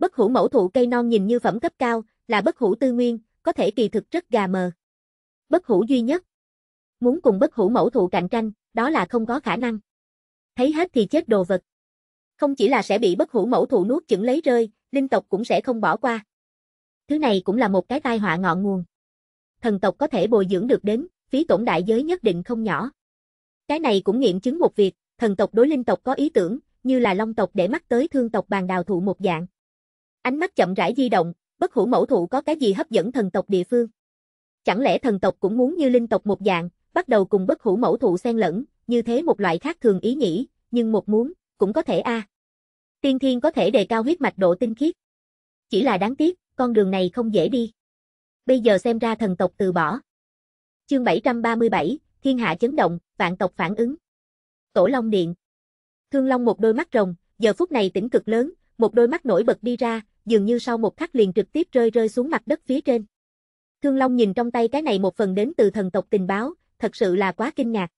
Bất hủ mẫu thụ cây non nhìn như phẩm cấp cao, là bất hủ tư nguyên, có thể kỳ thực rất gà mờ. Bất hủ duy nhất. Muốn cùng bất hủ mẫu thụ cạnh tranh, đó là không có khả năng. Thấy hết thì chết đồ vật. Không chỉ là sẽ bị bất hủ mẫu thụ nuốt chửng lấy rơi, linh tộc cũng sẽ không bỏ qua. Thứ này cũng là một cái tai họa ngọn nguồn. Thần tộc có thể bồi dưỡng được đến, phí tổn đại giới nhất định không nhỏ. Cái này cũng nghiệm chứng một việc, thần tộc đối linh tộc có ý tưởng, như là long tộc để mắt tới thương tộc bàn đào thụ một dạng. Ánh mắt chậm rãi di động, bất hủ mẫu thụ có cái gì hấp dẫn thần tộc địa phương? Chẳng lẽ thần tộc cũng muốn như linh tộc một dạng, bắt đầu cùng bất hủ mẫu thụ xen lẫn, như thế một loại khác thường ý nghĩ, nhưng một muốn, cũng có thể a. À. Tiên thiên có thể đề cao huyết mạch độ tinh khiết. Chỉ là đáng tiếc, con đường này không dễ đi. Bây giờ xem ra thần tộc từ bỏ. Chương 737, thiên hạ chấn động, vạn tộc phản ứng. Tổ Long Điện. Thương Long một đôi mắt rồng, giờ phút này tỉnh cực lớn, một đôi mắt nổi bật đi ra, dường như sau một khắc liền trực tiếp rơi rơi xuống mặt đất phía trên. Thương Long nhìn trong tay cái này một phần đến từ thần tộc tình báo, thật sự là quá kinh ngạc.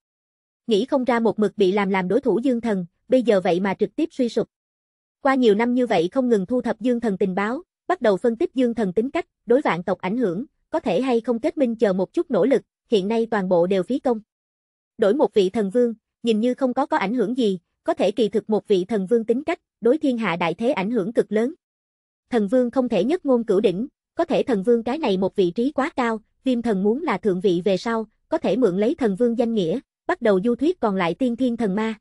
Nghĩ không ra một mực bị làm làm đối thủ Dương Thần, bây giờ vậy mà trực tiếp suy sụp. Qua nhiều năm như vậy không ngừng thu thập Dương Thần tình báo, bắt đầu phân tích Dương Thần tính cách, đối vạn tộc ảnh hưởng, có thể hay không kết minh chờ một chút nỗ lực, hiện nay toàn bộ đều phí công. Đổi một vị thần vương, nhìn như không có có ảnh hưởng gì, có thể kỳ thực một vị thần vương tính cách, đối thiên hạ đại thế ảnh hưởng cực lớn. Thần vương không thể nhất ngôn cửu đỉnh, có thể thần vương cái này một vị trí quá cao, viêm thần muốn là thượng vị về sau, có thể mượn lấy thần vương danh nghĩa, bắt đầu du thuyết còn lại tiên thiên thần ma.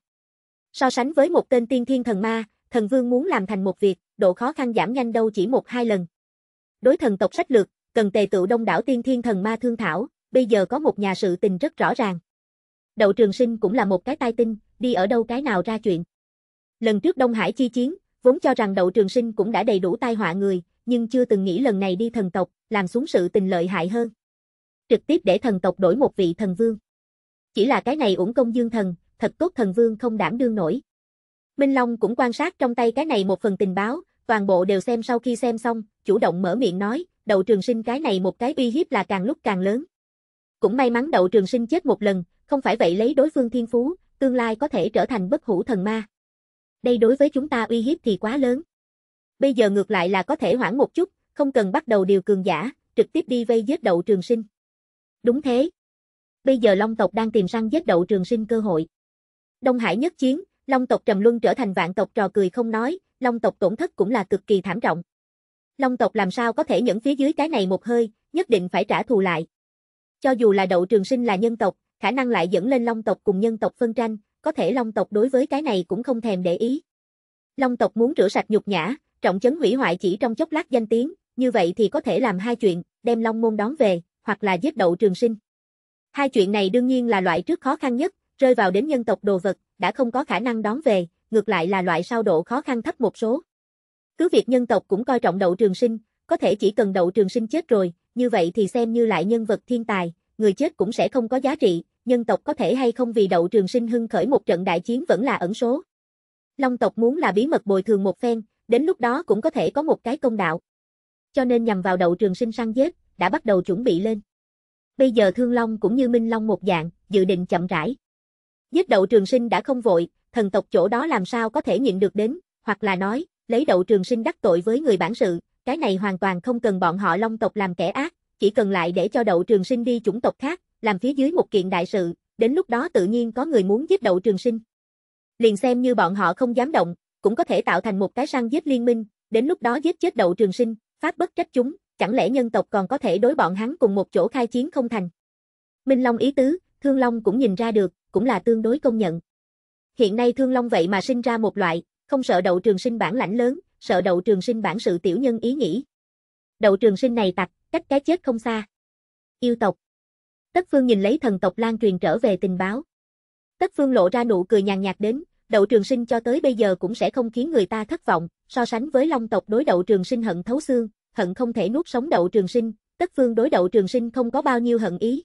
So sánh với một tên tiên thiên thần ma, thần vương muốn làm thành một việc, độ khó khăn giảm nhanh đâu chỉ một hai lần. Đối thần tộc sách lược, cần tề tựu đông đảo tiên thiên thần ma thương thảo, bây giờ có một nhà sự tình rất rõ ràng. Đậu Trường Sinh cũng là một cái tai tinh, đi ở đâu cái nào ra chuyện. Lần trước Đông Hải chi chiến, vốn cho rằng đậu trường sinh cũng đã đầy đủ tai họa người, nhưng chưa từng nghĩ lần này đi thần tộc, làm xuống sự tình lợi hại hơn. Trực tiếp để thần tộc đổi một vị thần vương. Chỉ là cái này uổng công dương thần, thật tốt thần vương không đảm đương nổi. Minh Long cũng quan sát trong tay cái này một phần tình báo, toàn bộ đều xem sau khi xem xong, chủ động mở miệng nói, đậu trường sinh cái này một cái uy hiếp là càng lúc càng lớn. Cũng may mắn đậu trường sinh chết một lần, không phải vậy lấy đối phương thiên phú, tương lai có thể trở thành bất hủ thần ma đây đối với chúng ta uy hiếp thì quá lớn. Bây giờ ngược lại là có thể hoãn một chút, không cần bắt đầu điều cường giả, trực tiếp đi vây giết đậu trường sinh. Đúng thế. Bây giờ Long tộc đang tìm săn giết đậu trường sinh cơ hội. Đông Hải nhất chiến, Long tộc trầm luân trở thành vạn tộc trò cười không nói, Long tộc tổn thất cũng là cực kỳ thảm trọng. Long tộc làm sao có thể nhẫn phía dưới cái này một hơi, nhất định phải trả thù lại. Cho dù là đậu trường sinh là nhân tộc, khả năng lại dẫn lên Long tộc cùng nhân tộc phân tranh, có thể Long tộc đối với cái này cũng không thèm để ý. Long tộc muốn rửa sạch nhục nhã, trọng chấn hủy hoại chỉ trong chốc lát danh tiếng, như vậy thì có thể làm hai chuyện, đem Long môn đón về, hoặc là giết đậu trường sinh. Hai chuyện này đương nhiên là loại trước khó khăn nhất, rơi vào đến nhân tộc đồ vật, đã không có khả năng đón về, ngược lại là loại sau độ khó khăn thấp một số. Cứ việc nhân tộc cũng coi trọng đậu trường sinh, có thể chỉ cần đậu trường sinh chết rồi, như vậy thì xem như lại nhân vật thiên tài, người chết cũng sẽ không có giá trị, nhân tộc có thể hay không vì đậu trường sinh hưng khởi một trận đại chiến vẫn là ẩn số. Long tộc muốn là bí mật bồi thường một phen, đến lúc đó cũng có thể có một cái công đạo. Cho nên nhằm vào đậu trường sinh săn giết, đã bắt đầu chuẩn bị lên. Bây giờ Thương Long cũng như Minh Long một dạng, dự định chậm rãi. Giết đậu trường sinh đã không vội, thần tộc chỗ đó làm sao có thể nhịn được đến, hoặc là nói, lấy đậu trường sinh đắc tội với người bản sự, cái này hoàn toàn không cần bọn họ Long tộc làm kẻ ác, chỉ cần lại để cho đậu trường sinh đi chủng tộc khác, làm phía dưới một kiện đại sự, đến lúc đó tự nhiên có người muốn giết đậu trường sinh. Liền xem như bọn họ không dám động, cũng có thể tạo thành một cái săn giết liên minh, đến lúc đó giết chết đậu trường sinh, phát bất trách chúng, chẳng lẽ nhân tộc còn có thể đối bọn hắn cùng một chỗ khai chiến không thành. Minh Long ý tứ, Thương Long cũng nhìn ra được, cũng là tương đối công nhận. Hiện nay Thương Long vậy mà sinh ra một loại, không sợ đậu trường sinh bản lãnh lớn, sợ đậu trường sinh bản sự tiểu nhân ý nghĩ. Đậu trường sinh này tặc, cách cái chết không xa. Yêu tộc, Tất Phương nhìn lấy thần tộc lan truyền trở về tình báo. Tất Phương lộ ra nụ cười nhàn nhạt đến, đậu trường sinh cho tới bây giờ cũng sẽ không khiến người ta thất vọng, so sánh với long tộc đối đậu trường sinh hận thấu xương, hận không thể nuốt sống đậu trường sinh, Tất Phương đối đậu trường sinh không có bao nhiêu hận ý.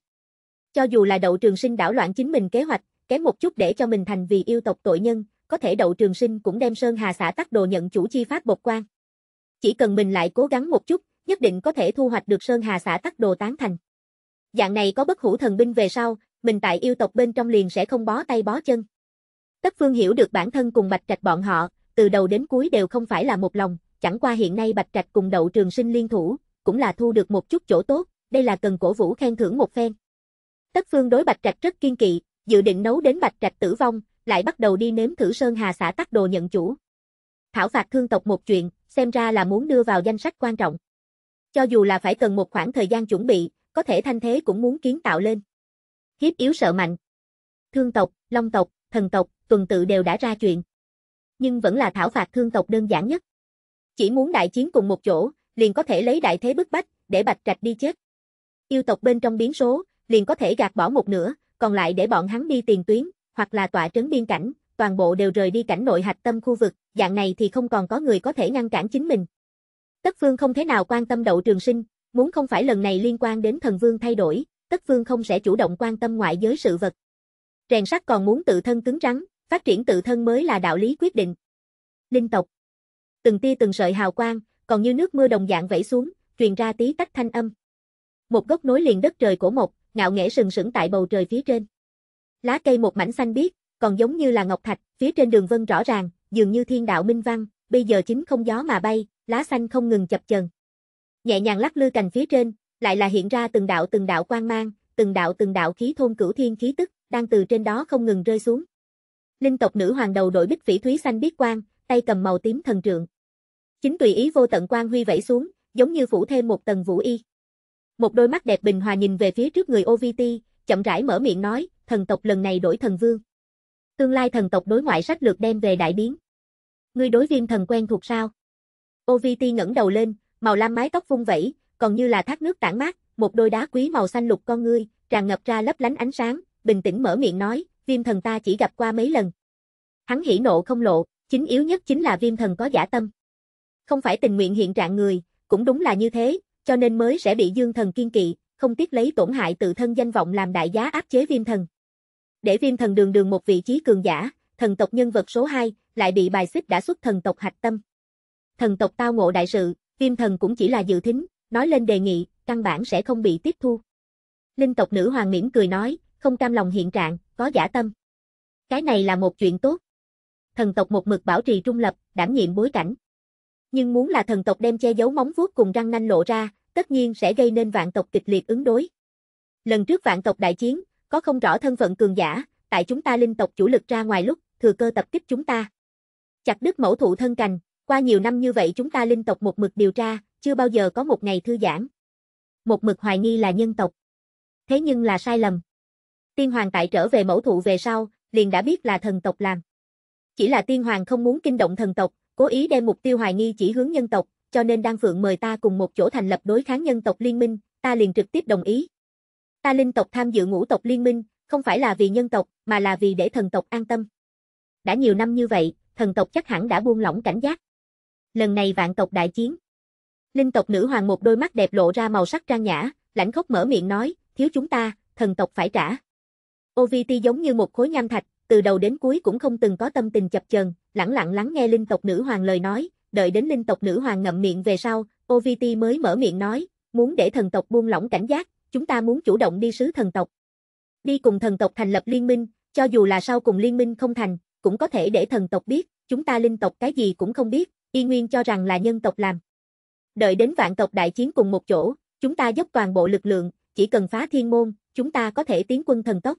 Cho dù là đậu trường sinh đảo loạn chính mình kế hoạch, kém một chút để cho mình thành vì yêu tộc tội nhân, có thể đậu trường sinh cũng đem Sơn Hà xã tắc đồ nhận chủ chi pháp bột quan. Chỉ cần mình lại cố gắng một chút, nhất định có thể thu hoạch được Sơn Hà xã tắc đồ tán thành. Dạng này có bất hủ thần binh về sau, mình tại yêu tộc bên trong liền sẽ không bó tay bó chân. Tất Phương hiểu được bản thân cùng Bạch Trạch bọn họ, từ đầu đến cuối đều không phải là một lòng, chẳng qua hiện nay Bạch Trạch cùng Đậu Trường Sinh liên thủ, cũng là thu được một chút chỗ tốt, đây là cần cổ vũ khen thưởng một phen. Tất Phương đối Bạch Trạch rất kiên kỵ, dự định nấu đến Bạch Trạch tử vong, lại bắt đầu đi nếm thử Sơn Hà xã tắc đồ nhận chủ. Thảo phạt thương tộc một chuyện, xem ra là muốn đưa vào danh sách quan trọng. Cho dù là phải cần một khoảng thời gian chuẩn bị, có thể thanh thế cũng muốn kiến tạo lên. Hiếp yếu sợ mạnh. Thương tộc, long tộc, thần tộc, tuần tự đều đã ra chuyện. Nhưng vẫn là thảo phạt thương tộc đơn giản nhất. Chỉ muốn đại chiến cùng một chỗ, liền có thể lấy đại thế bức bách, để bạch trạch đi chết. Yêu tộc bên trong biến số, liền có thể gạt bỏ một nửa, còn lại để bọn hắn đi tiền tuyến, hoặc là tọa trấn biên cảnh, toàn bộ đều rời đi cảnh nội hạch tâm khu vực, dạng này thì không còn có người có thể ngăn cản chính mình. Tất Phương không thế nào quan tâm đậu trường sinh, Muốn không phải lần này liên quan đến thần vương thay đổi, tất vương không sẽ chủ động quan tâm ngoại giới sự vật. Rèn sắt còn muốn tự thân cứng rắn, phát triển tự thân mới là đạo lý quyết định. Linh tộc Từng tia từng sợi hào quang, còn như nước mưa đồng dạng vẫy xuống, truyền ra tí tách thanh âm. Một gốc nối liền đất trời cổ một, ngạo nghễ sừng sững tại bầu trời phía trên. Lá cây một mảnh xanh biếc, còn giống như là ngọc thạch, phía trên đường vân rõ ràng, dường như thiên đạo minh văn, bây giờ chính không gió mà bay, lá xanh không ngừng chập chờn nhẹ nhàng lắc lư cành phía trên, lại là hiện ra từng đạo từng đạo quang mang, từng đạo từng đạo khí thôn cửu thiên khí tức, đang từ trên đó không ngừng rơi xuống. Linh tộc nữ hoàng đầu đội bích phỉ thúy xanh biết quang, tay cầm màu tím thần trượng. Chính tùy ý vô tận quang huy vẫy xuống, giống như phủ thêm một tầng vũ y. Một đôi mắt đẹp bình hòa nhìn về phía trước người OVT, chậm rãi mở miệng nói, thần tộc lần này đổi thần vương. Tương lai thần tộc đối ngoại sách lược đem về đại biến. Ngươi đối viêm thần quen thuộc sao? OVT ngẩng đầu lên, màu lam mái tóc vung vẩy, còn như là thác nước tản mát, một đôi đá quý màu xanh lục con ngươi, tràn ngập ra lấp lánh ánh sáng, bình tĩnh mở miệng nói, viêm thần ta chỉ gặp qua mấy lần. Hắn hỉ nộ không lộ, chính yếu nhất chính là viêm thần có giả tâm. Không phải tình nguyện hiện trạng người, cũng đúng là như thế, cho nên mới sẽ bị dương thần kiên kỵ, không tiếc lấy tổn hại tự thân danh vọng làm đại giá áp chế viêm thần. Để viêm thần đường đường một vị trí cường giả, thần tộc nhân vật số 2, lại bị bài xích đã xuất thần tộc hạch tâm. Thần tộc tao ngộ đại sự, viêm thần cũng chỉ là dự thính, nói lên đề nghị, căn bản sẽ không bị tiếp thu. Linh tộc nữ hoàng mỉm cười nói, không cam lòng hiện trạng, có giả tâm. Cái này là một chuyện tốt. Thần tộc một mực bảo trì trung lập, đảm nhiệm bối cảnh. Nhưng muốn là thần tộc đem che giấu móng vuốt cùng răng nanh lộ ra, tất nhiên sẽ gây nên vạn tộc kịch liệt ứng đối. Lần trước vạn tộc đại chiến, có không rõ thân phận cường giả, tại chúng ta linh tộc chủ lực ra ngoài lúc, thừa cơ tập kích chúng ta. Chặt đứt mẫu thụ thân cành, qua nhiều năm như vậy chúng ta linh tộc một mực điều tra, chưa bao giờ có một ngày thư giãn. Một mực hoài nghi là nhân tộc. Thế nhưng là sai lầm. Tiên hoàng tại trở về mẫu thụ về sau, liền đã biết là thần tộc làm. Chỉ là tiên hoàng không muốn kinh động thần tộc, cố ý đem mục tiêu hoài nghi chỉ hướng nhân tộc, cho nên đang Phượng mời ta cùng một chỗ thành lập đối kháng nhân tộc liên minh, ta liền trực tiếp đồng ý. Ta linh tộc tham dự ngũ tộc liên minh, không phải là vì nhân tộc, mà là vì để thần tộc an tâm. Đã nhiều năm như vậy, thần tộc chắc hẳn đã buông lỏng cảnh giác lần này vạn tộc đại chiến. Linh tộc nữ hoàng một đôi mắt đẹp lộ ra màu sắc trang nhã, lãnh khốc mở miệng nói, thiếu chúng ta, thần tộc phải trả. OVT giống như một khối nham thạch, từ đầu đến cuối cũng không từng có tâm tình chập chờn, lẳng lặng lắng nghe linh tộc nữ hoàng lời nói, đợi đến linh tộc nữ hoàng ngậm miệng về sau, OVT mới mở miệng nói, muốn để thần tộc buông lỏng cảnh giác, chúng ta muốn chủ động đi sứ thần tộc. Đi cùng thần tộc thành lập liên minh, cho dù là sau cùng liên minh không thành, cũng có thể để thần tộc biết, chúng ta linh tộc cái gì cũng không biết, y nguyên cho rằng là nhân tộc làm. Đợi đến vạn tộc đại chiến cùng một chỗ, chúng ta dốc toàn bộ lực lượng, chỉ cần phá thiên môn, chúng ta có thể tiến quân thần tốc.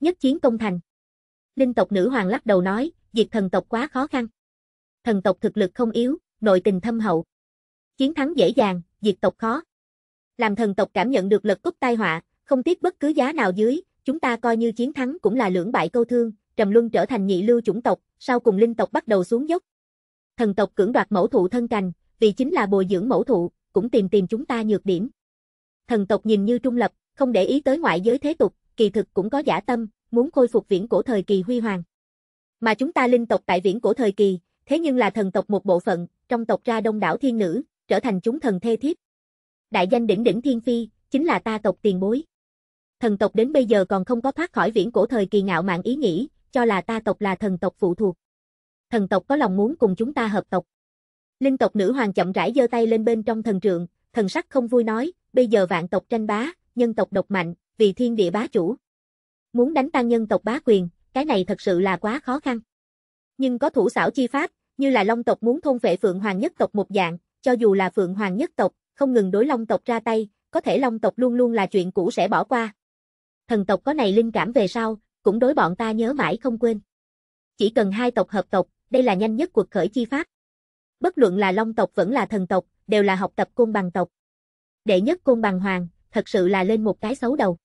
Nhất chiến công thành. Linh tộc nữ hoàng lắc đầu nói, diệt thần tộc quá khó khăn. Thần tộc thực lực không yếu, nội tình thâm hậu. Chiến thắng dễ dàng, diệt tộc khó. Làm thần tộc cảm nhận được lực cúp tai họa, không tiếc bất cứ giá nào dưới, chúng ta coi như chiến thắng cũng là lưỡng bại câu thương, Trầm Luân trở thành nhị lưu chủng tộc, sau cùng linh tộc bắt đầu xuống dốc thần tộc cưỡng đoạt mẫu thụ thân cành, vì chính là bồi dưỡng mẫu thụ, cũng tìm tìm chúng ta nhược điểm. Thần tộc nhìn như trung lập, không để ý tới ngoại giới thế tục, kỳ thực cũng có giả tâm, muốn khôi phục viễn cổ thời kỳ huy hoàng. Mà chúng ta linh tộc tại viễn cổ thời kỳ, thế nhưng là thần tộc một bộ phận, trong tộc ra đông đảo thiên nữ, trở thành chúng thần thê thiếp. Đại danh đỉnh đỉnh thiên phi, chính là ta tộc tiền bối. Thần tộc đến bây giờ còn không có thoát khỏi viễn cổ thời kỳ ngạo mạn ý nghĩ, cho là ta tộc là thần tộc phụ thuộc thần tộc có lòng muốn cùng chúng ta hợp tộc. Linh tộc nữ hoàng chậm rãi giơ tay lên bên trong thần trượng, thần sắc không vui nói, bây giờ vạn tộc tranh bá, nhân tộc độc mạnh, vì thiên địa bá chủ. Muốn đánh tan nhân tộc bá quyền, cái này thật sự là quá khó khăn. Nhưng có thủ xảo chi pháp, như là Long tộc muốn thôn vệ Phượng Hoàng nhất tộc một dạng, cho dù là Phượng Hoàng nhất tộc, không ngừng đối Long tộc ra tay, có thể Long tộc luôn luôn là chuyện cũ sẽ bỏ qua. Thần tộc có này linh cảm về sau, cũng đối bọn ta nhớ mãi không quên. Chỉ cần hai tộc hợp tộc, đây là nhanh nhất cuộc khởi chi pháp. Bất luận là long tộc vẫn là thần tộc, đều là học tập côn bằng tộc. Đệ nhất côn bằng hoàng, thật sự là lên một cái xấu đầu.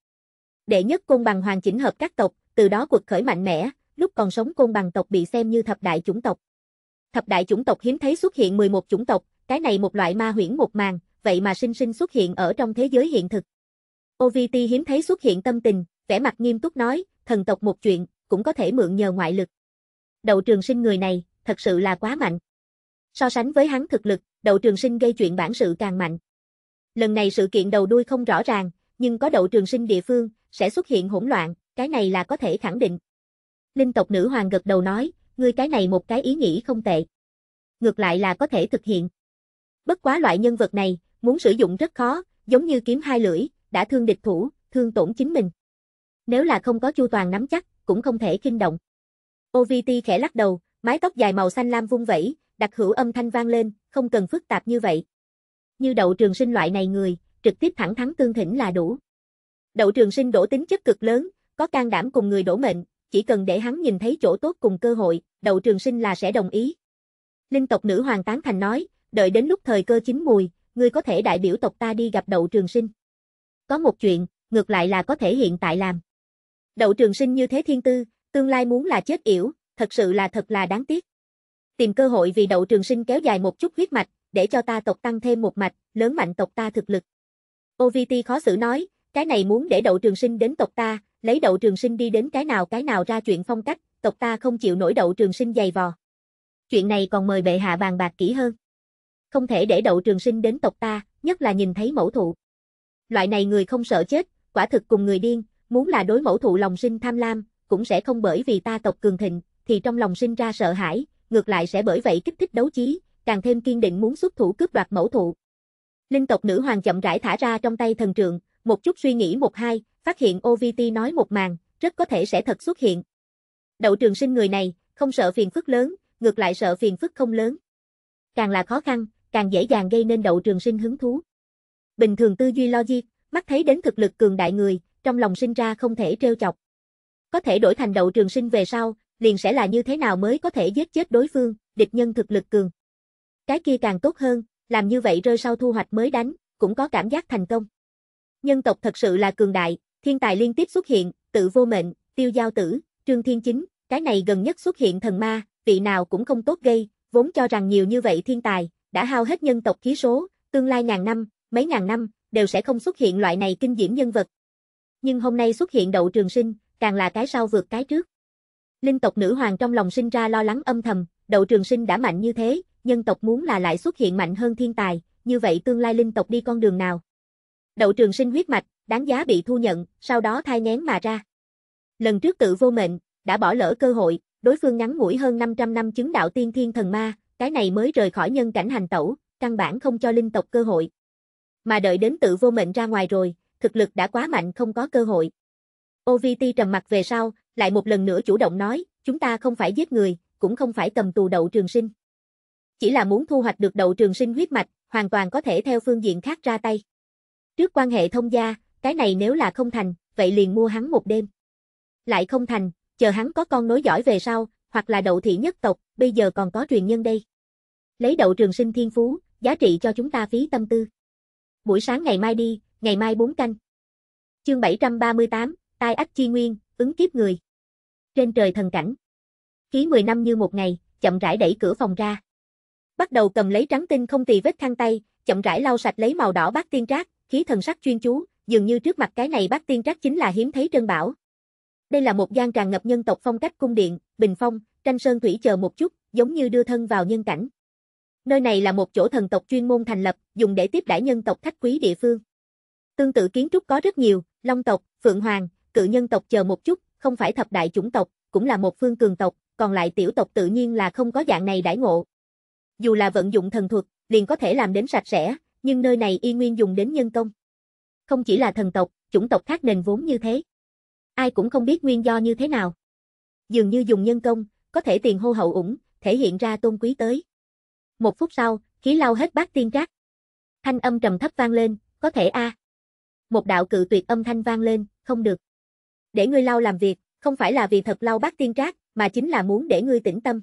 Đệ nhất côn bằng hoàng chỉnh hợp các tộc, từ đó cuộc khởi mạnh mẽ, lúc còn sống côn bằng tộc bị xem như thập đại chủng tộc. Thập đại chủng tộc hiếm thấy xuất hiện 11 chủng tộc, cái này một loại ma huyễn một màn, vậy mà sinh sinh xuất hiện ở trong thế giới hiện thực. OVT hiếm thấy xuất hiện tâm tình, vẻ mặt nghiêm túc nói, thần tộc một chuyện, cũng có thể mượn nhờ ngoại lực đầu trường sinh người này, thật sự là quá mạnh. So sánh với hắn thực lực, đậu trường sinh gây chuyện bản sự càng mạnh. Lần này sự kiện đầu đuôi không rõ ràng, nhưng có đậu trường sinh địa phương, sẽ xuất hiện hỗn loạn, cái này là có thể khẳng định. Linh tộc nữ hoàng gật đầu nói, ngươi cái này một cái ý nghĩ không tệ. Ngược lại là có thể thực hiện. Bất quá loại nhân vật này, muốn sử dụng rất khó, giống như kiếm hai lưỡi, đã thương địch thủ, thương tổn chính mình. Nếu là không có chu toàn nắm chắc, cũng không thể kinh động. OVT khẽ lắc đầu, mái tóc dài màu xanh lam vung vẩy, đặc hữu âm thanh vang lên, không cần phức tạp như vậy. Như đậu trường sinh loại này người, trực tiếp thẳng thắn tương thỉnh là đủ. Đậu trường sinh đổ tính chất cực lớn, có can đảm cùng người đổ mệnh, chỉ cần để hắn nhìn thấy chỗ tốt cùng cơ hội, đậu trường sinh là sẽ đồng ý. Linh tộc nữ hoàng tán thành nói, đợi đến lúc thời cơ chín mùi, ngươi có thể đại biểu tộc ta đi gặp đậu trường sinh. Có một chuyện, ngược lại là có thể hiện tại làm. Đậu trường sinh như thế thiên tư, tương lai muốn là chết yểu, thật sự là thật là đáng tiếc. Tìm cơ hội vì đậu trường sinh kéo dài một chút huyết mạch, để cho ta tộc tăng thêm một mạch, lớn mạnh tộc ta thực lực. OVT khó xử nói, cái này muốn để đậu trường sinh đến tộc ta, lấy đậu trường sinh đi đến cái nào cái nào ra chuyện phong cách, tộc ta không chịu nổi đậu trường sinh dày vò. Chuyện này còn mời bệ hạ bàn bạc kỹ hơn. Không thể để đậu trường sinh đến tộc ta, nhất là nhìn thấy mẫu thụ. Loại này người không sợ chết, quả thực cùng người điên, muốn là đối mẫu thụ lòng sinh tham lam, cũng sẽ không bởi vì ta tộc cường thịnh, thì trong lòng sinh ra sợ hãi, ngược lại sẽ bởi vậy kích thích đấu chí, càng thêm kiên định muốn xuất thủ cướp đoạt mẫu thụ. Linh tộc nữ hoàng chậm rãi thả ra trong tay thần trượng, một chút suy nghĩ một hai, phát hiện OVT nói một màn, rất có thể sẽ thật xuất hiện. Đậu trường sinh người này, không sợ phiền phức lớn, ngược lại sợ phiền phức không lớn. Càng là khó khăn, càng dễ dàng gây nên đậu trường sinh hứng thú. Bình thường tư duy logic, mắt thấy đến thực lực cường đại người, trong lòng sinh ra không thể trêu chọc. Có thể đổi thành đậu trường sinh về sau, liền sẽ là như thế nào mới có thể giết chết đối phương, địch nhân thực lực cường. Cái kia càng tốt hơn, làm như vậy rơi sau thu hoạch mới đánh, cũng có cảm giác thành công. Nhân tộc thật sự là cường đại, thiên tài liên tiếp xuất hiện, tự vô mệnh, tiêu giao tử, trương thiên chính, cái này gần nhất xuất hiện thần ma, vị nào cũng không tốt gây, vốn cho rằng nhiều như vậy thiên tài, đã hao hết nhân tộc khí số, tương lai ngàn năm, mấy ngàn năm, đều sẽ không xuất hiện loại này kinh diễm nhân vật. Nhưng hôm nay xuất hiện đậu trường sinh, càng là cái sau vượt cái trước. Linh tộc nữ hoàng trong lòng sinh ra lo lắng âm thầm, đậu trường sinh đã mạnh như thế, nhân tộc muốn là lại xuất hiện mạnh hơn thiên tài, như vậy tương lai linh tộc đi con đường nào? Đậu trường sinh huyết mạch, đáng giá bị thu nhận, sau đó thai ngén mà ra. Lần trước tự vô mệnh, đã bỏ lỡ cơ hội, đối phương ngắn ngủi hơn 500 năm chứng đạo tiên thiên thần ma, cái này mới rời khỏi nhân cảnh hành tẩu, căn bản không cho linh tộc cơ hội. Mà đợi đến tự vô mệnh ra ngoài rồi, thực lực đã quá mạnh không có cơ hội. OVT trầm mặt về sau, lại một lần nữa chủ động nói, chúng ta không phải giết người, cũng không phải cầm tù đậu trường sinh. Chỉ là muốn thu hoạch được đậu trường sinh huyết mạch, hoàn toàn có thể theo phương diện khác ra tay. Trước quan hệ thông gia, cái này nếu là không thành, vậy liền mua hắn một đêm. Lại không thành, chờ hắn có con nối giỏi về sau, hoặc là đậu thị nhất tộc, bây giờ còn có truyền nhân đây. Lấy đậu trường sinh thiên phú, giá trị cho chúng ta phí tâm tư. Buổi sáng ngày mai đi, ngày mai bốn canh. Chương 738, tai ách chi nguyên, ứng kiếp người. Trên trời thần cảnh. Ký 10 năm như một ngày, chậm rãi đẩy cửa phòng ra. Bắt đầu cầm lấy trắng tinh không tì vết khăn tay, chậm rãi lau sạch lấy màu đỏ bát tiên trác, khí thần sắc chuyên chú, dường như trước mặt cái này bát tiên trác chính là hiếm thấy trân bảo. Đây là một gian tràn ngập nhân tộc phong cách cung điện, bình phong, tranh sơn thủy chờ một chút, giống như đưa thân vào nhân cảnh. Nơi này là một chỗ thần tộc chuyên môn thành lập, dùng để tiếp đãi nhân tộc khách quý địa phương. Tương tự kiến trúc có rất nhiều, Long tộc, Phượng Hoàng, cự nhân tộc chờ một chút, không phải thập đại chủng tộc, cũng là một phương cường tộc, còn lại tiểu tộc tự nhiên là không có dạng này đãi ngộ. Dù là vận dụng thần thuật, liền có thể làm đến sạch sẽ, nhưng nơi này y nguyên dùng đến nhân công. Không chỉ là thần tộc, chủng tộc khác nền vốn như thế. Ai cũng không biết nguyên do như thế nào. Dường như dùng nhân công, có thể tiền hô hậu ủng, thể hiện ra tôn quý tới. Một phút sau, khí lao hết bát tiên trác. Thanh âm trầm thấp vang lên, có thể a. Một đạo cự tuyệt âm thanh vang lên, không được. Để ngươi lao làm việc, không phải là vì thật lao bát tiên trác, mà chính là muốn để ngươi tĩnh tâm.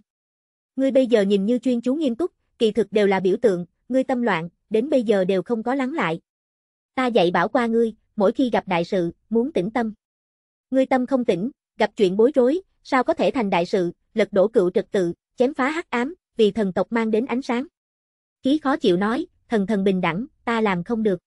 Ngươi bây giờ nhìn như chuyên chú nghiêm túc, kỳ thực đều là biểu tượng, ngươi tâm loạn, đến bây giờ đều không có lắng lại. Ta dạy bảo qua ngươi, mỗi khi gặp đại sự, muốn tĩnh tâm. Ngươi tâm không tĩnh, gặp chuyện bối rối, sao có thể thành đại sự, lật đổ cựu trật tự, chém phá hắc ám, vì thần tộc mang đến ánh sáng. Khí khó chịu nói, thần thần bình đẳng, ta làm không được.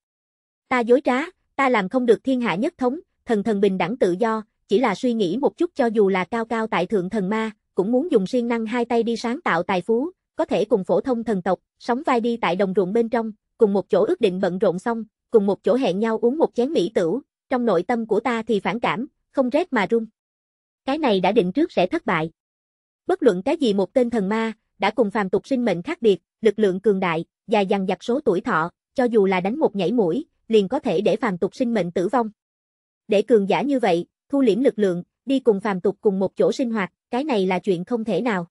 Ta dối trá, ta làm không được thiên hạ nhất thống, thần thần bình đẳng tự do, chỉ là suy nghĩ một chút cho dù là cao cao tại thượng thần ma, cũng muốn dùng siêng năng hai tay đi sáng tạo tài phú, có thể cùng phổ thông thần tộc, sóng vai đi tại đồng ruộng bên trong, cùng một chỗ ước định bận rộn xong, cùng một chỗ hẹn nhau uống một chén mỹ tửu, trong nội tâm của ta thì phản cảm, không rét mà run. Cái này đã định trước sẽ thất bại. Bất luận cái gì một tên thần ma, đã cùng phàm tục sinh mệnh khác biệt, lực lượng cường đại, dài dằng dặc số tuổi thọ, cho dù là đánh một nhảy mũi, liền có thể để phàm tục sinh mệnh tử vong. Để cường giả như vậy, thu liễm lực lượng, đi cùng phàm tục cùng một chỗ sinh hoạt, cái này là chuyện không thể nào.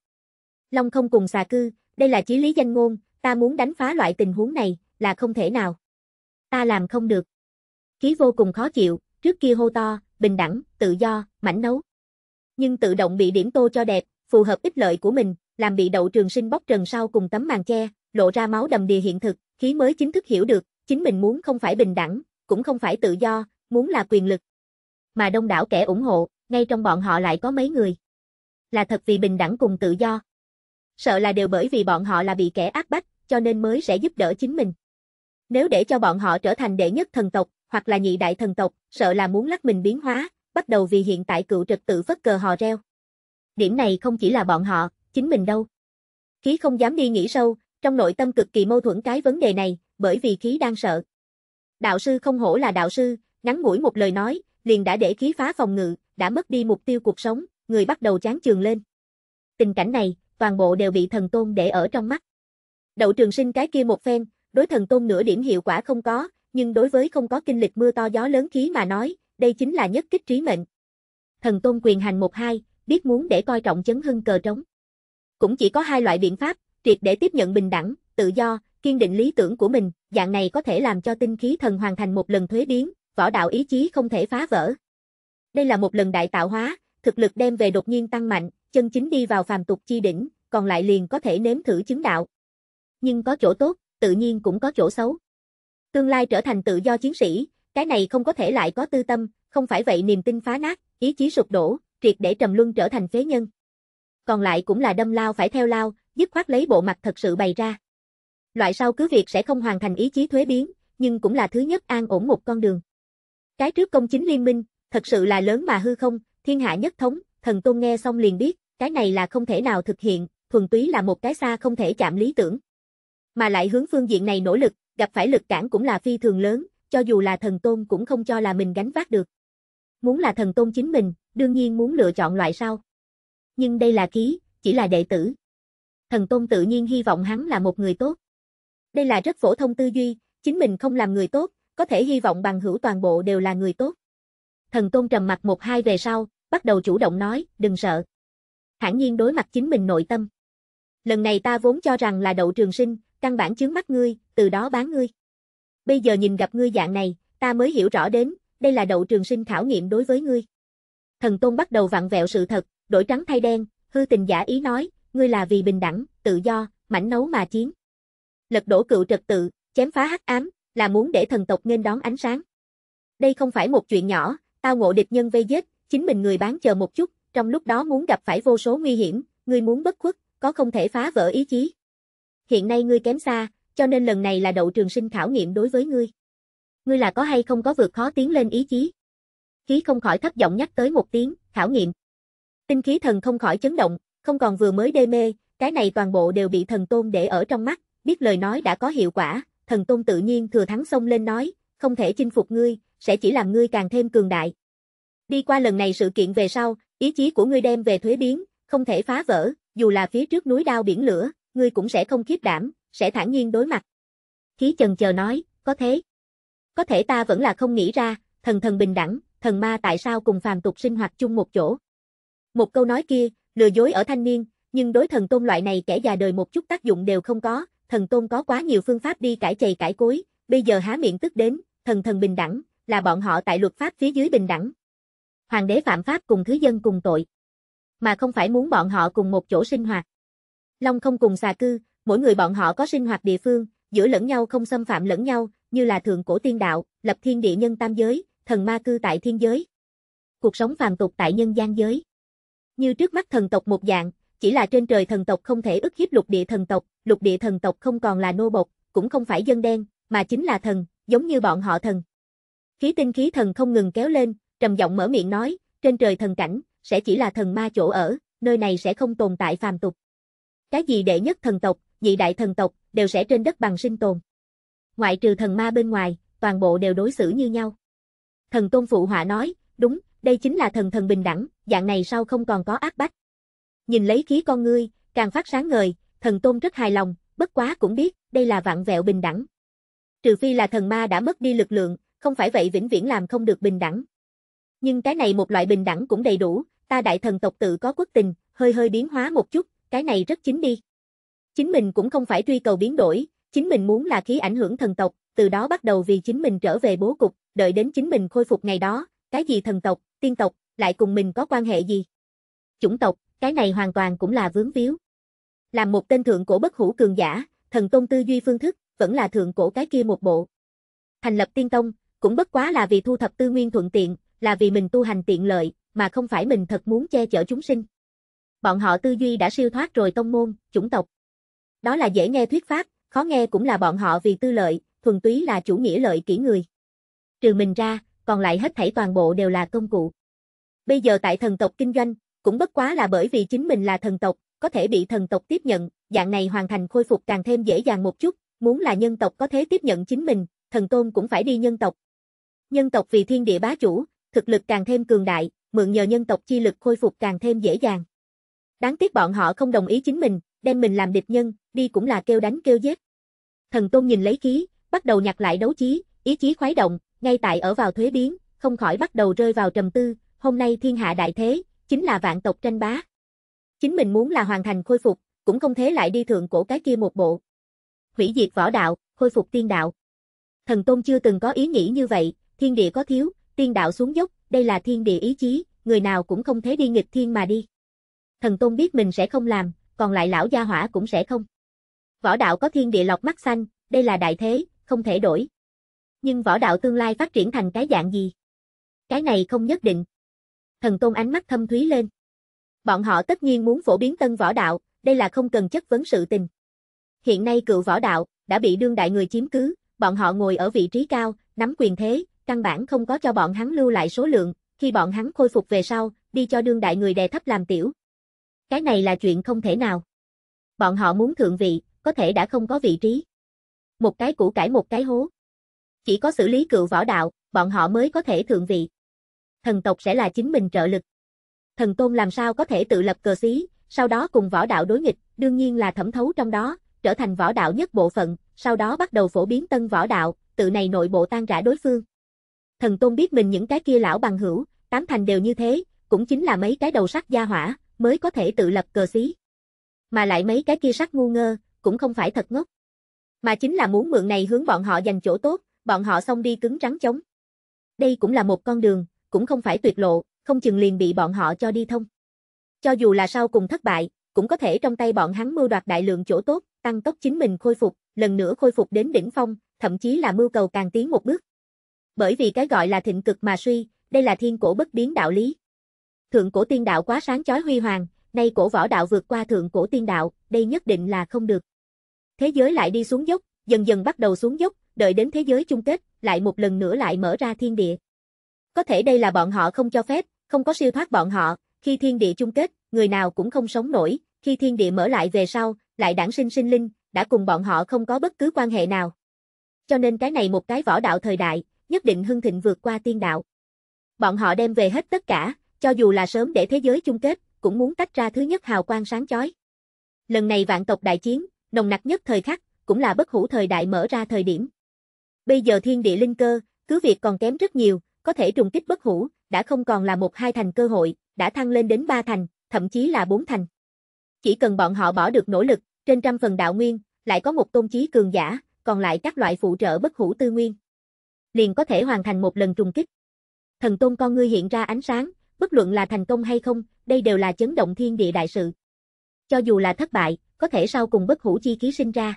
Long không cùng xà cư, đây là chí lý danh ngôn, ta muốn đánh phá loại tình huống này, là không thể nào. Ta làm không được. Khí vô cùng khó chịu, trước kia hô to, bình đẳng, tự do, mảnh nấu. Nhưng tự động bị điểm tô cho đẹp, phù hợp ích lợi của mình, làm bị đậu trường sinh bóc trần sau cùng tấm màn che, lộ ra máu đầm đìa hiện thực, khí mới chính thức hiểu được, chính mình muốn không phải bình đẳng, cũng không phải tự do, muốn là quyền lực, mà đông đảo kẻ ủng hộ, ngay trong bọn họ lại có mấy người. Là thật vì bình đẳng cùng tự do. Sợ là đều bởi vì bọn họ là bị kẻ ác bách, cho nên mới sẽ giúp đỡ chính mình. Nếu để cho bọn họ trở thành đệ nhất thần tộc, hoặc là nhị đại thần tộc, sợ là muốn lắc mình biến hóa, bắt đầu vì hiện tại cựu trật tự phất cờ hò reo. Điểm này không chỉ là bọn họ, chính mình đâu. Khí không dám đi nghĩ sâu, trong nội tâm cực kỳ mâu thuẫn cái vấn đề này, bởi vì khí đang sợ. Đạo sư không hổ là đạo sư, ngắn ngủi một lời nói, liền đã để khí phá phòng ngự, đã mất đi mục tiêu cuộc sống, người bắt đầu chán chường lên. Tình cảnh này, toàn bộ đều bị thần tôn để ở trong mắt. Đậu trường sinh cái kia một phen, đối thần tôn nửa điểm hiệu quả không có, nhưng đối với không có kinh lịch mưa to gió lớn khí mà nói, đây chính là nhất kích trí mệnh. Thần tôn quyền hành một hai, biết muốn để coi trọng chấn hưng cờ trống. Cũng chỉ có hai loại biện pháp, triệt để tiếp nhận bình đẳng, tự do, kiên định lý tưởng của mình, dạng này có thể làm cho tinh khí thần hoàn thành một lần thuế biến, võ đạo ý chí không thể phá vỡ. Đây là một lần đại tạo hóa, thực lực đem về đột nhiên tăng mạnh, chân chính đi vào phàm tục chi đỉnh, còn lại liền có thể nếm thử chứng đạo. Nhưng có chỗ tốt, tự nhiên cũng có chỗ xấu. Tương lai trở thành tự do chiến sĩ, cái này không có thể lại có tư tâm, không phải vậy niềm tin phá nát, ý chí sụp đổ, triệt để trầm luân trở thành phế nhân. Còn lại cũng là đâm lao phải theo lao, dứt khoát lấy bộ mặt thật sự bày ra. Loại sau cứ việc sẽ không hoàn thành ý chí thuế biến, nhưng cũng là thứ nhất an ổn một con đường. Cái trước công chính liên minh, thật sự là lớn mà hư không, thiên hạ nhất thống, thần tôn nghe xong liền biết, cái này là không thể nào thực hiện, thuần túy là một cái xa không thể chạm lý tưởng. Mà lại hướng phương diện này nỗ lực, gặp phải lực cản cũng là phi thường lớn, cho dù là thần tôn cũng không cho là mình gánh vác được. Muốn là thần tôn chính mình, đương nhiên muốn lựa chọn loại sau. Nhưng đây là ký, chỉ là đệ tử. Thần tôn tự nhiên hy vọng hắn là một người tốt. Đây là rất phổ thông tư duy, chính mình không làm người tốt, có thể hy vọng bằng hữu toàn bộ đều là người tốt. Thần Tôn trầm mặt một hai về sau, bắt đầu chủ động nói, đừng sợ. Hãng nhiên đối mặt chính mình nội tâm. Lần này ta vốn cho rằng là đậu trường sinh, căn bản chướng mắt ngươi, từ đó bán ngươi. Bây giờ nhìn gặp ngươi dạng này, ta mới hiểu rõ đến, đây là đậu trường sinh khảo nghiệm đối với ngươi. Thần Tôn bắt đầu vặn vẹo sự thật, đổi trắng thay đen, hư tình giả ý nói, ngươi là vì bình đẳng, tự do, mảnh nấu mà chiến. Lật đổ cựu trật tự, chém phá hắc ám, là muốn để thần tộc nên đón ánh sáng. Đây không phải một chuyện nhỏ, tao ngộ địch nhân vây giết, chính mình người bán chờ một chút, trong lúc đó muốn gặp phải vô số nguy hiểm, ngươi muốn bất khuất, có không thể phá vỡ ý chí. Hiện nay ngươi kém xa, cho nên lần này là đậu trường sinh khảo nghiệm đối với ngươi. Ngươi là có hay không có vượt khó tiến lên ý chí. Khí không khỏi thấp giọng nhắc tới một tiếng, khảo nghiệm. Tinh khí thần không khỏi chấn động, không còn vừa mới đê mê, cái này toàn bộ đều bị thần tôn để ở trong mắt, biết lời nói đã có hiệu quả, thần tôn tự nhiên thừa thắng xông lên nói, không thể chinh phục ngươi, sẽ chỉ làm ngươi càng thêm cường đại. Đi qua lần này sự kiện về sau, ý chí của ngươi đem về thuế biến, không thể phá vỡ, dù là phía trước núi đao biển lửa, ngươi cũng sẽ không khiếp đảm, sẽ thản nhiên đối mặt. Khí chần chờ nói, có thế. Có thể ta vẫn là không nghĩ ra, thần thần bình đẳng, thần ma tại sao cùng phàm tục sinh hoạt chung một chỗ. Một câu nói kia, lừa dối ở thanh niên, nhưng đối thần tôn loại này kẻ già đời một chút tác dụng đều không có, thần tôn có quá nhiều phương pháp đi cải chày cải cối, bây giờ há miệng tức đến, thần thần bình đẳng, là bọn họ tại luật pháp phía dưới bình đẳng. Hoàng đế phạm pháp cùng thứ dân cùng tội, mà không phải muốn bọn họ cùng một chỗ sinh hoạt. Long không cùng xà cư, mỗi người bọn họ có sinh hoạt địa phương, giữa lẫn nhau không xâm phạm lẫn nhau, như là thượng cổ tiên đạo, lập thiên địa nhân tam giới, thần ma cư tại thiên giới. Cuộc sống phàm tục tại nhân gian giới. Như trước mắt thần tộc một dạng, chỉ là trên trời thần tộc không thể ức hiếp lục địa thần tộc, lục địa thần tộc không còn là nô bộc, cũng không phải dân đen, mà chính là thần, giống như bọn họ thần. Khí tinh khí thần không ngừng kéo lên, trầm giọng mở miệng nói, trên trời thần cảnh, sẽ chỉ là thần ma chỗ ở, nơi này sẽ không tồn tại phàm tục. Cái gì đệ nhất thần tộc, nhị đại thần tộc, đều sẽ trên đất bằng sinh tồn. Ngoại trừ thần ma bên ngoài, toàn bộ đều đối xử như nhau. Thần Tôn Phụ Họa nói, đúng, đây chính là thần thần bình đẳng, dạng này sau không còn có ác bách nhìn lấy khí con ngươi, càng phát sáng ngời, thần tôn rất hài lòng, bất quá cũng biết, đây là vạn vẹo bình đẳng. Trừ phi là thần ma đã mất đi lực lượng, không phải vậy vĩnh viễn làm không được bình đẳng. Nhưng cái này một loại bình đẳng cũng đầy đủ, ta đại thần tộc tự có quốc tình, hơi hơi biến hóa một chút, cái này rất chính đi. Chính mình cũng không phải truy cầu biến đổi, chính mình muốn là khí ảnh hưởng thần tộc, từ đó bắt đầu vì chính mình trở về bố cục, đợi đến chính mình khôi phục ngày đó, cái gì thần tộc, tiên tộc, lại cùng mình có quan hệ gì? Chủng tộc, cái này hoàn toàn cũng là vướng víu. Làm một tên thượng cổ bất hủ cường giả, thần tôn tư duy phương thức, vẫn là thượng cổ cái kia một bộ. Thành lập tiên tông, cũng bất quá là vì thu thập tư nguyên thuận tiện, là vì mình tu hành tiện lợi, mà không phải mình thật muốn che chở chúng sinh. Bọn họ tư duy đã siêu thoát rồi tông môn, chủng tộc. Đó là dễ nghe thuyết pháp, khó nghe cũng là bọn họ vì tư lợi, thuần túy là chủ nghĩa lợi kỹ người. Trừ mình ra, còn lại hết thảy toàn bộ đều là công cụ. Bây giờ tại thần tộc kinh doanh, cũng bất quá là bởi vì chính mình là thần tộc, có thể bị thần tộc tiếp nhận, dạng này hoàn thành khôi phục càng thêm dễ dàng một chút, muốn là nhân tộc có thể tiếp nhận chính mình, thần tôn cũng phải đi nhân tộc. Nhân tộc vì thiên địa bá chủ, thực lực càng thêm cường đại, mượn nhờ nhân tộc chi lực khôi phục càng thêm dễ dàng. Đáng tiếc bọn họ không đồng ý chính mình, đem mình làm địch nhân, đi cũng là kêu đánh kêu giết. Thần tôn nhìn lấy khí, bắt đầu nhặt lại đấu chí, ý chí khoái động, ngay tại ở vào thuế biến, không khỏi bắt đầu rơi vào trầm tư, hôm nay thiên hạ đại thế, chính là vạn tộc tranh bá. Chính mình muốn là hoàn thành khôi phục, cũng không thế lại đi thượng cổ cái kia một bộ. Hủy diệt võ đạo, khôi phục tiên đạo. Thần Tôn chưa từng có ý nghĩ như vậy, thiên địa có thiếu, tiên đạo xuống dốc, đây là thiên địa ý chí, người nào cũng không thế đi nghịch thiên mà đi. Thần Tôn biết mình sẽ không làm, còn lại lão gia hỏa cũng sẽ không. Võ đạo có thiên địa lọc mắt xanh, đây là đại thế, không thể đổi. Nhưng võ đạo tương lai phát triển thành cái dạng gì? Cái này không nhất định thần tôn ánh mắt thâm thúy lên. Bọn họ tất nhiên muốn phổ biến tân võ đạo, đây là không cần chất vấn sự tình. Hiện nay cựu võ đạo, đã bị đương đại người chiếm cứ, bọn họ ngồi ở vị trí cao, nắm quyền thế, căn bản không có cho bọn hắn lưu lại số lượng, khi bọn hắn khôi phục về sau, đi cho đương đại người đè thấp làm tiểu. Cái này là chuyện không thể nào. Bọn họ muốn thượng vị, có thể đã không có vị trí. Một cái củ cải một cái hố. Chỉ có xử lý cựu võ đạo, bọn họ mới có thể thượng vị thần tộc sẽ là chính mình trợ lực. Thần tôn làm sao có thể tự lập cờ xí, sau đó cùng võ đạo đối nghịch, đương nhiên là thẩm thấu trong đó, trở thành võ đạo nhất bộ phận, sau đó bắt đầu phổ biến tân võ đạo, tự này nội bộ tan rã đối phương. Thần tôn biết mình những cái kia lão bằng hữu, tám thành đều như thế, cũng chính là mấy cái đầu sắc gia hỏa, mới có thể tự lập cờ xí. Mà lại mấy cái kia sắc ngu ngơ, cũng không phải thật ngốc. Mà chính là muốn mượn này hướng bọn họ dành chỗ tốt, bọn họ xong đi cứng rắn chống. Đây cũng là một con đường, cũng không phải tuyệt lộ, không chừng liền bị bọn họ cho đi thông. Cho dù là sau cùng thất bại, cũng có thể trong tay bọn hắn mưu đoạt đại lượng chỗ tốt, tăng tốc chính mình khôi phục, lần nữa khôi phục đến đỉnh phong, thậm chí là mưu cầu càng tiến một bước. Bởi vì cái gọi là thịnh cực mà suy, đây là thiên cổ bất biến đạo lý. Thượng cổ tiên đạo quá sáng chói huy hoàng, nay cổ võ đạo vượt qua thượng cổ tiên đạo, đây nhất định là không được. Thế giới lại đi xuống dốc, dần dần bắt đầu xuống dốc, đợi đến thế giới chung kết, lại một lần nữa lại mở ra thiên địa. Có thể đây là bọn họ không cho phép, không có siêu thoát bọn họ, khi thiên địa chung kết, người nào cũng không sống nổi, khi thiên địa mở lại về sau, lại đản sinh sinh linh, đã cùng bọn họ không có bất cứ quan hệ nào. Cho nên cái này một cái võ đạo thời đại, nhất định hưng thịnh vượt qua tiên đạo. Bọn họ đem về hết tất cả, cho dù là sớm để thế giới chung kết, cũng muốn tách ra thứ nhất hào quang sáng chói. Lần này vạn tộc đại chiến, nồng nặc nhất thời khắc, cũng là bất hủ thời đại mở ra thời điểm. Bây giờ thiên địa linh cơ, cứ việc còn kém rất nhiều, có thể trùng kích bất hủ, đã không còn là một hai thành cơ hội, đã thăng lên đến ba thành, thậm chí là bốn thành. Chỉ cần bọn họ bỏ được nỗ lực, trên trăm phần đạo nguyên, lại có một tôn chí cường giả, còn lại các loại phụ trợ bất hủ tư nguyên. Liền có thể hoàn thành một lần trùng kích. Thần tôn con ngươi hiện ra ánh sáng, bất luận là thành công hay không, đây đều là chấn động thiên địa đại sự. Cho dù là thất bại, có thể sau cùng bất hủ chi khí sinh ra.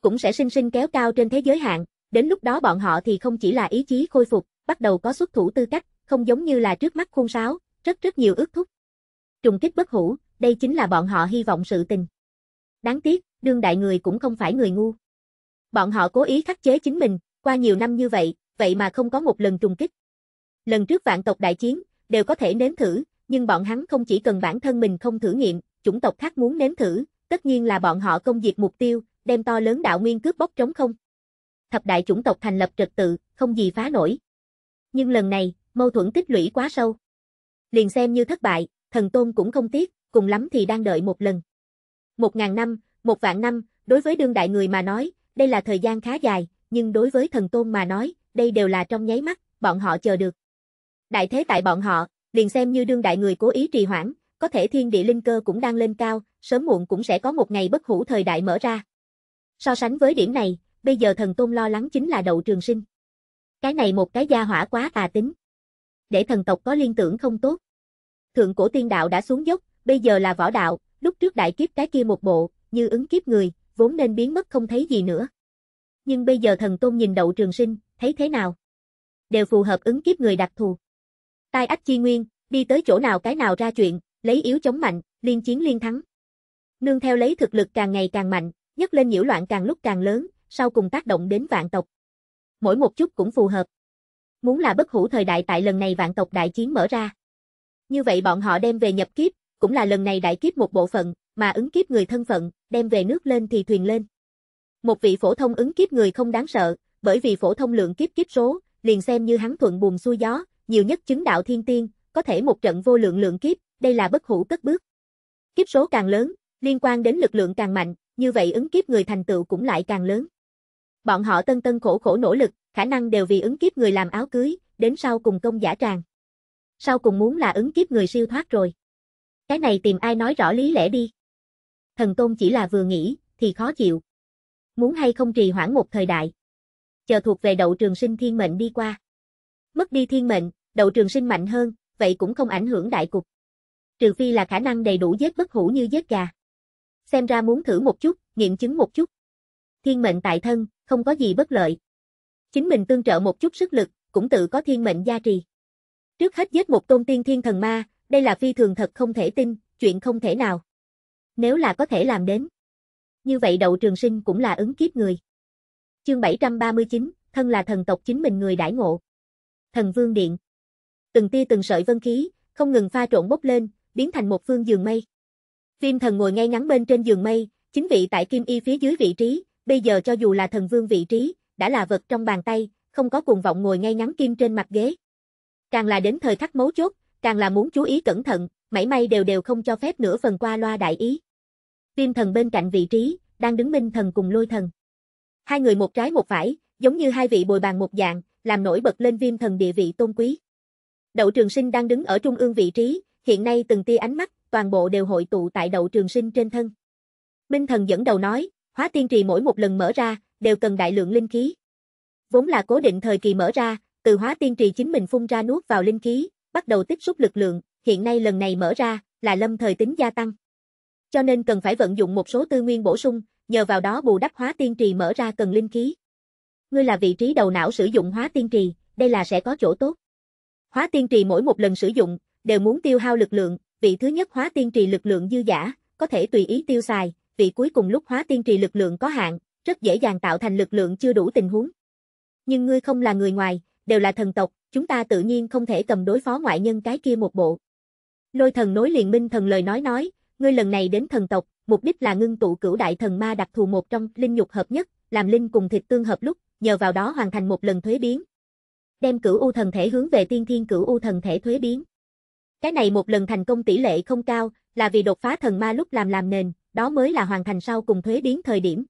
Cũng sẽ sinh sinh kéo cao trên thế giới hạn, đến lúc đó bọn họ thì không chỉ là ý chí khôi phục, bắt đầu có xuất thủ tư cách, không giống như là trước mắt khôn sáo, rất rất nhiều ước thúc. Trùng kích bất hủ, đây chính là bọn họ hy vọng sự tình. Đáng tiếc, đương đại người cũng không phải người ngu. Bọn họ cố ý khắc chế chính mình, qua nhiều năm như vậy, vậy mà không có một lần trùng kích. Lần trước vạn tộc đại chiến, đều có thể nếm thử, nhưng bọn hắn không chỉ cần bản thân mình không thử nghiệm, chủng tộc khác muốn nếm thử, tất nhiên là bọn họ công diệt mục tiêu, đem to lớn đạo nguyên cướp bóc trống không. Thập đại chủng tộc thành lập trật tự, không gì phá nổi nhưng lần này, mâu thuẫn tích lũy quá sâu. Liền xem như thất bại, thần tôn cũng không tiếc, cùng lắm thì đang đợi một lần. Một ngàn năm, một vạn năm, đối với đương đại người mà nói, đây là thời gian khá dài, nhưng đối với thần tôn mà nói, đây đều là trong nháy mắt, bọn họ chờ được. Đại thế tại bọn họ, liền xem như đương đại người cố ý trì hoãn, có thể thiên địa linh cơ cũng đang lên cao, sớm muộn cũng sẽ có một ngày bất hủ thời đại mở ra. So sánh với điểm này, bây giờ thần tôn lo lắng chính là đậu trường sinh. Cái này một cái gia hỏa quá tà tính. Để thần tộc có liên tưởng không tốt. Thượng cổ tiên đạo đã xuống dốc, bây giờ là võ đạo, lúc trước đại kiếp cái kia một bộ, như ứng kiếp người, vốn nên biến mất không thấy gì nữa. Nhưng bây giờ thần tôn nhìn đậu trường sinh, thấy thế nào? Đều phù hợp ứng kiếp người đặc thù. Tai ách chi nguyên, đi tới chỗ nào cái nào ra chuyện, lấy yếu chống mạnh, liên chiến liên thắng. Nương theo lấy thực lực càng ngày càng mạnh, nhất lên nhiễu loạn càng lúc càng lớn, sau cùng tác động đến vạn tộc mỗi một chút cũng phù hợp. Muốn là bất hủ thời đại tại lần này vạn tộc đại chiến mở ra. Như vậy bọn họ đem về nhập kiếp, cũng là lần này đại kiếp một bộ phận, mà ứng kiếp người thân phận, đem về nước lên thì thuyền lên. Một vị phổ thông ứng kiếp người không đáng sợ, bởi vì phổ thông lượng kiếp kiếp số, liền xem như hắn thuận buồm xuôi gió, nhiều nhất chứng đạo thiên tiên, có thể một trận vô lượng lượng kiếp, đây là bất hủ cất bước. Kiếp số càng lớn, liên quan đến lực lượng càng mạnh, như vậy ứng kiếp người thành tựu cũng lại càng lớn. Bọn họ tân tân khổ khổ nỗ lực, khả năng đều vì ứng kiếp người làm áo cưới, đến sau cùng công giả tràng. Sau cùng muốn là ứng kiếp người siêu thoát rồi. Cái này tìm ai nói rõ lý lẽ đi. Thần Tôn chỉ là vừa nghĩ, thì khó chịu. Muốn hay không trì hoãn một thời đại. Chờ thuộc về đậu trường sinh thiên mệnh đi qua. Mất đi thiên mệnh, đậu trường sinh mạnh hơn, vậy cũng không ảnh hưởng đại cục. Trừ phi là khả năng đầy đủ giết bất hủ như giết gà. Xem ra muốn thử một chút, nghiệm chứng một chút. Thiên mệnh tại thân, không có gì bất lợi. Chính mình tương trợ một chút sức lực, cũng tự có thiên mệnh gia trì. Trước hết giết một tôn tiên thiên thần ma, đây là phi thường thật không thể tin, chuyện không thể nào. Nếu là có thể làm đến. Như vậy đậu trường sinh cũng là ứng kiếp người. Chương 739, thân là thần tộc chính mình người đãi ngộ. Thần vương điện. Từng tia từng sợi vân khí, không ngừng pha trộn bốc lên, biến thành một phương giường mây. Viêm thần ngồi ngay ngắn bên trên giường mây, chính vị tại kim y phía dưới vị trí, bây giờ cho dù là thần vương vị trí, đã là vật trong bàn tay, không có cuồng vọng ngồi ngay ngắn kim trên mặt ghế. Càng là đến thời khắc mấu chốt, càng là muốn chú ý cẩn thận, mảy may đều đều không cho phép nửa phần qua loa đại ý. Viêm thần bên cạnh vị trí, đang đứng minh thần cùng lôi thần. Hai người một trái một phải, giống như hai vị bồi bàn một dạng, làm nổi bật lên viêm thần địa vị tôn quý. Đậu Trường Sinh đang đứng ở trung ương vị trí, hiện nay từng tia ánh mắt, toàn bộ đều hội tụ tại Đậu Trường Sinh trên thân. Minh thần dẫn đầu nói, Hóa tiên trì mỗi một lần mở ra, đều cần đại lượng linh khí. Vốn là cố định thời kỳ mở ra, từ hóa tiên trì chính mình phun ra nuốt vào linh khí, bắt đầu tích xúc lực lượng, hiện nay lần này mở ra, là lâm thời tính gia tăng. Cho nên cần phải vận dụng một số tư nguyên bổ sung, nhờ vào đó bù đắp hóa tiên trì mở ra cần linh khí. Ngươi là vị trí đầu não sử dụng hóa tiên trì, đây là sẽ có chỗ tốt. Hóa tiên trì mỗi một lần sử dụng, đều muốn tiêu hao lực lượng, vị thứ nhất hóa tiên trì lực lượng dư giả, có thể tùy ý tiêu xài, vị cuối cùng lúc hóa tiên trì lực lượng có hạn, rất dễ dàng tạo thành lực lượng chưa đủ tình huống. Nhưng ngươi không là người ngoài, đều là thần tộc, chúng ta tự nhiên không thể cầm đối phó ngoại nhân cái kia một bộ. Lôi thần nối liền minh thần lời nói nói, ngươi lần này đến thần tộc, mục đích là ngưng tụ cửu đại thần ma đặc thù một trong linh nhục hợp nhất, làm linh cùng thịt tương hợp lúc, nhờ vào đó hoàn thành một lần thuế biến. Đem cửu u thần thể hướng về tiên thiên cửu u thần thể thuế biến. Cái này một lần thành công tỷ lệ không cao, là vì đột phá thần ma lúc làm làm nền, đó mới là hoàn thành sau cùng thuế biến thời điểm.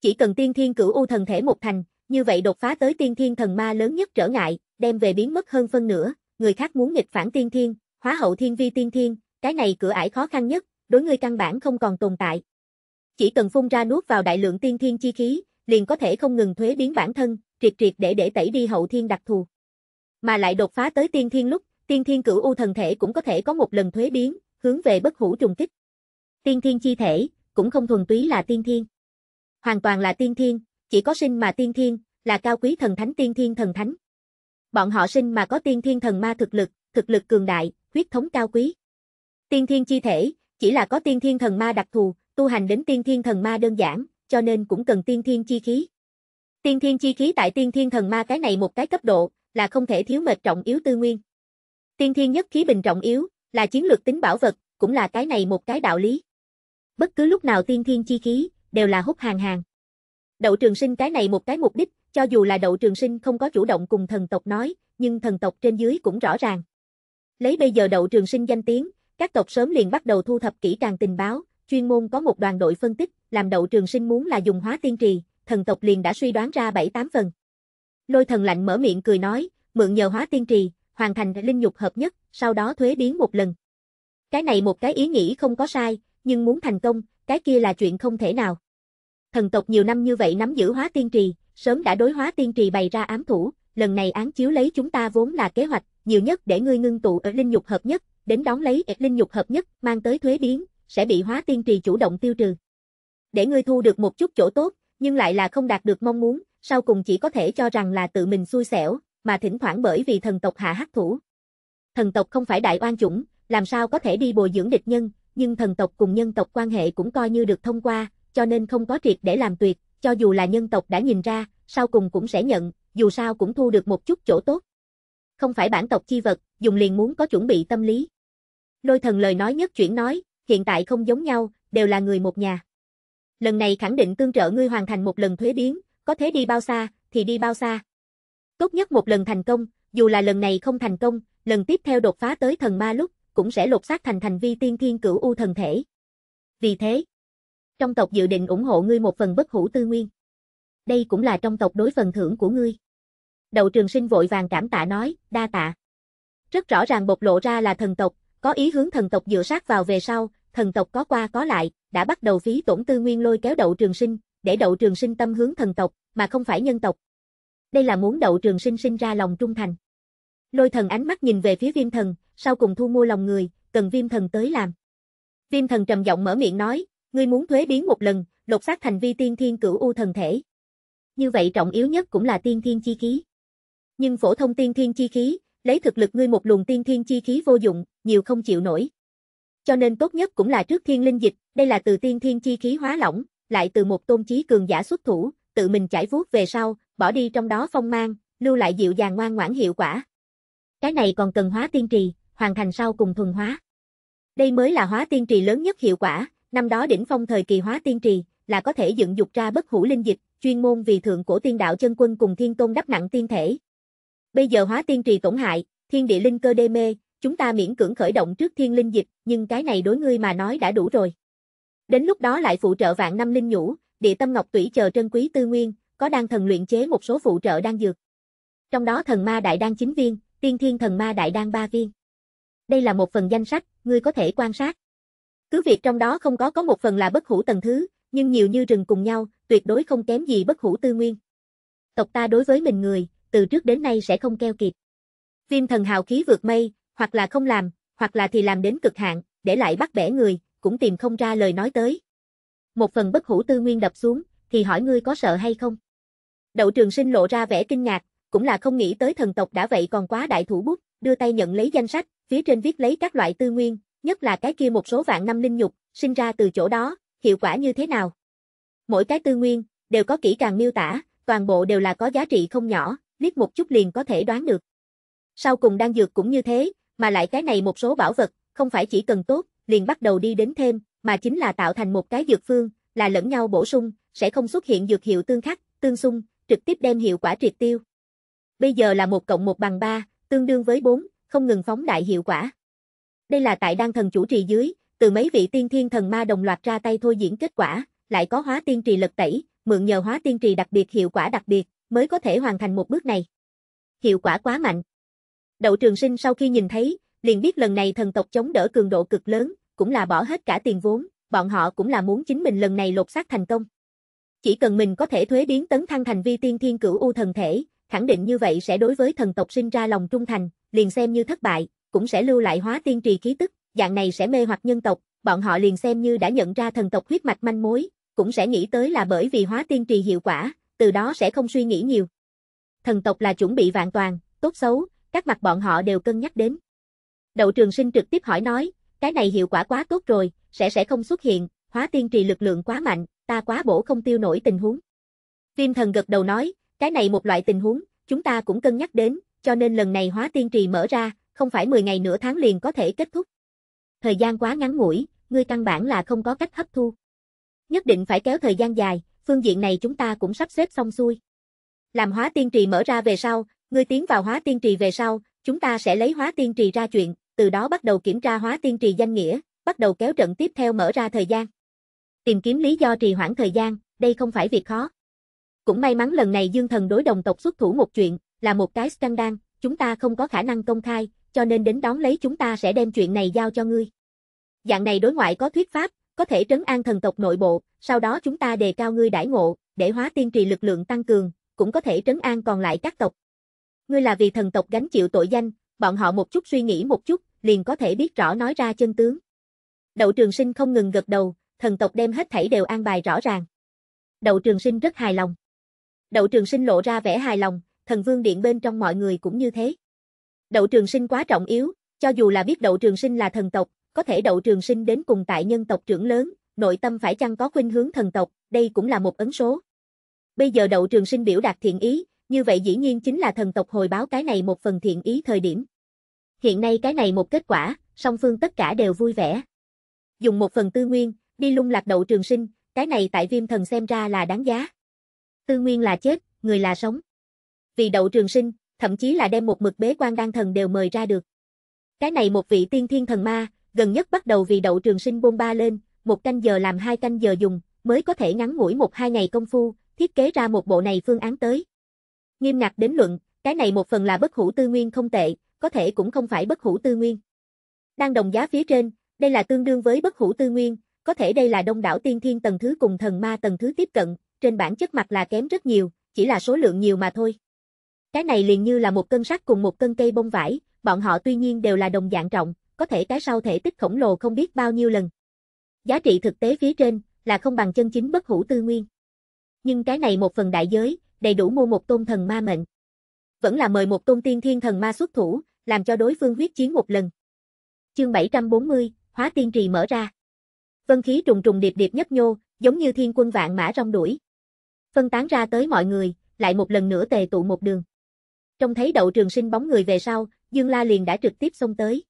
Chỉ cần tiên thiên cửu u thần thể một thành, như vậy đột phá tới tiên thiên thần ma lớn nhất trở ngại, đem về biến mất hơn phân nửa, người khác muốn nghịch phản tiên thiên, hóa hậu thiên vi tiên thiên, cái này cửa ải khó khăn nhất, đối ngươi căn bản không còn tồn tại. Chỉ cần phun ra nuốt vào đại lượng tiên thiên chi khí, liền có thể không ngừng thuế biến bản thân, triệt triệt để để tẩy đi hậu thiên đặc thù. Mà lại đột phá tới tiên thiên lúc, tiên thiên cửu u thần thể cũng có thể có một lần thuế biến, hướng về bất hủ trùng kích. Tiên thiên chi thể, cũng không thuần túy là tiên thiên. Hoàn toàn là tiên thiên, chỉ có sinh mà tiên thiên, là cao quý thần thánh tiên thiên thần thánh. Bọn họ sinh mà có tiên thiên thần ma thực lực, thực lực cường đại, huyết thống cao quý. Tiên thiên chi thể, chỉ là có tiên thiên thần ma đặc thù, tu hành đến tiên thiên thần ma đơn giản, cho nên cũng cần tiên thiên chi khí. Tiên thiên chi khí tại tiên thiên thần ma cái này một cái cấp độ, là không thể thiếu mệt trọng yếu tư nguyên. Tiên thiên nhất khí bình trọng yếu, là chiến lược tính bảo vật, cũng là cái này một cái đạo lý bất cứ lúc nào tiên thiên chi khí, đều là hút hàng hàng. Đậu trường sinh cái này một cái mục đích, cho dù là đậu trường sinh không có chủ động cùng thần tộc nói, nhưng thần tộc trên dưới cũng rõ ràng. Lấy bây giờ đậu trường sinh danh tiếng, các tộc sớm liền bắt đầu thu thập kỹ càng tình báo, chuyên môn có một đoàn đội phân tích, làm đậu trường sinh muốn là dùng hóa tiên trì, thần tộc liền đã suy đoán ra bảy tám phần. Lôi thần lạnh mở miệng cười nói, mượn nhờ hóa tiên trì, hoàn thành linh nhục hợp nhất, sau đó thuế biến một lần. Cái này một cái ý nghĩ không có sai, nhưng muốn thành công, cái kia là chuyện không thể nào. Thần tộc nhiều năm như vậy nắm giữ hóa tiên trì, sớm đã đối hóa tiên trì bày ra ám thủ, lần này án chiếu lấy chúng ta vốn là kế hoạch, nhiều nhất để ngươi ngưng tụ ở linh nhục hợp nhất, đến đón lấy ệt linh nhục hợp nhất, mang tới thuế biến, sẽ bị hóa tiên trì chủ động tiêu trừ. Để ngươi thu được một chút chỗ tốt, nhưng lại là không đạt được mong muốn, sau cùng chỉ có thể cho rằng là tự mình xui xẻo, mà thỉnh thoảng bởi vì thần tộc hạ hắc thủ. Thần tộc không phải đại oan chủng, làm sao có thể đi bồi dưỡng địch nhân, nhưng thần tộc cùng nhân tộc quan hệ cũng coi như được thông qua, cho nên không có triệt để làm tuyệt, cho dù là nhân tộc đã nhìn ra, sau cùng cũng sẽ nhận, dù sao cũng thu được một chút chỗ tốt. Không phải bản tộc chi vật, dùng liền muốn có chuẩn bị tâm lý. Lôi thần lời nói nhất chuyển nói, hiện tại không giống nhau, đều là người một nhà. Lần này khẳng định tương trợ ngươi hoàn thành một lần thuế biến, có thế đi bao xa, thì đi bao xa. Tốt nhất một lần thành công, dù là lần này không thành công, lần tiếp theo đột phá tới thần ma lúc, cũng sẽ lột xác thành thành vi tiên thiên cửu u thần thể. Vì thế, trong tộc dự định ủng hộ ngươi một phần bất hủ tư nguyên. Đây cũng là trong tộc đối phần thưởng của ngươi. đậu trường sinh vội vàng cảm tạ nói, đa tạ. Rất rõ ràng bộc lộ ra là thần tộc, có ý hướng thần tộc dựa sát vào về sau, thần tộc có qua có lại, đã bắt đầu phí tổn tư nguyên lôi kéo đậu trường sinh, để đậu trường sinh tâm hướng thần tộc, mà không phải nhân tộc. Đây là muốn đậu trường sinh sinh ra lòng trung thành. Lôi thần ánh mắt nhìn về phía viêm thần, sau cùng thu mua lòng người, cần viêm thần tới làm. Viêm thần trầm giọng mở miệng nói, ngươi muốn thuế biến một lần, lột xác thành vi tiên thiên cửu u thần thể. Như vậy trọng yếu nhất cũng là tiên thiên chi khí. Nhưng phổ thông tiên thiên chi khí, lấy thực lực ngươi một luồng tiên thiên chi khí vô dụng, nhiều không chịu nổi. Cho nên tốt nhất cũng là trước thiên linh dịch, đây là từ tiên thiên chi khí hóa lỏng, lại từ một tôn chí cường giả xuất thủ, tự mình chảy vuốt về sau, bỏ đi trong đó phong mang, lưu lại dịu dàng ngoan ngoãn hiệu quả. Cái này còn cần hóa tiên trì hoàn thành sau cùng thuần hóa. Đây mới là hóa tiên trì lớn nhất hiệu quả, năm đó đỉnh phong thời kỳ hóa tiên trì là có thể dựng dục ra bất hủ linh dịch, chuyên môn vì thượng cổ tiên đạo chân quân cùng thiên tôn đắp nặng tiên thể. Bây giờ hóa tiên trì tổn hại, thiên địa linh cơ đê mê, chúng ta miễn cưỡng khởi động trước thiên linh dịch, nhưng cái này đối ngươi mà nói đã đủ rồi. Đến lúc đó lại phụ trợ vạn năm linh nhũ, địa tâm ngọc tủy chờ trân quý tư nguyên, có đang thần luyện chế một số phụ trợ đang dược. Trong đó thần ma đại đan 9 viên, tiên thiên thần ma đại đan 3 viên đây là một phần danh sách, ngươi có thể quan sát. Cứ việc trong đó không có có một phần là bất hủ tầng thứ, nhưng nhiều như rừng cùng nhau, tuyệt đối không kém gì bất hủ tư nguyên. Tộc ta đối với mình người, từ trước đến nay sẽ không keo kiệt. Viêm thần hào khí vượt mây, hoặc là không làm, hoặc là thì làm đến cực hạn, để lại bắt bẻ người, cũng tìm không ra lời nói tới. Một phần bất hủ tư nguyên đập xuống, thì hỏi ngươi có sợ hay không? Đậu trường sinh lộ ra vẻ kinh ngạc, cũng là không nghĩ tới thần tộc đã vậy còn quá đại thủ bút, đưa tay nhận lấy danh sách, phía trên viết lấy các loại tư nguyên, nhất là cái kia một số vạn năm linh nhục, sinh ra từ chỗ đó, hiệu quả như thế nào. Mỗi cái tư nguyên, đều có kỹ càng miêu tả, toàn bộ đều là có giá trị không nhỏ, liếc một chút liền có thể đoán được. Sau cùng đang dược cũng như thế, mà lại cái này một số bảo vật, không phải chỉ cần tốt, liền bắt đầu đi đến thêm, mà chính là tạo thành một cái dược phương, là lẫn nhau bổ sung, sẽ không xuất hiện dược hiệu tương khắc, tương xung, trực tiếp đem hiệu quả triệt tiêu. Bây giờ là một cộng một bằng ba, tương đương với 4, không ngừng phóng đại hiệu quả. Đây là tại đan thần chủ trì dưới, từ mấy vị tiên thiên thần ma đồng loạt ra tay thôi diễn kết quả, lại có hóa tiên trì lật tẩy, mượn nhờ hóa tiên trì đặc biệt hiệu quả đặc biệt, mới có thể hoàn thành một bước này. Hiệu quả quá mạnh. Đậu Trường Sinh sau khi nhìn thấy, liền biết lần này thần tộc chống đỡ cường độ cực lớn, cũng là bỏ hết cả tiền vốn, bọn họ cũng là muốn chính mình lần này lột xác thành công. Chỉ cần mình có thể thuế biến tấn thăng thành vi tiên thiên cửu u thần thể, khẳng định như vậy sẽ đối với thần tộc sinh ra lòng trung thành, liền xem như thất bại, cũng sẽ lưu lại hóa tiên trì khí tức, dạng này sẽ mê hoặc nhân tộc, bọn họ liền xem như đã nhận ra thần tộc huyết mạch manh mối, cũng sẽ nghĩ tới là bởi vì hóa tiên trì hiệu quả, từ đó sẽ không suy nghĩ nhiều. Thần tộc là chuẩn bị vạn toàn, tốt xấu, các mặt bọn họ đều cân nhắc đến. Đậu trường sinh trực tiếp hỏi nói, cái này hiệu quả quá tốt rồi, sẽ sẽ không xuất hiện, hóa tiên trì lực lượng quá mạnh, ta quá bổ không tiêu nổi tình huống. Viêm thần gật đầu nói, cái này một loại tình huống, chúng ta cũng cân nhắc đến, cho nên lần này hóa tiên trì mở ra, không phải 10 ngày nửa tháng liền có thể kết thúc. Thời gian quá ngắn ngủi, ngươi căn bản là không có cách hấp thu. Nhất định phải kéo thời gian dài, phương diện này chúng ta cũng sắp xếp xong xuôi. Làm hóa tiên trì mở ra về sau, ngươi tiến vào hóa tiên trì về sau, chúng ta sẽ lấy hóa tiên trì ra chuyện, từ đó bắt đầu kiểm tra hóa tiên trì danh nghĩa, bắt đầu kéo trận tiếp theo mở ra thời gian. Tìm kiếm lý do trì hoãn thời gian, đây không phải việc khó. Cũng may mắn lần này Dương Thần đối đồng tộc xuất thủ một chuyện, là một cái scandal, chúng ta không có khả năng công khai, cho nên đến đón lấy chúng ta sẽ đem chuyện này giao cho ngươi. Dạng này đối ngoại có thuyết pháp, có thể trấn an thần tộc nội bộ, sau đó chúng ta đề cao ngươi đãi ngộ, để hóa tiên trì lực lượng tăng cường, cũng có thể trấn an còn lại các tộc. Ngươi là vì thần tộc gánh chịu tội danh, bọn họ một chút suy nghĩ một chút, liền có thể biết rõ nói ra chân tướng. Đậu Trường Sinh không ngừng gật đầu, thần tộc đem hết thảy đều an bài rõ ràng. Đậu Trường Sinh rất hài lòng. Đậu Trường Sinh lộ ra vẻ hài lòng, thần vương điện bên trong mọi người cũng như thế. Đậu trường sinh quá trọng yếu, cho dù là biết đậu trường sinh là thần tộc, có thể đậu trường sinh đến cùng tại nhân tộc trưởng lớn, nội tâm phải chăng có khuynh hướng thần tộc, đây cũng là một ấn số. Bây giờ đậu trường sinh biểu đạt thiện ý, như vậy dĩ nhiên chính là thần tộc hồi báo cái này một phần thiện ý thời điểm. Hiện nay cái này một kết quả, song phương tất cả đều vui vẻ. Dùng một phần tư nguyên, đi lung lạc đậu trường sinh, cái này tại viêm thần xem ra là đáng giá. Tư nguyên là chết, người là sống vì đậu trường sinh, thậm chí là đem một mực bế quan đan thần đều mời ra được. Cái này một vị tiên thiên thần ma, gần nhất bắt đầu vì đậu trường sinh bôn ba lên, một canh giờ làm hai canh giờ dùng, mới có thể ngắn ngủi một hai ngày công phu, thiết kế ra một bộ này phương án tới. Nghiêm ngặt đến luận, cái này một phần là bất hữu tư nguyên không tệ, có thể cũng không phải bất hữu tư nguyên. Đang đồng giá phía trên, đây là tương đương với bất hữu tư nguyên, có thể đây là đông đảo tiên thiên tầng thứ cùng thần ma tầng thứ tiếp cận, trên bản chất mặt là kém rất nhiều, chỉ là số lượng nhiều mà thôi. Cái này liền như là một cân sắt cùng một cân cây bông vải, bọn họ tuy nhiên đều là đồng dạng trọng, có thể cái sau thể tích khổng lồ không biết bao nhiêu lần. Giá trị thực tế phía trên là không bằng chân chính bất hữu tư nguyên. Nhưng cái này một phần đại giới, đầy đủ mua một tôn thần ma mệnh. Vẫn là mời một tôn tiên thiên thần ma xuất thủ, làm cho đối phương huyết chiến một lần. Chương 740, Hóa Tiên Trì mở ra. Vân khí trùng trùng điệp điệp nhấp nhô, giống như thiên quân vạn mã rong đuổi. Phân tán ra tới mọi người, lại một lần nữa tề tụ một đường. Trông thấy đậu trường sinh bóng người về sau, Dương La liền đã trực tiếp xông tới.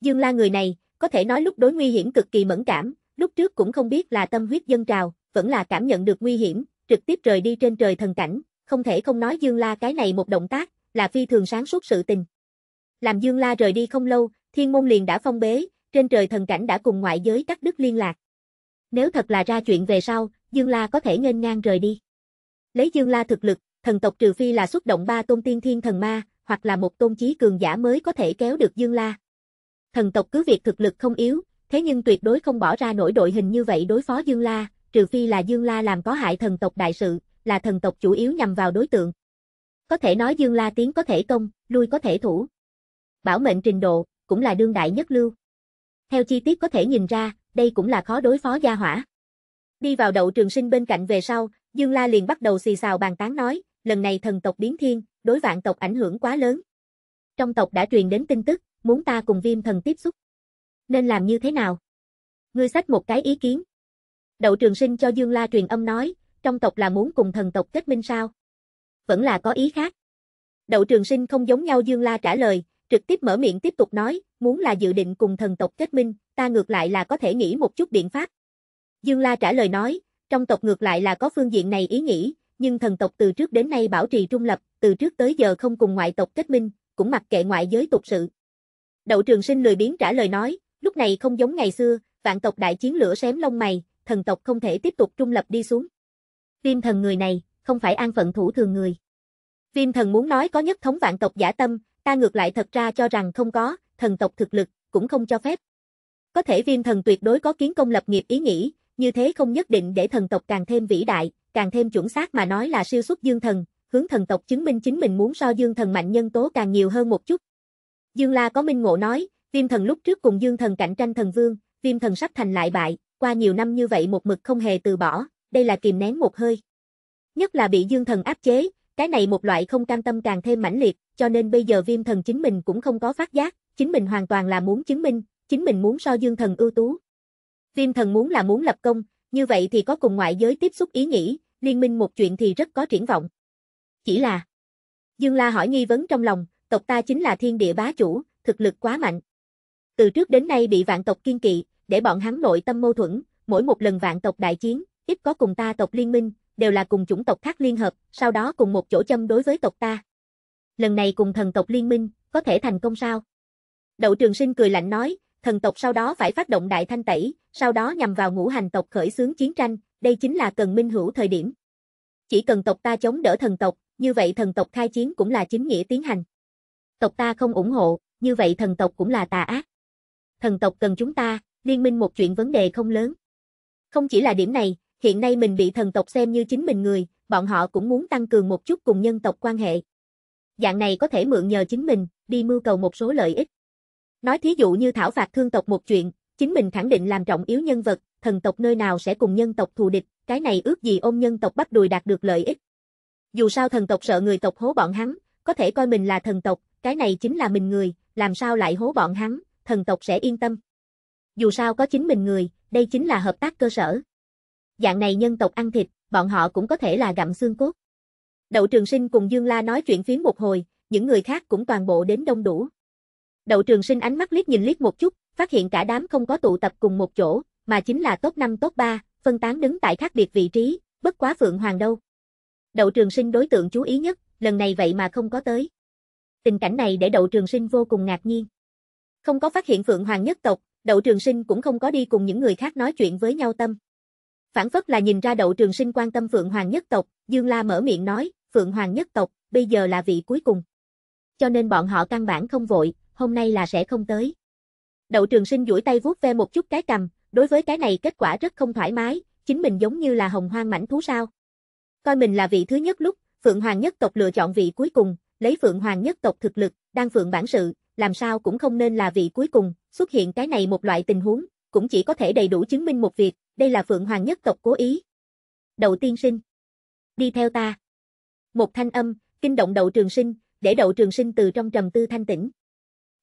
Dương La người này, có thể nói lúc đối nguy hiểm cực kỳ mẫn cảm, lúc trước cũng không biết là tâm huyết dân trào, vẫn là cảm nhận được nguy hiểm, trực tiếp rời đi trên trời thần cảnh, không thể không nói Dương La cái này một động tác, là phi thường sáng suốt sự tình. Làm Dương La rời đi không lâu, thiên môn liền đã phong bế, trên trời thần cảnh đã cùng ngoại giới cắt đứt liên lạc. Nếu thật là ra chuyện về sau, Dương La có thể nghênh ngang rời đi. Lấy Dương La thực lực, thần tộc trừ phi là xuất động ba tôn tiên thiên thần ma, hoặc là một tôn chí cường giả mới có thể kéo được Dương La. Thần tộc cứ việc thực lực không yếu, thế nhưng tuyệt đối không bỏ ra nổi đội hình như vậy đối phó Dương La, trừ phi là Dương La làm có hại thần tộc đại sự, là thần tộc chủ yếu nhằm vào đối tượng. Có thể nói Dương La tiến có thể công, lui có thể thủ. Bảo mệnh trình độ, cũng là đương đại nhất lưu. Theo chi tiết có thể nhìn ra, đây cũng là khó đối phó gia hỏa. Đi vào đậu trường sinh bên cạnh về sau, Dương La liền bắt đầu xì xào bàn tán nói, lần này thần tộc biến thiên, đối vạn tộc ảnh hưởng quá lớn. Trong tộc đã truyền đến tin tức, muốn ta cùng viêm thần tiếp xúc. Nên làm như thế nào? Ngươi sách một cái ý kiến. Đậu trường sinh cho Dương La truyền âm nói, trong tộc là muốn cùng thần tộc kết minh sao? Vẫn là có ý khác. Đậu trường sinh không giống nhau Dương La trả lời, trực tiếp mở miệng tiếp tục nói, muốn là dự định cùng thần tộc kết minh, ta ngược lại là có thể nghĩ một chút biện pháp. Dương La trả lời nói, trong tộc ngược lại là có phương diện này ý nghĩ, nhưng thần tộc từ trước đến nay bảo trì trung lập, từ trước tới giờ không cùng ngoại tộc kết minh, cũng mặc kệ ngoại giới tục sự. Đậu Trường Sinh lười biếng trả lời nói, lúc này không giống ngày xưa, vạn tộc đại chiến lửa xém lông mày, thần tộc không thể tiếp tục trung lập đi xuống. Viêm thần người này, không phải an phận thủ thường người. Viêm thần muốn nói có nhất thống vạn tộc giả tâm, ta ngược lại thật ra cho rằng không có, thần tộc thực lực, cũng không cho phép. Có thể viêm thần tuyệt đối có kiến công lập nghiệp ý nghĩ, như thế không nhất định để thần tộc càng thêm vĩ đại, càng thêm chuẩn xác mà nói là siêu xuất dương thần, hướng thần tộc chứng minh chính mình muốn so dương thần mạnh nhân tố càng nhiều hơn một chút. Dương La có minh ngộ nói, viêm thần lúc trước cùng dương thần cạnh tranh thần vương, viêm thần sắp thành lại bại, qua nhiều năm như vậy một mực không hề từ bỏ, đây là kìm nén một hơi. Nhất là bị dương thần áp chế, cái này một loại không cam tâm càng thêm mãnh liệt, cho nên bây giờ viêm thần chính mình cũng không có phát giác, chính mình hoàn toàn là muốn chứng minh, chính mình muốn so dương thần ưu tú. Viêm thần muốn là muốn lập công, như vậy thì có cùng ngoại giới tiếp xúc ý nghĩ, liên minh một chuyện thì rất có triển vọng. Chỉ là Dương La hỏi nghi vấn trong lòng, tộc ta chính là thiên địa bá chủ, thực lực quá mạnh. Từ trước đến nay bị vạn tộc kiên kỵ, để bọn hắn nội tâm mâu thuẫn, mỗi một lần vạn tộc đại chiến, ít có cùng ta tộc liên minh, đều là cùng chủng tộc khác liên hợp, sau đó cùng một chỗ châm đối với tộc ta. Lần này cùng thần tộc liên minh, có thể thành công sao? Đậu Trường Sinh cười lạnh nói, thần tộc sau đó phải phát động đại thanh tẩy, sau đó nhằm vào ngũ hành tộc khởi xướng chiến tranh, đây chính là cần minh hữu thời điểm. Chỉ cần tộc ta chống đỡ thần tộc, như vậy thần tộc khai chiến cũng là chính nghĩa tiến hành. Tộc ta không ủng hộ, như vậy thần tộc cũng là tà ác. Thần tộc cần chúng ta, liên minh một chuyện vấn đề không lớn. Không chỉ là điểm này, hiện nay mình bị thần tộc xem như chính mình người, bọn họ cũng muốn tăng cường một chút cùng nhân tộc quan hệ. Dạng này có thể mượn nhờ chính mình, đi mưu cầu một số lợi ích. Nói thí dụ như thảo phạt thương tộc một chuyện, chính mình khẳng định làm trọng yếu nhân vật, thần tộc nơi nào sẽ cùng nhân tộc thù địch, cái này ước gì ôm nhân tộc bắt đùi đạt được lợi ích. Dù sao thần tộc sợ người tộc hố bọn hắn, có thể coi mình là thần tộc, cái này chính là mình người, làm sao lại hố bọn hắn, thần tộc sẽ yên tâm. Dù sao có chính mình người, đây chính là hợp tác cơ sở. Dạng này nhân tộc ăn thịt, bọn họ cũng có thể là gặm xương cốt. Đậu Trường Sinh cùng Dương La nói chuyện phiếm một hồi, những người khác cũng toàn bộ đến đông đủ. Đậu trường sinh ánh mắt liếc nhìn liếc một chút, phát hiện cả đám không có tụ tập cùng một chỗ, mà chính là top 5 top 3, phân tán đứng tại khác biệt vị trí, bất quá Phượng Hoàng đâu. Đậu trường sinh đối tượng chú ý nhất, lần này vậy mà không có tới. Tình cảnh này để đậu trường sinh vô cùng ngạc nhiên. Không có phát hiện Phượng Hoàng nhất tộc, đậu trường sinh cũng không có đi cùng những người khác nói chuyện với nhau tâm. Phản phất là nhìn ra đậu trường sinh quan tâm Phượng Hoàng nhất tộc, Dương La mở miệng nói, Phượng Hoàng nhất tộc, bây giờ là vị cuối cùng. Cho nên bọn họ căn bản không vội, hôm nay là sẽ không tới. Đậu trường sinh duỗi tay vuốt ve một chút cái cầm, đối với cái này kết quả rất không thoải mái, chính mình giống như là hồng hoang mảnh thú sao. Coi mình là vị thứ nhất lúc, Phượng Hoàng nhất tộc lựa chọn vị cuối cùng, lấy Phượng Hoàng nhất tộc thực lực, đang Phượng bản sự, làm sao cũng không nên là vị cuối cùng, xuất hiện cái này một loại tình huống, cũng chỉ có thể đầy đủ chứng minh một việc, đây là Phượng Hoàng nhất tộc cố ý. Đầu tiên sinh. Đi theo ta. Một thanh âm, kinh động đậu trường sinh, để đậu trường sinh từ trong trầm tư thanh tĩnh.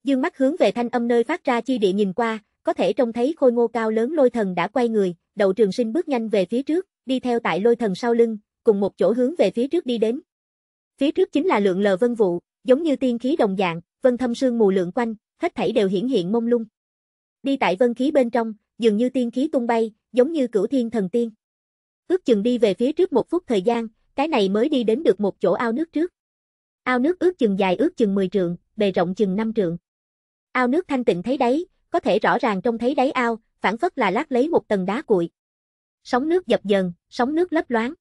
Dương mắt hướng về thanh âm nơi phát ra chi địa nhìn qua, có thể trông thấy khôi ngô cao lớn lôi thần đã quay người, đậu trường sinh bước nhanh về phía trước, đi theo tại lôi thần sau lưng, cùng một chỗ hướng về phía trước đi đến. Phía trước chính là lượng lờ vân vụ, giống như tiên khí đồng dạng, vân thâm sương mù lượng quanh, hết thảy đều hiển hiện mông lung. Đi tại vân khí bên trong, dường như tiên khí tung bay, giống như cửu thiên thần tiên. Ước chừng đi về phía trước một phút thời gian, cái này mới đi đến được một chỗ ao nước trước. Ao nước ước chừng dài ước chừng 10 trượng, bề rộng chừng 5 trượng. Ao nước thanh tịnh thấy đáy, có thể rõ ràng trông thấy đáy ao, phản phất là lát lấy một tầng đá cuội. Sóng nước dập dần, sóng nước lấp loáng.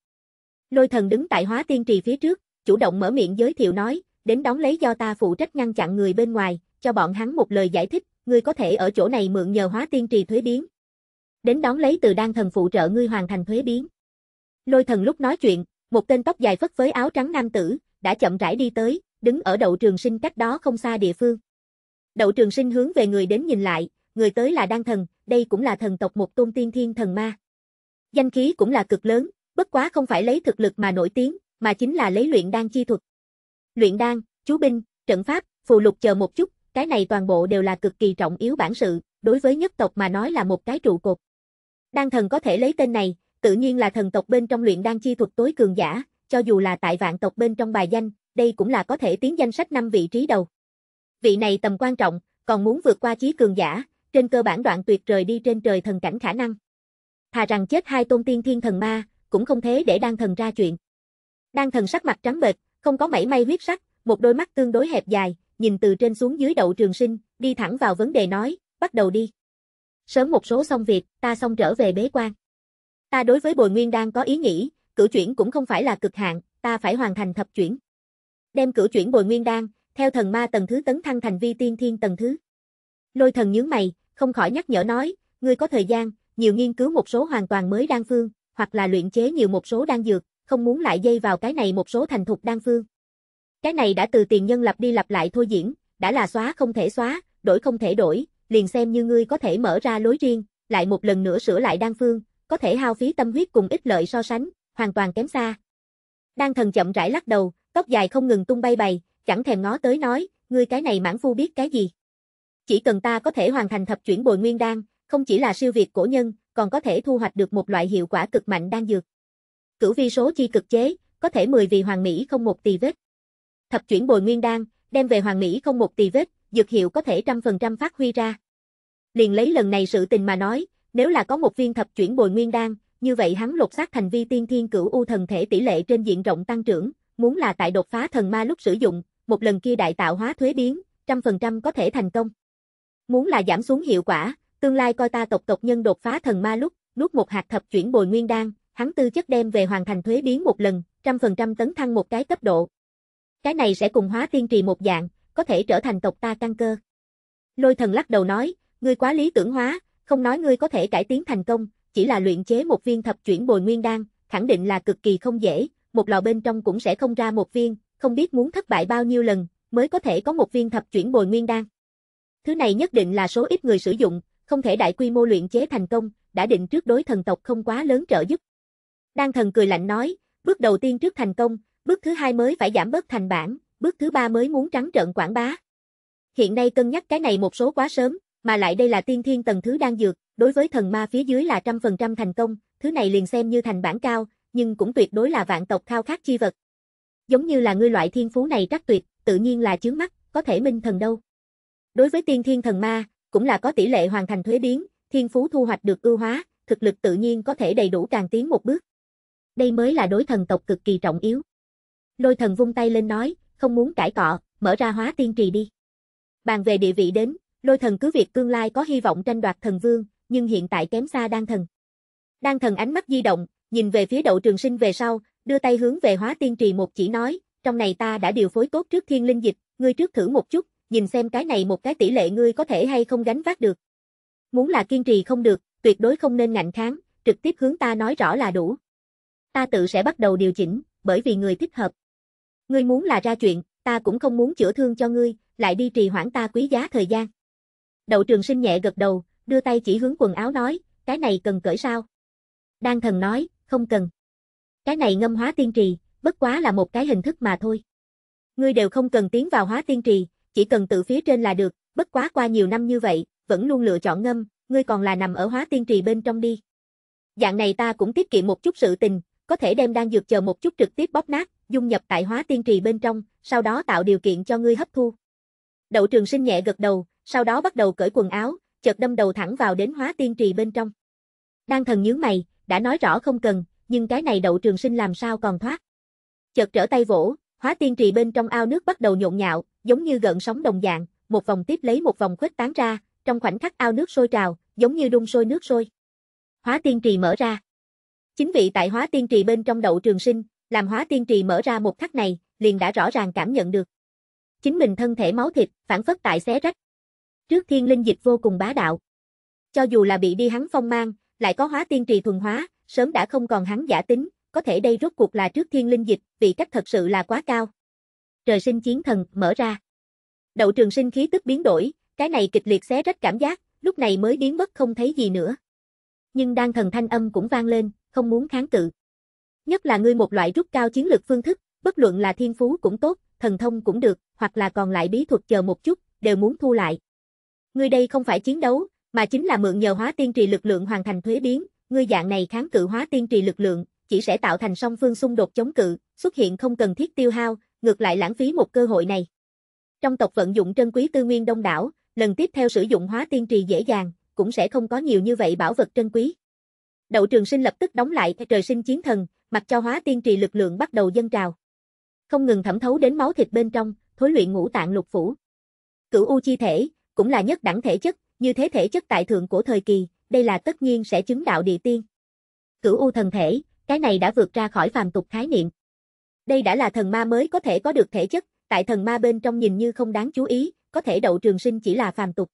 Lôi thần đứng tại hóa tiên trì phía trước, chủ động mở miệng giới thiệu nói, đến đón lấy do ta phụ trách ngăn chặn người bên ngoài, cho bọn hắn một lời giải thích, ngươi có thể ở chỗ này mượn nhờ hóa tiên trì thuế biến. Đến đón lấy từ đan thần phụ trợ ngươi hoàn thành thuế biến. Lôi thần lúc nói chuyện, một tên tóc dài phất với áo trắng nam tử, đã chậm rãi đi tới, đứng ở đầu trường sinh cách đó không xa địa phương. Đậu trường sinh hướng về người đến nhìn lại, người tới là Đan Thần, đây cũng là thần tộc một tôn tiên thiên thần ma. Danh khí cũng là cực lớn, bất quá không phải lấy thực lực mà nổi tiếng, mà chính là lấy luyện đan chi thuật. Luyện đan, chú binh, trận pháp, phù lục chờ một chút, cái này toàn bộ đều là cực kỳ trọng yếu bản sự, đối với nhất tộc mà nói là một cái trụ cột. Đan thần có thể lấy tên này, tự nhiên là thần tộc bên trong luyện đan chi thuật tối cường giả, cho dù là tại vạn tộc bên trong bài danh, đây cũng là có thể tiến danh sách năm vị trí đầu vị này tầm quan trọng, còn muốn vượt qua chí cường giả, trên cơ bản đoạn tuyệt rời đi trên trời thần cảnh khả năng. Thà rằng chết hai tôn tiên thiên thần ma, cũng không thế để đan thần ra chuyện. Đan thần sắc mặt trắng bệch, không có mảy may huyết sắc, một đôi mắt tương đối hẹp dài, nhìn từ trên xuống dưới đậu trường sinh, đi thẳng vào vấn đề nói, bắt đầu đi. Sớm một số xong việc, ta xong trở về bế quan. Ta đối với bồi nguyên đang có ý nghĩ, cử chuyển cũng không phải là cực hạn, ta phải hoàn thành thập chuyển. Đem cử chuyển bồi nguyên đan, theo thần ma tầng thứ tấn thăng thành vi tiên thiên tầng thứ. Lôi thần nhướng mày, không khỏi nhắc nhở nói, ngươi có thời gian, nhiều nghiên cứu một số hoàn toàn mới đan phương, hoặc là luyện chế nhiều một số đan dược, không muốn lại dây vào cái này một số thành thục đan phương. Cái này đã từ tiền nhân lập đi lặp lại thôi diễn, đã là xóa không thể xóa, đổi không thể đổi, liền xem như ngươi có thể mở ra lối riêng, lại một lần nữa sửa lại đan phương, có thể hao phí tâm huyết cùng ích lợi so sánh, hoàn toàn kém xa. Đan thần chậm rãi lắc đầu, tóc dài không ngừng tung bay bày, chẳng thèm ngó tới nói, ngươi cái này mãn phu biết cái gì. Chỉ cần ta có thể hoàn thành thập chuyển bồi nguyên đan, không chỉ là siêu việt cổ nhân, còn có thể thu hoạch được một loại hiệu quả cực mạnh đan dược. Cửu vi số chi cực chế, có thể 10 vị hoàng mỹ không một tỳ vết. Thập chuyển bồi nguyên đan, đem về hoàng mỹ không một tỳ vết, dược hiệu có thể trăm phần trăm phát huy ra. Liền lấy lần này sự tình mà nói, nếu là có một viên thập chuyển bồi nguyên đan, như vậy hắn lột xác thành vi tiên thiên cửu u thần thể tỷ lệ trên diện rộng tăng trưởng, muốn là tại đột phá thần ma lúc sử dụng, một lần kia đại tạo hóa thuế biến, trăm phần trăm có thể thành công. Muốn là giảm xuống hiệu quả, tương lai coi ta tộc tộc nhân đột phá thần ma lúc, nuốt một hạt thập chuyển bồi nguyên đan, hắn tư chất đem về hoàn thành thuế biến một lần, trăm phần trăm tấn thăng một cái cấp độ. Cái này sẽ cùng hóa tiên trì một dạng, có thể trở thành tộc ta căn cơ. Lôi thần lắc đầu nói, ngươi quá lý tưởng hóa, không nói ngươi có thể cải tiến thành công, chỉ là luyện chế một viên thập chuyển bồi nguyên đan, khẳng định là cực kỳ không dễ, một lò bên trong cũng sẽ không ra một viên, không biết muốn thất bại bao nhiêu lần, mới có thể có một viên thập chuyển bồi nguyên đan. Thứ này nhất định là số ít người sử dụng, không thể đại quy mô luyện chế thành công, đã định trước đối thần tộc không quá lớn trợ giúp. Đan thần cười lạnh nói, bước đầu tiên trước thành công, bước thứ hai mới phải giảm bớt thành bản, bước thứ ba mới muốn trắng trợn quảng bá. Hiện nay cân nhắc cái này một số quá sớm, mà lại đây là tiên thiên tầng thứ đang dược, đối với thần ma phía dưới là trăm phần trăm thành công, thứ này liền xem như thành bản cao, nhưng cũng tuyệt đối là vạn tộc khao khát chi vật. Giống như là ngươi loại thiên phú này trắc tuyệt, tự nhiên là chướng mắt, có thể minh thần đâu. Đối với tiên thiên thần ma, cũng là có tỷ lệ hoàn thành thuế biến, thiên phú thu hoạch được ưu hóa, thực lực tự nhiên có thể đầy đủ càng tiến một bước. Đây mới là đối thần tộc cực kỳ trọng yếu. Lôi thần vung tay lên nói, không muốn cãi cọ, mở ra hóa tiên trì đi. Bàn về địa vị đến, lôi thần cứ việc tương lai có hy vọng tranh đoạt thần vương, nhưng hiện tại kém xa đan thần. Đan thần ánh mắt di động, nhìn về phía đậu trường sinh về sau, đưa tay hướng về hóa tiên trì một chỉ nói, trong này ta đã điều phối tốt trước thiên linh dịch, ngươi trước thử một chút, nhìn xem cái này một cái tỷ lệ ngươi có thể hay không gánh vác được. Muốn là kiên trì không được, tuyệt đối không nên ngạnh kháng, trực tiếp hướng ta nói rõ là đủ. Ta tự sẽ bắt đầu điều chỉnh, bởi vì người thích hợp. Ngươi muốn là ra chuyện, ta cũng không muốn chữa thương cho ngươi, lại đi trì hoãn ta quý giá thời gian. Đậu trường sinh nhẹ gật đầu, đưa tay chỉ hướng quần áo nói, cái này cần cởi sao? Đan thần nói, không cần. Cái này ngâm hóa tiên trì, bất quá là một cái hình thức mà thôi. Ngươi đều không cần tiến vào hóa tiên trì, chỉ cần tự phía trên là được, bất quá qua nhiều năm như vậy, vẫn luôn lựa chọn ngâm, ngươi còn là nằm ở hóa tiên trì bên trong đi. Dạng này ta cũng tiết kiệm một chút sự tình, có thể đem đang dược chờ một chút trực tiếp bóp nát, dung nhập tại hóa tiên trì bên trong, sau đó tạo điều kiện cho ngươi hấp thu. Đậu trường sinh nhẹ gật đầu, sau đó bắt đầu cởi quần áo, chợt đâm đầu thẳng vào đến hóa tiên trì bên trong. Đan thần nhướng mày, đã nói rõ không cần, nhưng cái này đậu trường sinh làm sao còn thoát. Chợt trở tay vỗ, hóa tiên trì bên trong ao nước bắt đầu nhộn nhạo, giống như gợn sóng đồng dạng, một vòng tiếp lấy một vòng khuếch tán ra, trong khoảnh khắc ao nước sôi trào, giống như đun sôi nước sôi. Hóa tiên trì mở ra. Chính vị tại hóa tiên trì bên trong đậu trường sinh, làm hóa tiên trì mở ra một khắc này, liền đã rõ ràng cảm nhận được. Chính mình thân thể máu thịt, phản phất tại xé rách. Trước thiên linh dịch vô cùng bá đạo. Cho dù là bị đi hắn phong mang, lại có hóa tiên trì thuần hóa, sớm đã không còn hắn giả tính, có thể đây rốt cuộc là trước thiên linh dịch, vị cách thật sự là quá cao. Trời sinh chiến thần, mở ra. Đậu trường sinh khí tức biến đổi, cái này kịch liệt xé rách cảm giác, lúc này mới biến mất không thấy gì nữa. Nhưng đang thần thanh âm cũng vang lên, không muốn kháng cự. Nhất là ngươi một loại rút cao chiến lược phương thức, bất luận là thiên phú cũng tốt, thần thông cũng được, hoặc là còn lại bí thuật chờ một chút, đều muốn thu lại. Ngươi đây không phải chiến đấu, mà chính là mượn nhờ hóa tiên trì lực lượng hoàn thành thuế biến, Ngươi dạng này kháng cự hóa tiên trì lực lượng, chỉ sẽ tạo thành song phương xung đột chống cự, xuất hiện không cần thiết tiêu hao, ngược lại lãng phí một cơ hội này. Trong tộc vận dụng trân quý tư nguyên đông đảo, lần tiếp theo sử dụng hóa tiên trì dễ dàng, cũng sẽ không có nhiều như vậy bảo vật trân quý. Đậu Trường Sinh lập tức đóng lại trời sinh chiến thần, mặc cho hóa tiên trì lực lượng bắt đầu dâng trào. Không ngừng thẩm thấu đến máu thịt bên trong, thối luyện ngũ tạng lục phủ. Cửu u chi thể, cũng là nhất đẳng thể chất, như thế thể chất tại thượng cổ thời kỳ, đây là tất nhiên sẽ chứng đạo địa tiên. Cửu U thần thể, cái này đã vượt ra khỏi phàm tục khái niệm. Đây đã là thần ma mới có thể có được thể chất, tại thần ma bên trong nhìn như không đáng chú ý, có thể đậu trường sinh chỉ là phàm tục.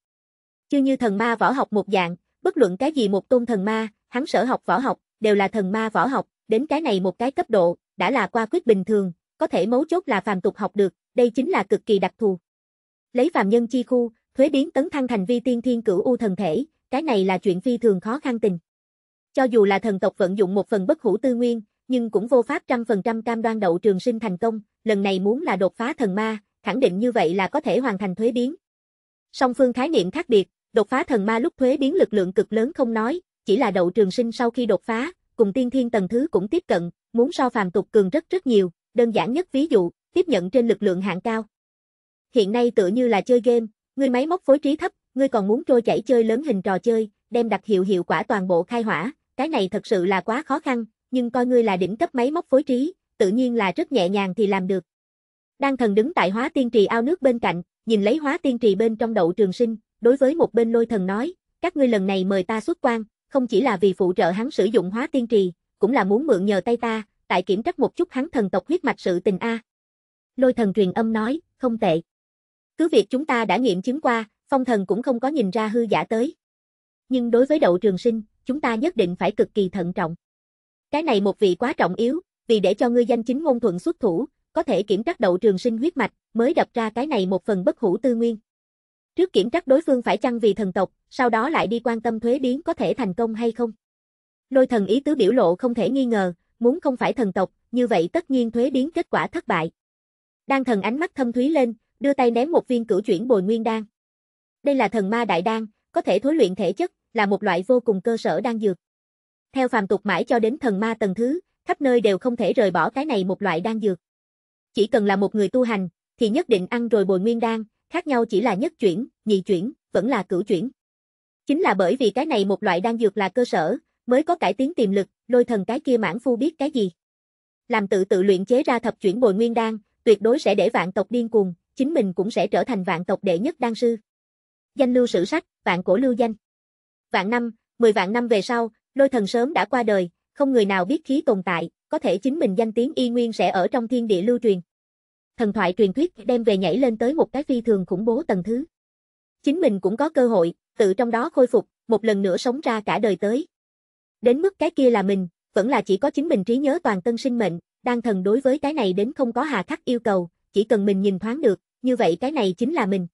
Chưa như thần ma võ học một dạng, bất luận cái gì một tôn thần ma, hắn sở học võ học, đều là thần ma võ học, đến cái này một cái cấp độ, đã là qua quyết bình thường, có thể mấu chốt là phàm tục học được, đây chính là cực kỳ đặc thù. Lấy phàm nhân chi khu, thuế biến tấn thăng thành vi tiên thiên cửu u thần thể, cái này là chuyện phi thường khó khăn tình. Cho dù là thần tộc vận dụng một phần bất hủ tư nguyên, nhưng cũng vô pháp trăm phần trăm cam đoan đậu trường sinh thành công, lần này muốn là đột phá thần ma, khẳng định như vậy là có thể hoàn thành thuế biến. Song phương khái niệm khác biệt, đột phá thần ma lúc thuế biến lực lượng cực lớn không nói, chỉ là đậu trường sinh sau khi đột phá, cùng tiên thiên tầng thứ cũng tiếp cận, muốn so phàm tục cường rất rất nhiều, đơn giản nhất ví dụ, tiếp nhận trên lực lượng hạng cao. Hiện nay tựa như là chơi game, người máy móc phối trí thấp, Ngươi còn muốn trôi chảy chơi lớn hình trò chơi, đem đặc hiệu hiệu quả toàn bộ khai hỏa, cái này thật sự là quá khó khăn, nhưng coi ngươi là đỉnh cấp máy móc phối trí, tự nhiên là rất nhẹ nhàng thì làm được. Đan thần đứng tại hóa tiên trì ao nước bên cạnh, nhìn lấy hóa tiên trì bên trong đậu trường sinh, đối với một bên lôi thần nói, các ngươi lần này mời ta xuất quan, không chỉ là vì phụ trợ hắn sử dụng hóa tiên trì, cũng là muốn mượn nhờ tay ta, tại kiểm trắc một chút hắn thần tộc huyết mạch sự tình A. Lôi thần truyền âm nói, không tệ. Cứ việc chúng ta đã nghiệm chứng qua, phong thần cũng không có nhìn ra hư giả tới. Nhưng đối với đậu trường sinh, chúng ta nhất định phải cực kỳ thận trọng. Cái này một vị quá trọng yếu, vì để cho ngươi danh chính ngôn thuận xuất thủ, có thể kiểm trắc đậu trường sinh huyết mạch, mới đập ra cái này một phần bất hữu tư nguyên. Trước kiểm trắc đối phương phải chăng vì thần tộc, sau đó lại đi quan tâm thuế biến có thể thành công hay không. Lôi thần ý tứ biểu lộ không thể nghi ngờ, muốn không phải thần tộc, như vậy tất nhiên thuế biến kết quả thất bại. Đan thần ánh mắt thâm thúy lên, đưa tay ném một viên cửu chuyển bồi nguyên đan. Đây là thần ma đại đan, có thể thối luyện thể chất, là một loại vô cùng cơ sở đan dược. Theo phàm tục mãi cho đến thần ma tầng thứ, khắp nơi đều không thể rời bỏ cái này một loại đan dược. Chỉ cần là một người tu hành, thì nhất định ăn rồi bồi nguyên đan, khác nhau chỉ là nhất chuyển, nhị chuyển, vẫn là cửu chuyển. Chính là bởi vì cái này một loại đan dược là cơ sở, mới có cải tiến tiềm lực, lôi thần cái kia mãn phu biết cái gì. Làm tự tự luyện chế ra thập chuyển bồi nguyên đan, tuyệt đối sẽ để vạn tộc điên cuồng, chính mình cũng sẽ trở thành vạn tộc đệ nhất đan sư danh lưu sử sách, vạn cổ lưu danh. Vạn năm, 10 vạn năm về sau, lôi thần sớm đã qua đời, không người nào biết khí tồn tại, có thể chính mình danh tiếng y nguyên sẽ ở trong thiên địa lưu truyền. Thần thoại truyền thuyết đem về nhảy lên tới một cái phi thường khủng bố tầng thứ. Chính mình cũng có cơ hội, tự trong đó khôi phục, một lần nữa sống ra cả đời tới. Đến mức cái kia là mình, vẫn là chỉ có chính mình trí nhớ toàn tân sinh mệnh, đang thần đối với cái này đến không có hà khắc yêu cầu, chỉ cần mình nhìn thoáng được, như vậy cái này chính là mình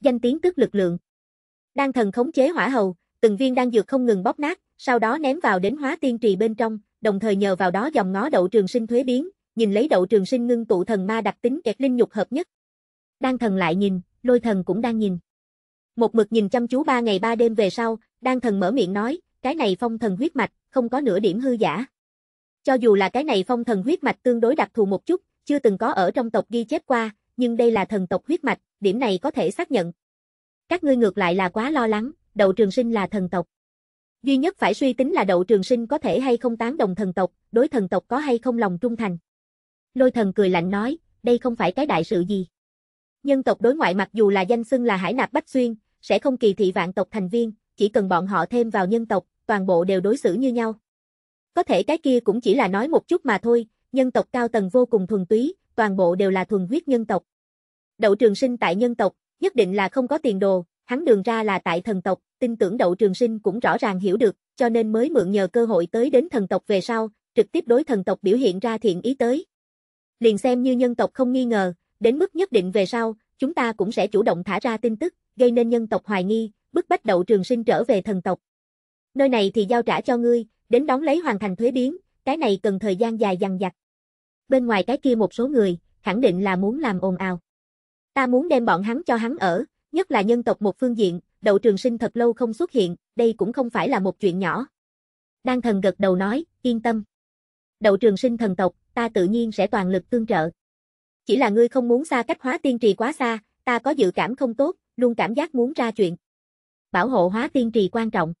danh tiếng tức lực lượng. Đan thần khống chế hỏa hầu, từng viên đan dược không ngừng bóp nát, sau đó ném vào đến hóa tiên trì bên trong, đồng thời nhờ vào đó dòng ngó đậu trường sinh thuế biến, nhìn lấy đậu trường sinh ngưng tụ thần ma đặc tính kẹt linh nhục hợp nhất. Đan thần lại nhìn, lôi thần cũng đang nhìn. Một mực nhìn chăm chú ba ngày ba đêm về sau, đan thần mở miệng nói, cái này phong thần huyết mạch, không có nửa điểm hư giả. Cho dù là cái này phong thần huyết mạch tương đối đặc thù một chút, chưa từng có ở trong tộc ghi chép qua, nhưng đây là thần tộc huyết mạch, điểm này có thể xác nhận. Các ngươi ngược lại là quá lo lắng, đậu trường sinh là thần tộc. Duy nhất phải suy tính là đậu trường sinh có thể hay không tán đồng thần tộc, đối thần tộc có hay không lòng trung thành. Lôi thần cười lạnh nói, đây không phải cái đại sự gì. Nhân tộc đối ngoại mặc dù là danh xưng là hải nạp bách xuyên, sẽ không kỳ thị vạn tộc thành viên, chỉ cần bọn họ thêm vào nhân tộc, toàn bộ đều đối xử như nhau. Có thể cái kia cũng chỉ là nói một chút mà thôi, nhân tộc cao tầng vô cùng thuần túy, toàn bộ đều là thuần huyết nhân tộc. Đậu Trường Sinh tại nhân tộc, nhất định là không có tiền đồ, hắn đường ra là tại thần tộc, tin tưởng Đậu Trường Sinh cũng rõ ràng hiểu được, cho nên mới mượn nhờ cơ hội tới đến thần tộc về sau, trực tiếp đối thần tộc biểu hiện ra thiện ý tới. Liền xem như nhân tộc không nghi ngờ, đến mức nhất định về sau, chúng ta cũng sẽ chủ động thả ra tin tức, gây nên nhân tộc hoài nghi, bức bách Đậu Trường Sinh trở về thần tộc. Nơi này thì giao trả cho ngươi, đến đóng lấy hoàn thành thuế biến, cái này cần thời gian dài dằng dặc bên ngoài cái kia một số người, khẳng định là muốn làm ồn ào. Ta muốn đem bọn hắn cho hắn ở, nhất là nhân tộc một phương diện, đậu trường sinh thật lâu không xuất hiện, đây cũng không phải là một chuyện nhỏ. Đan thần gật đầu nói, yên tâm. Đậu trường sinh thần tộc, ta tự nhiên sẽ toàn lực tương trợ. Chỉ là ngươi không muốn xa cách hóa tiên trì quá xa, ta có dự cảm không tốt, luôn cảm giác muốn ra chuyện. Bảo hộ hóa tiên trì quan trọng.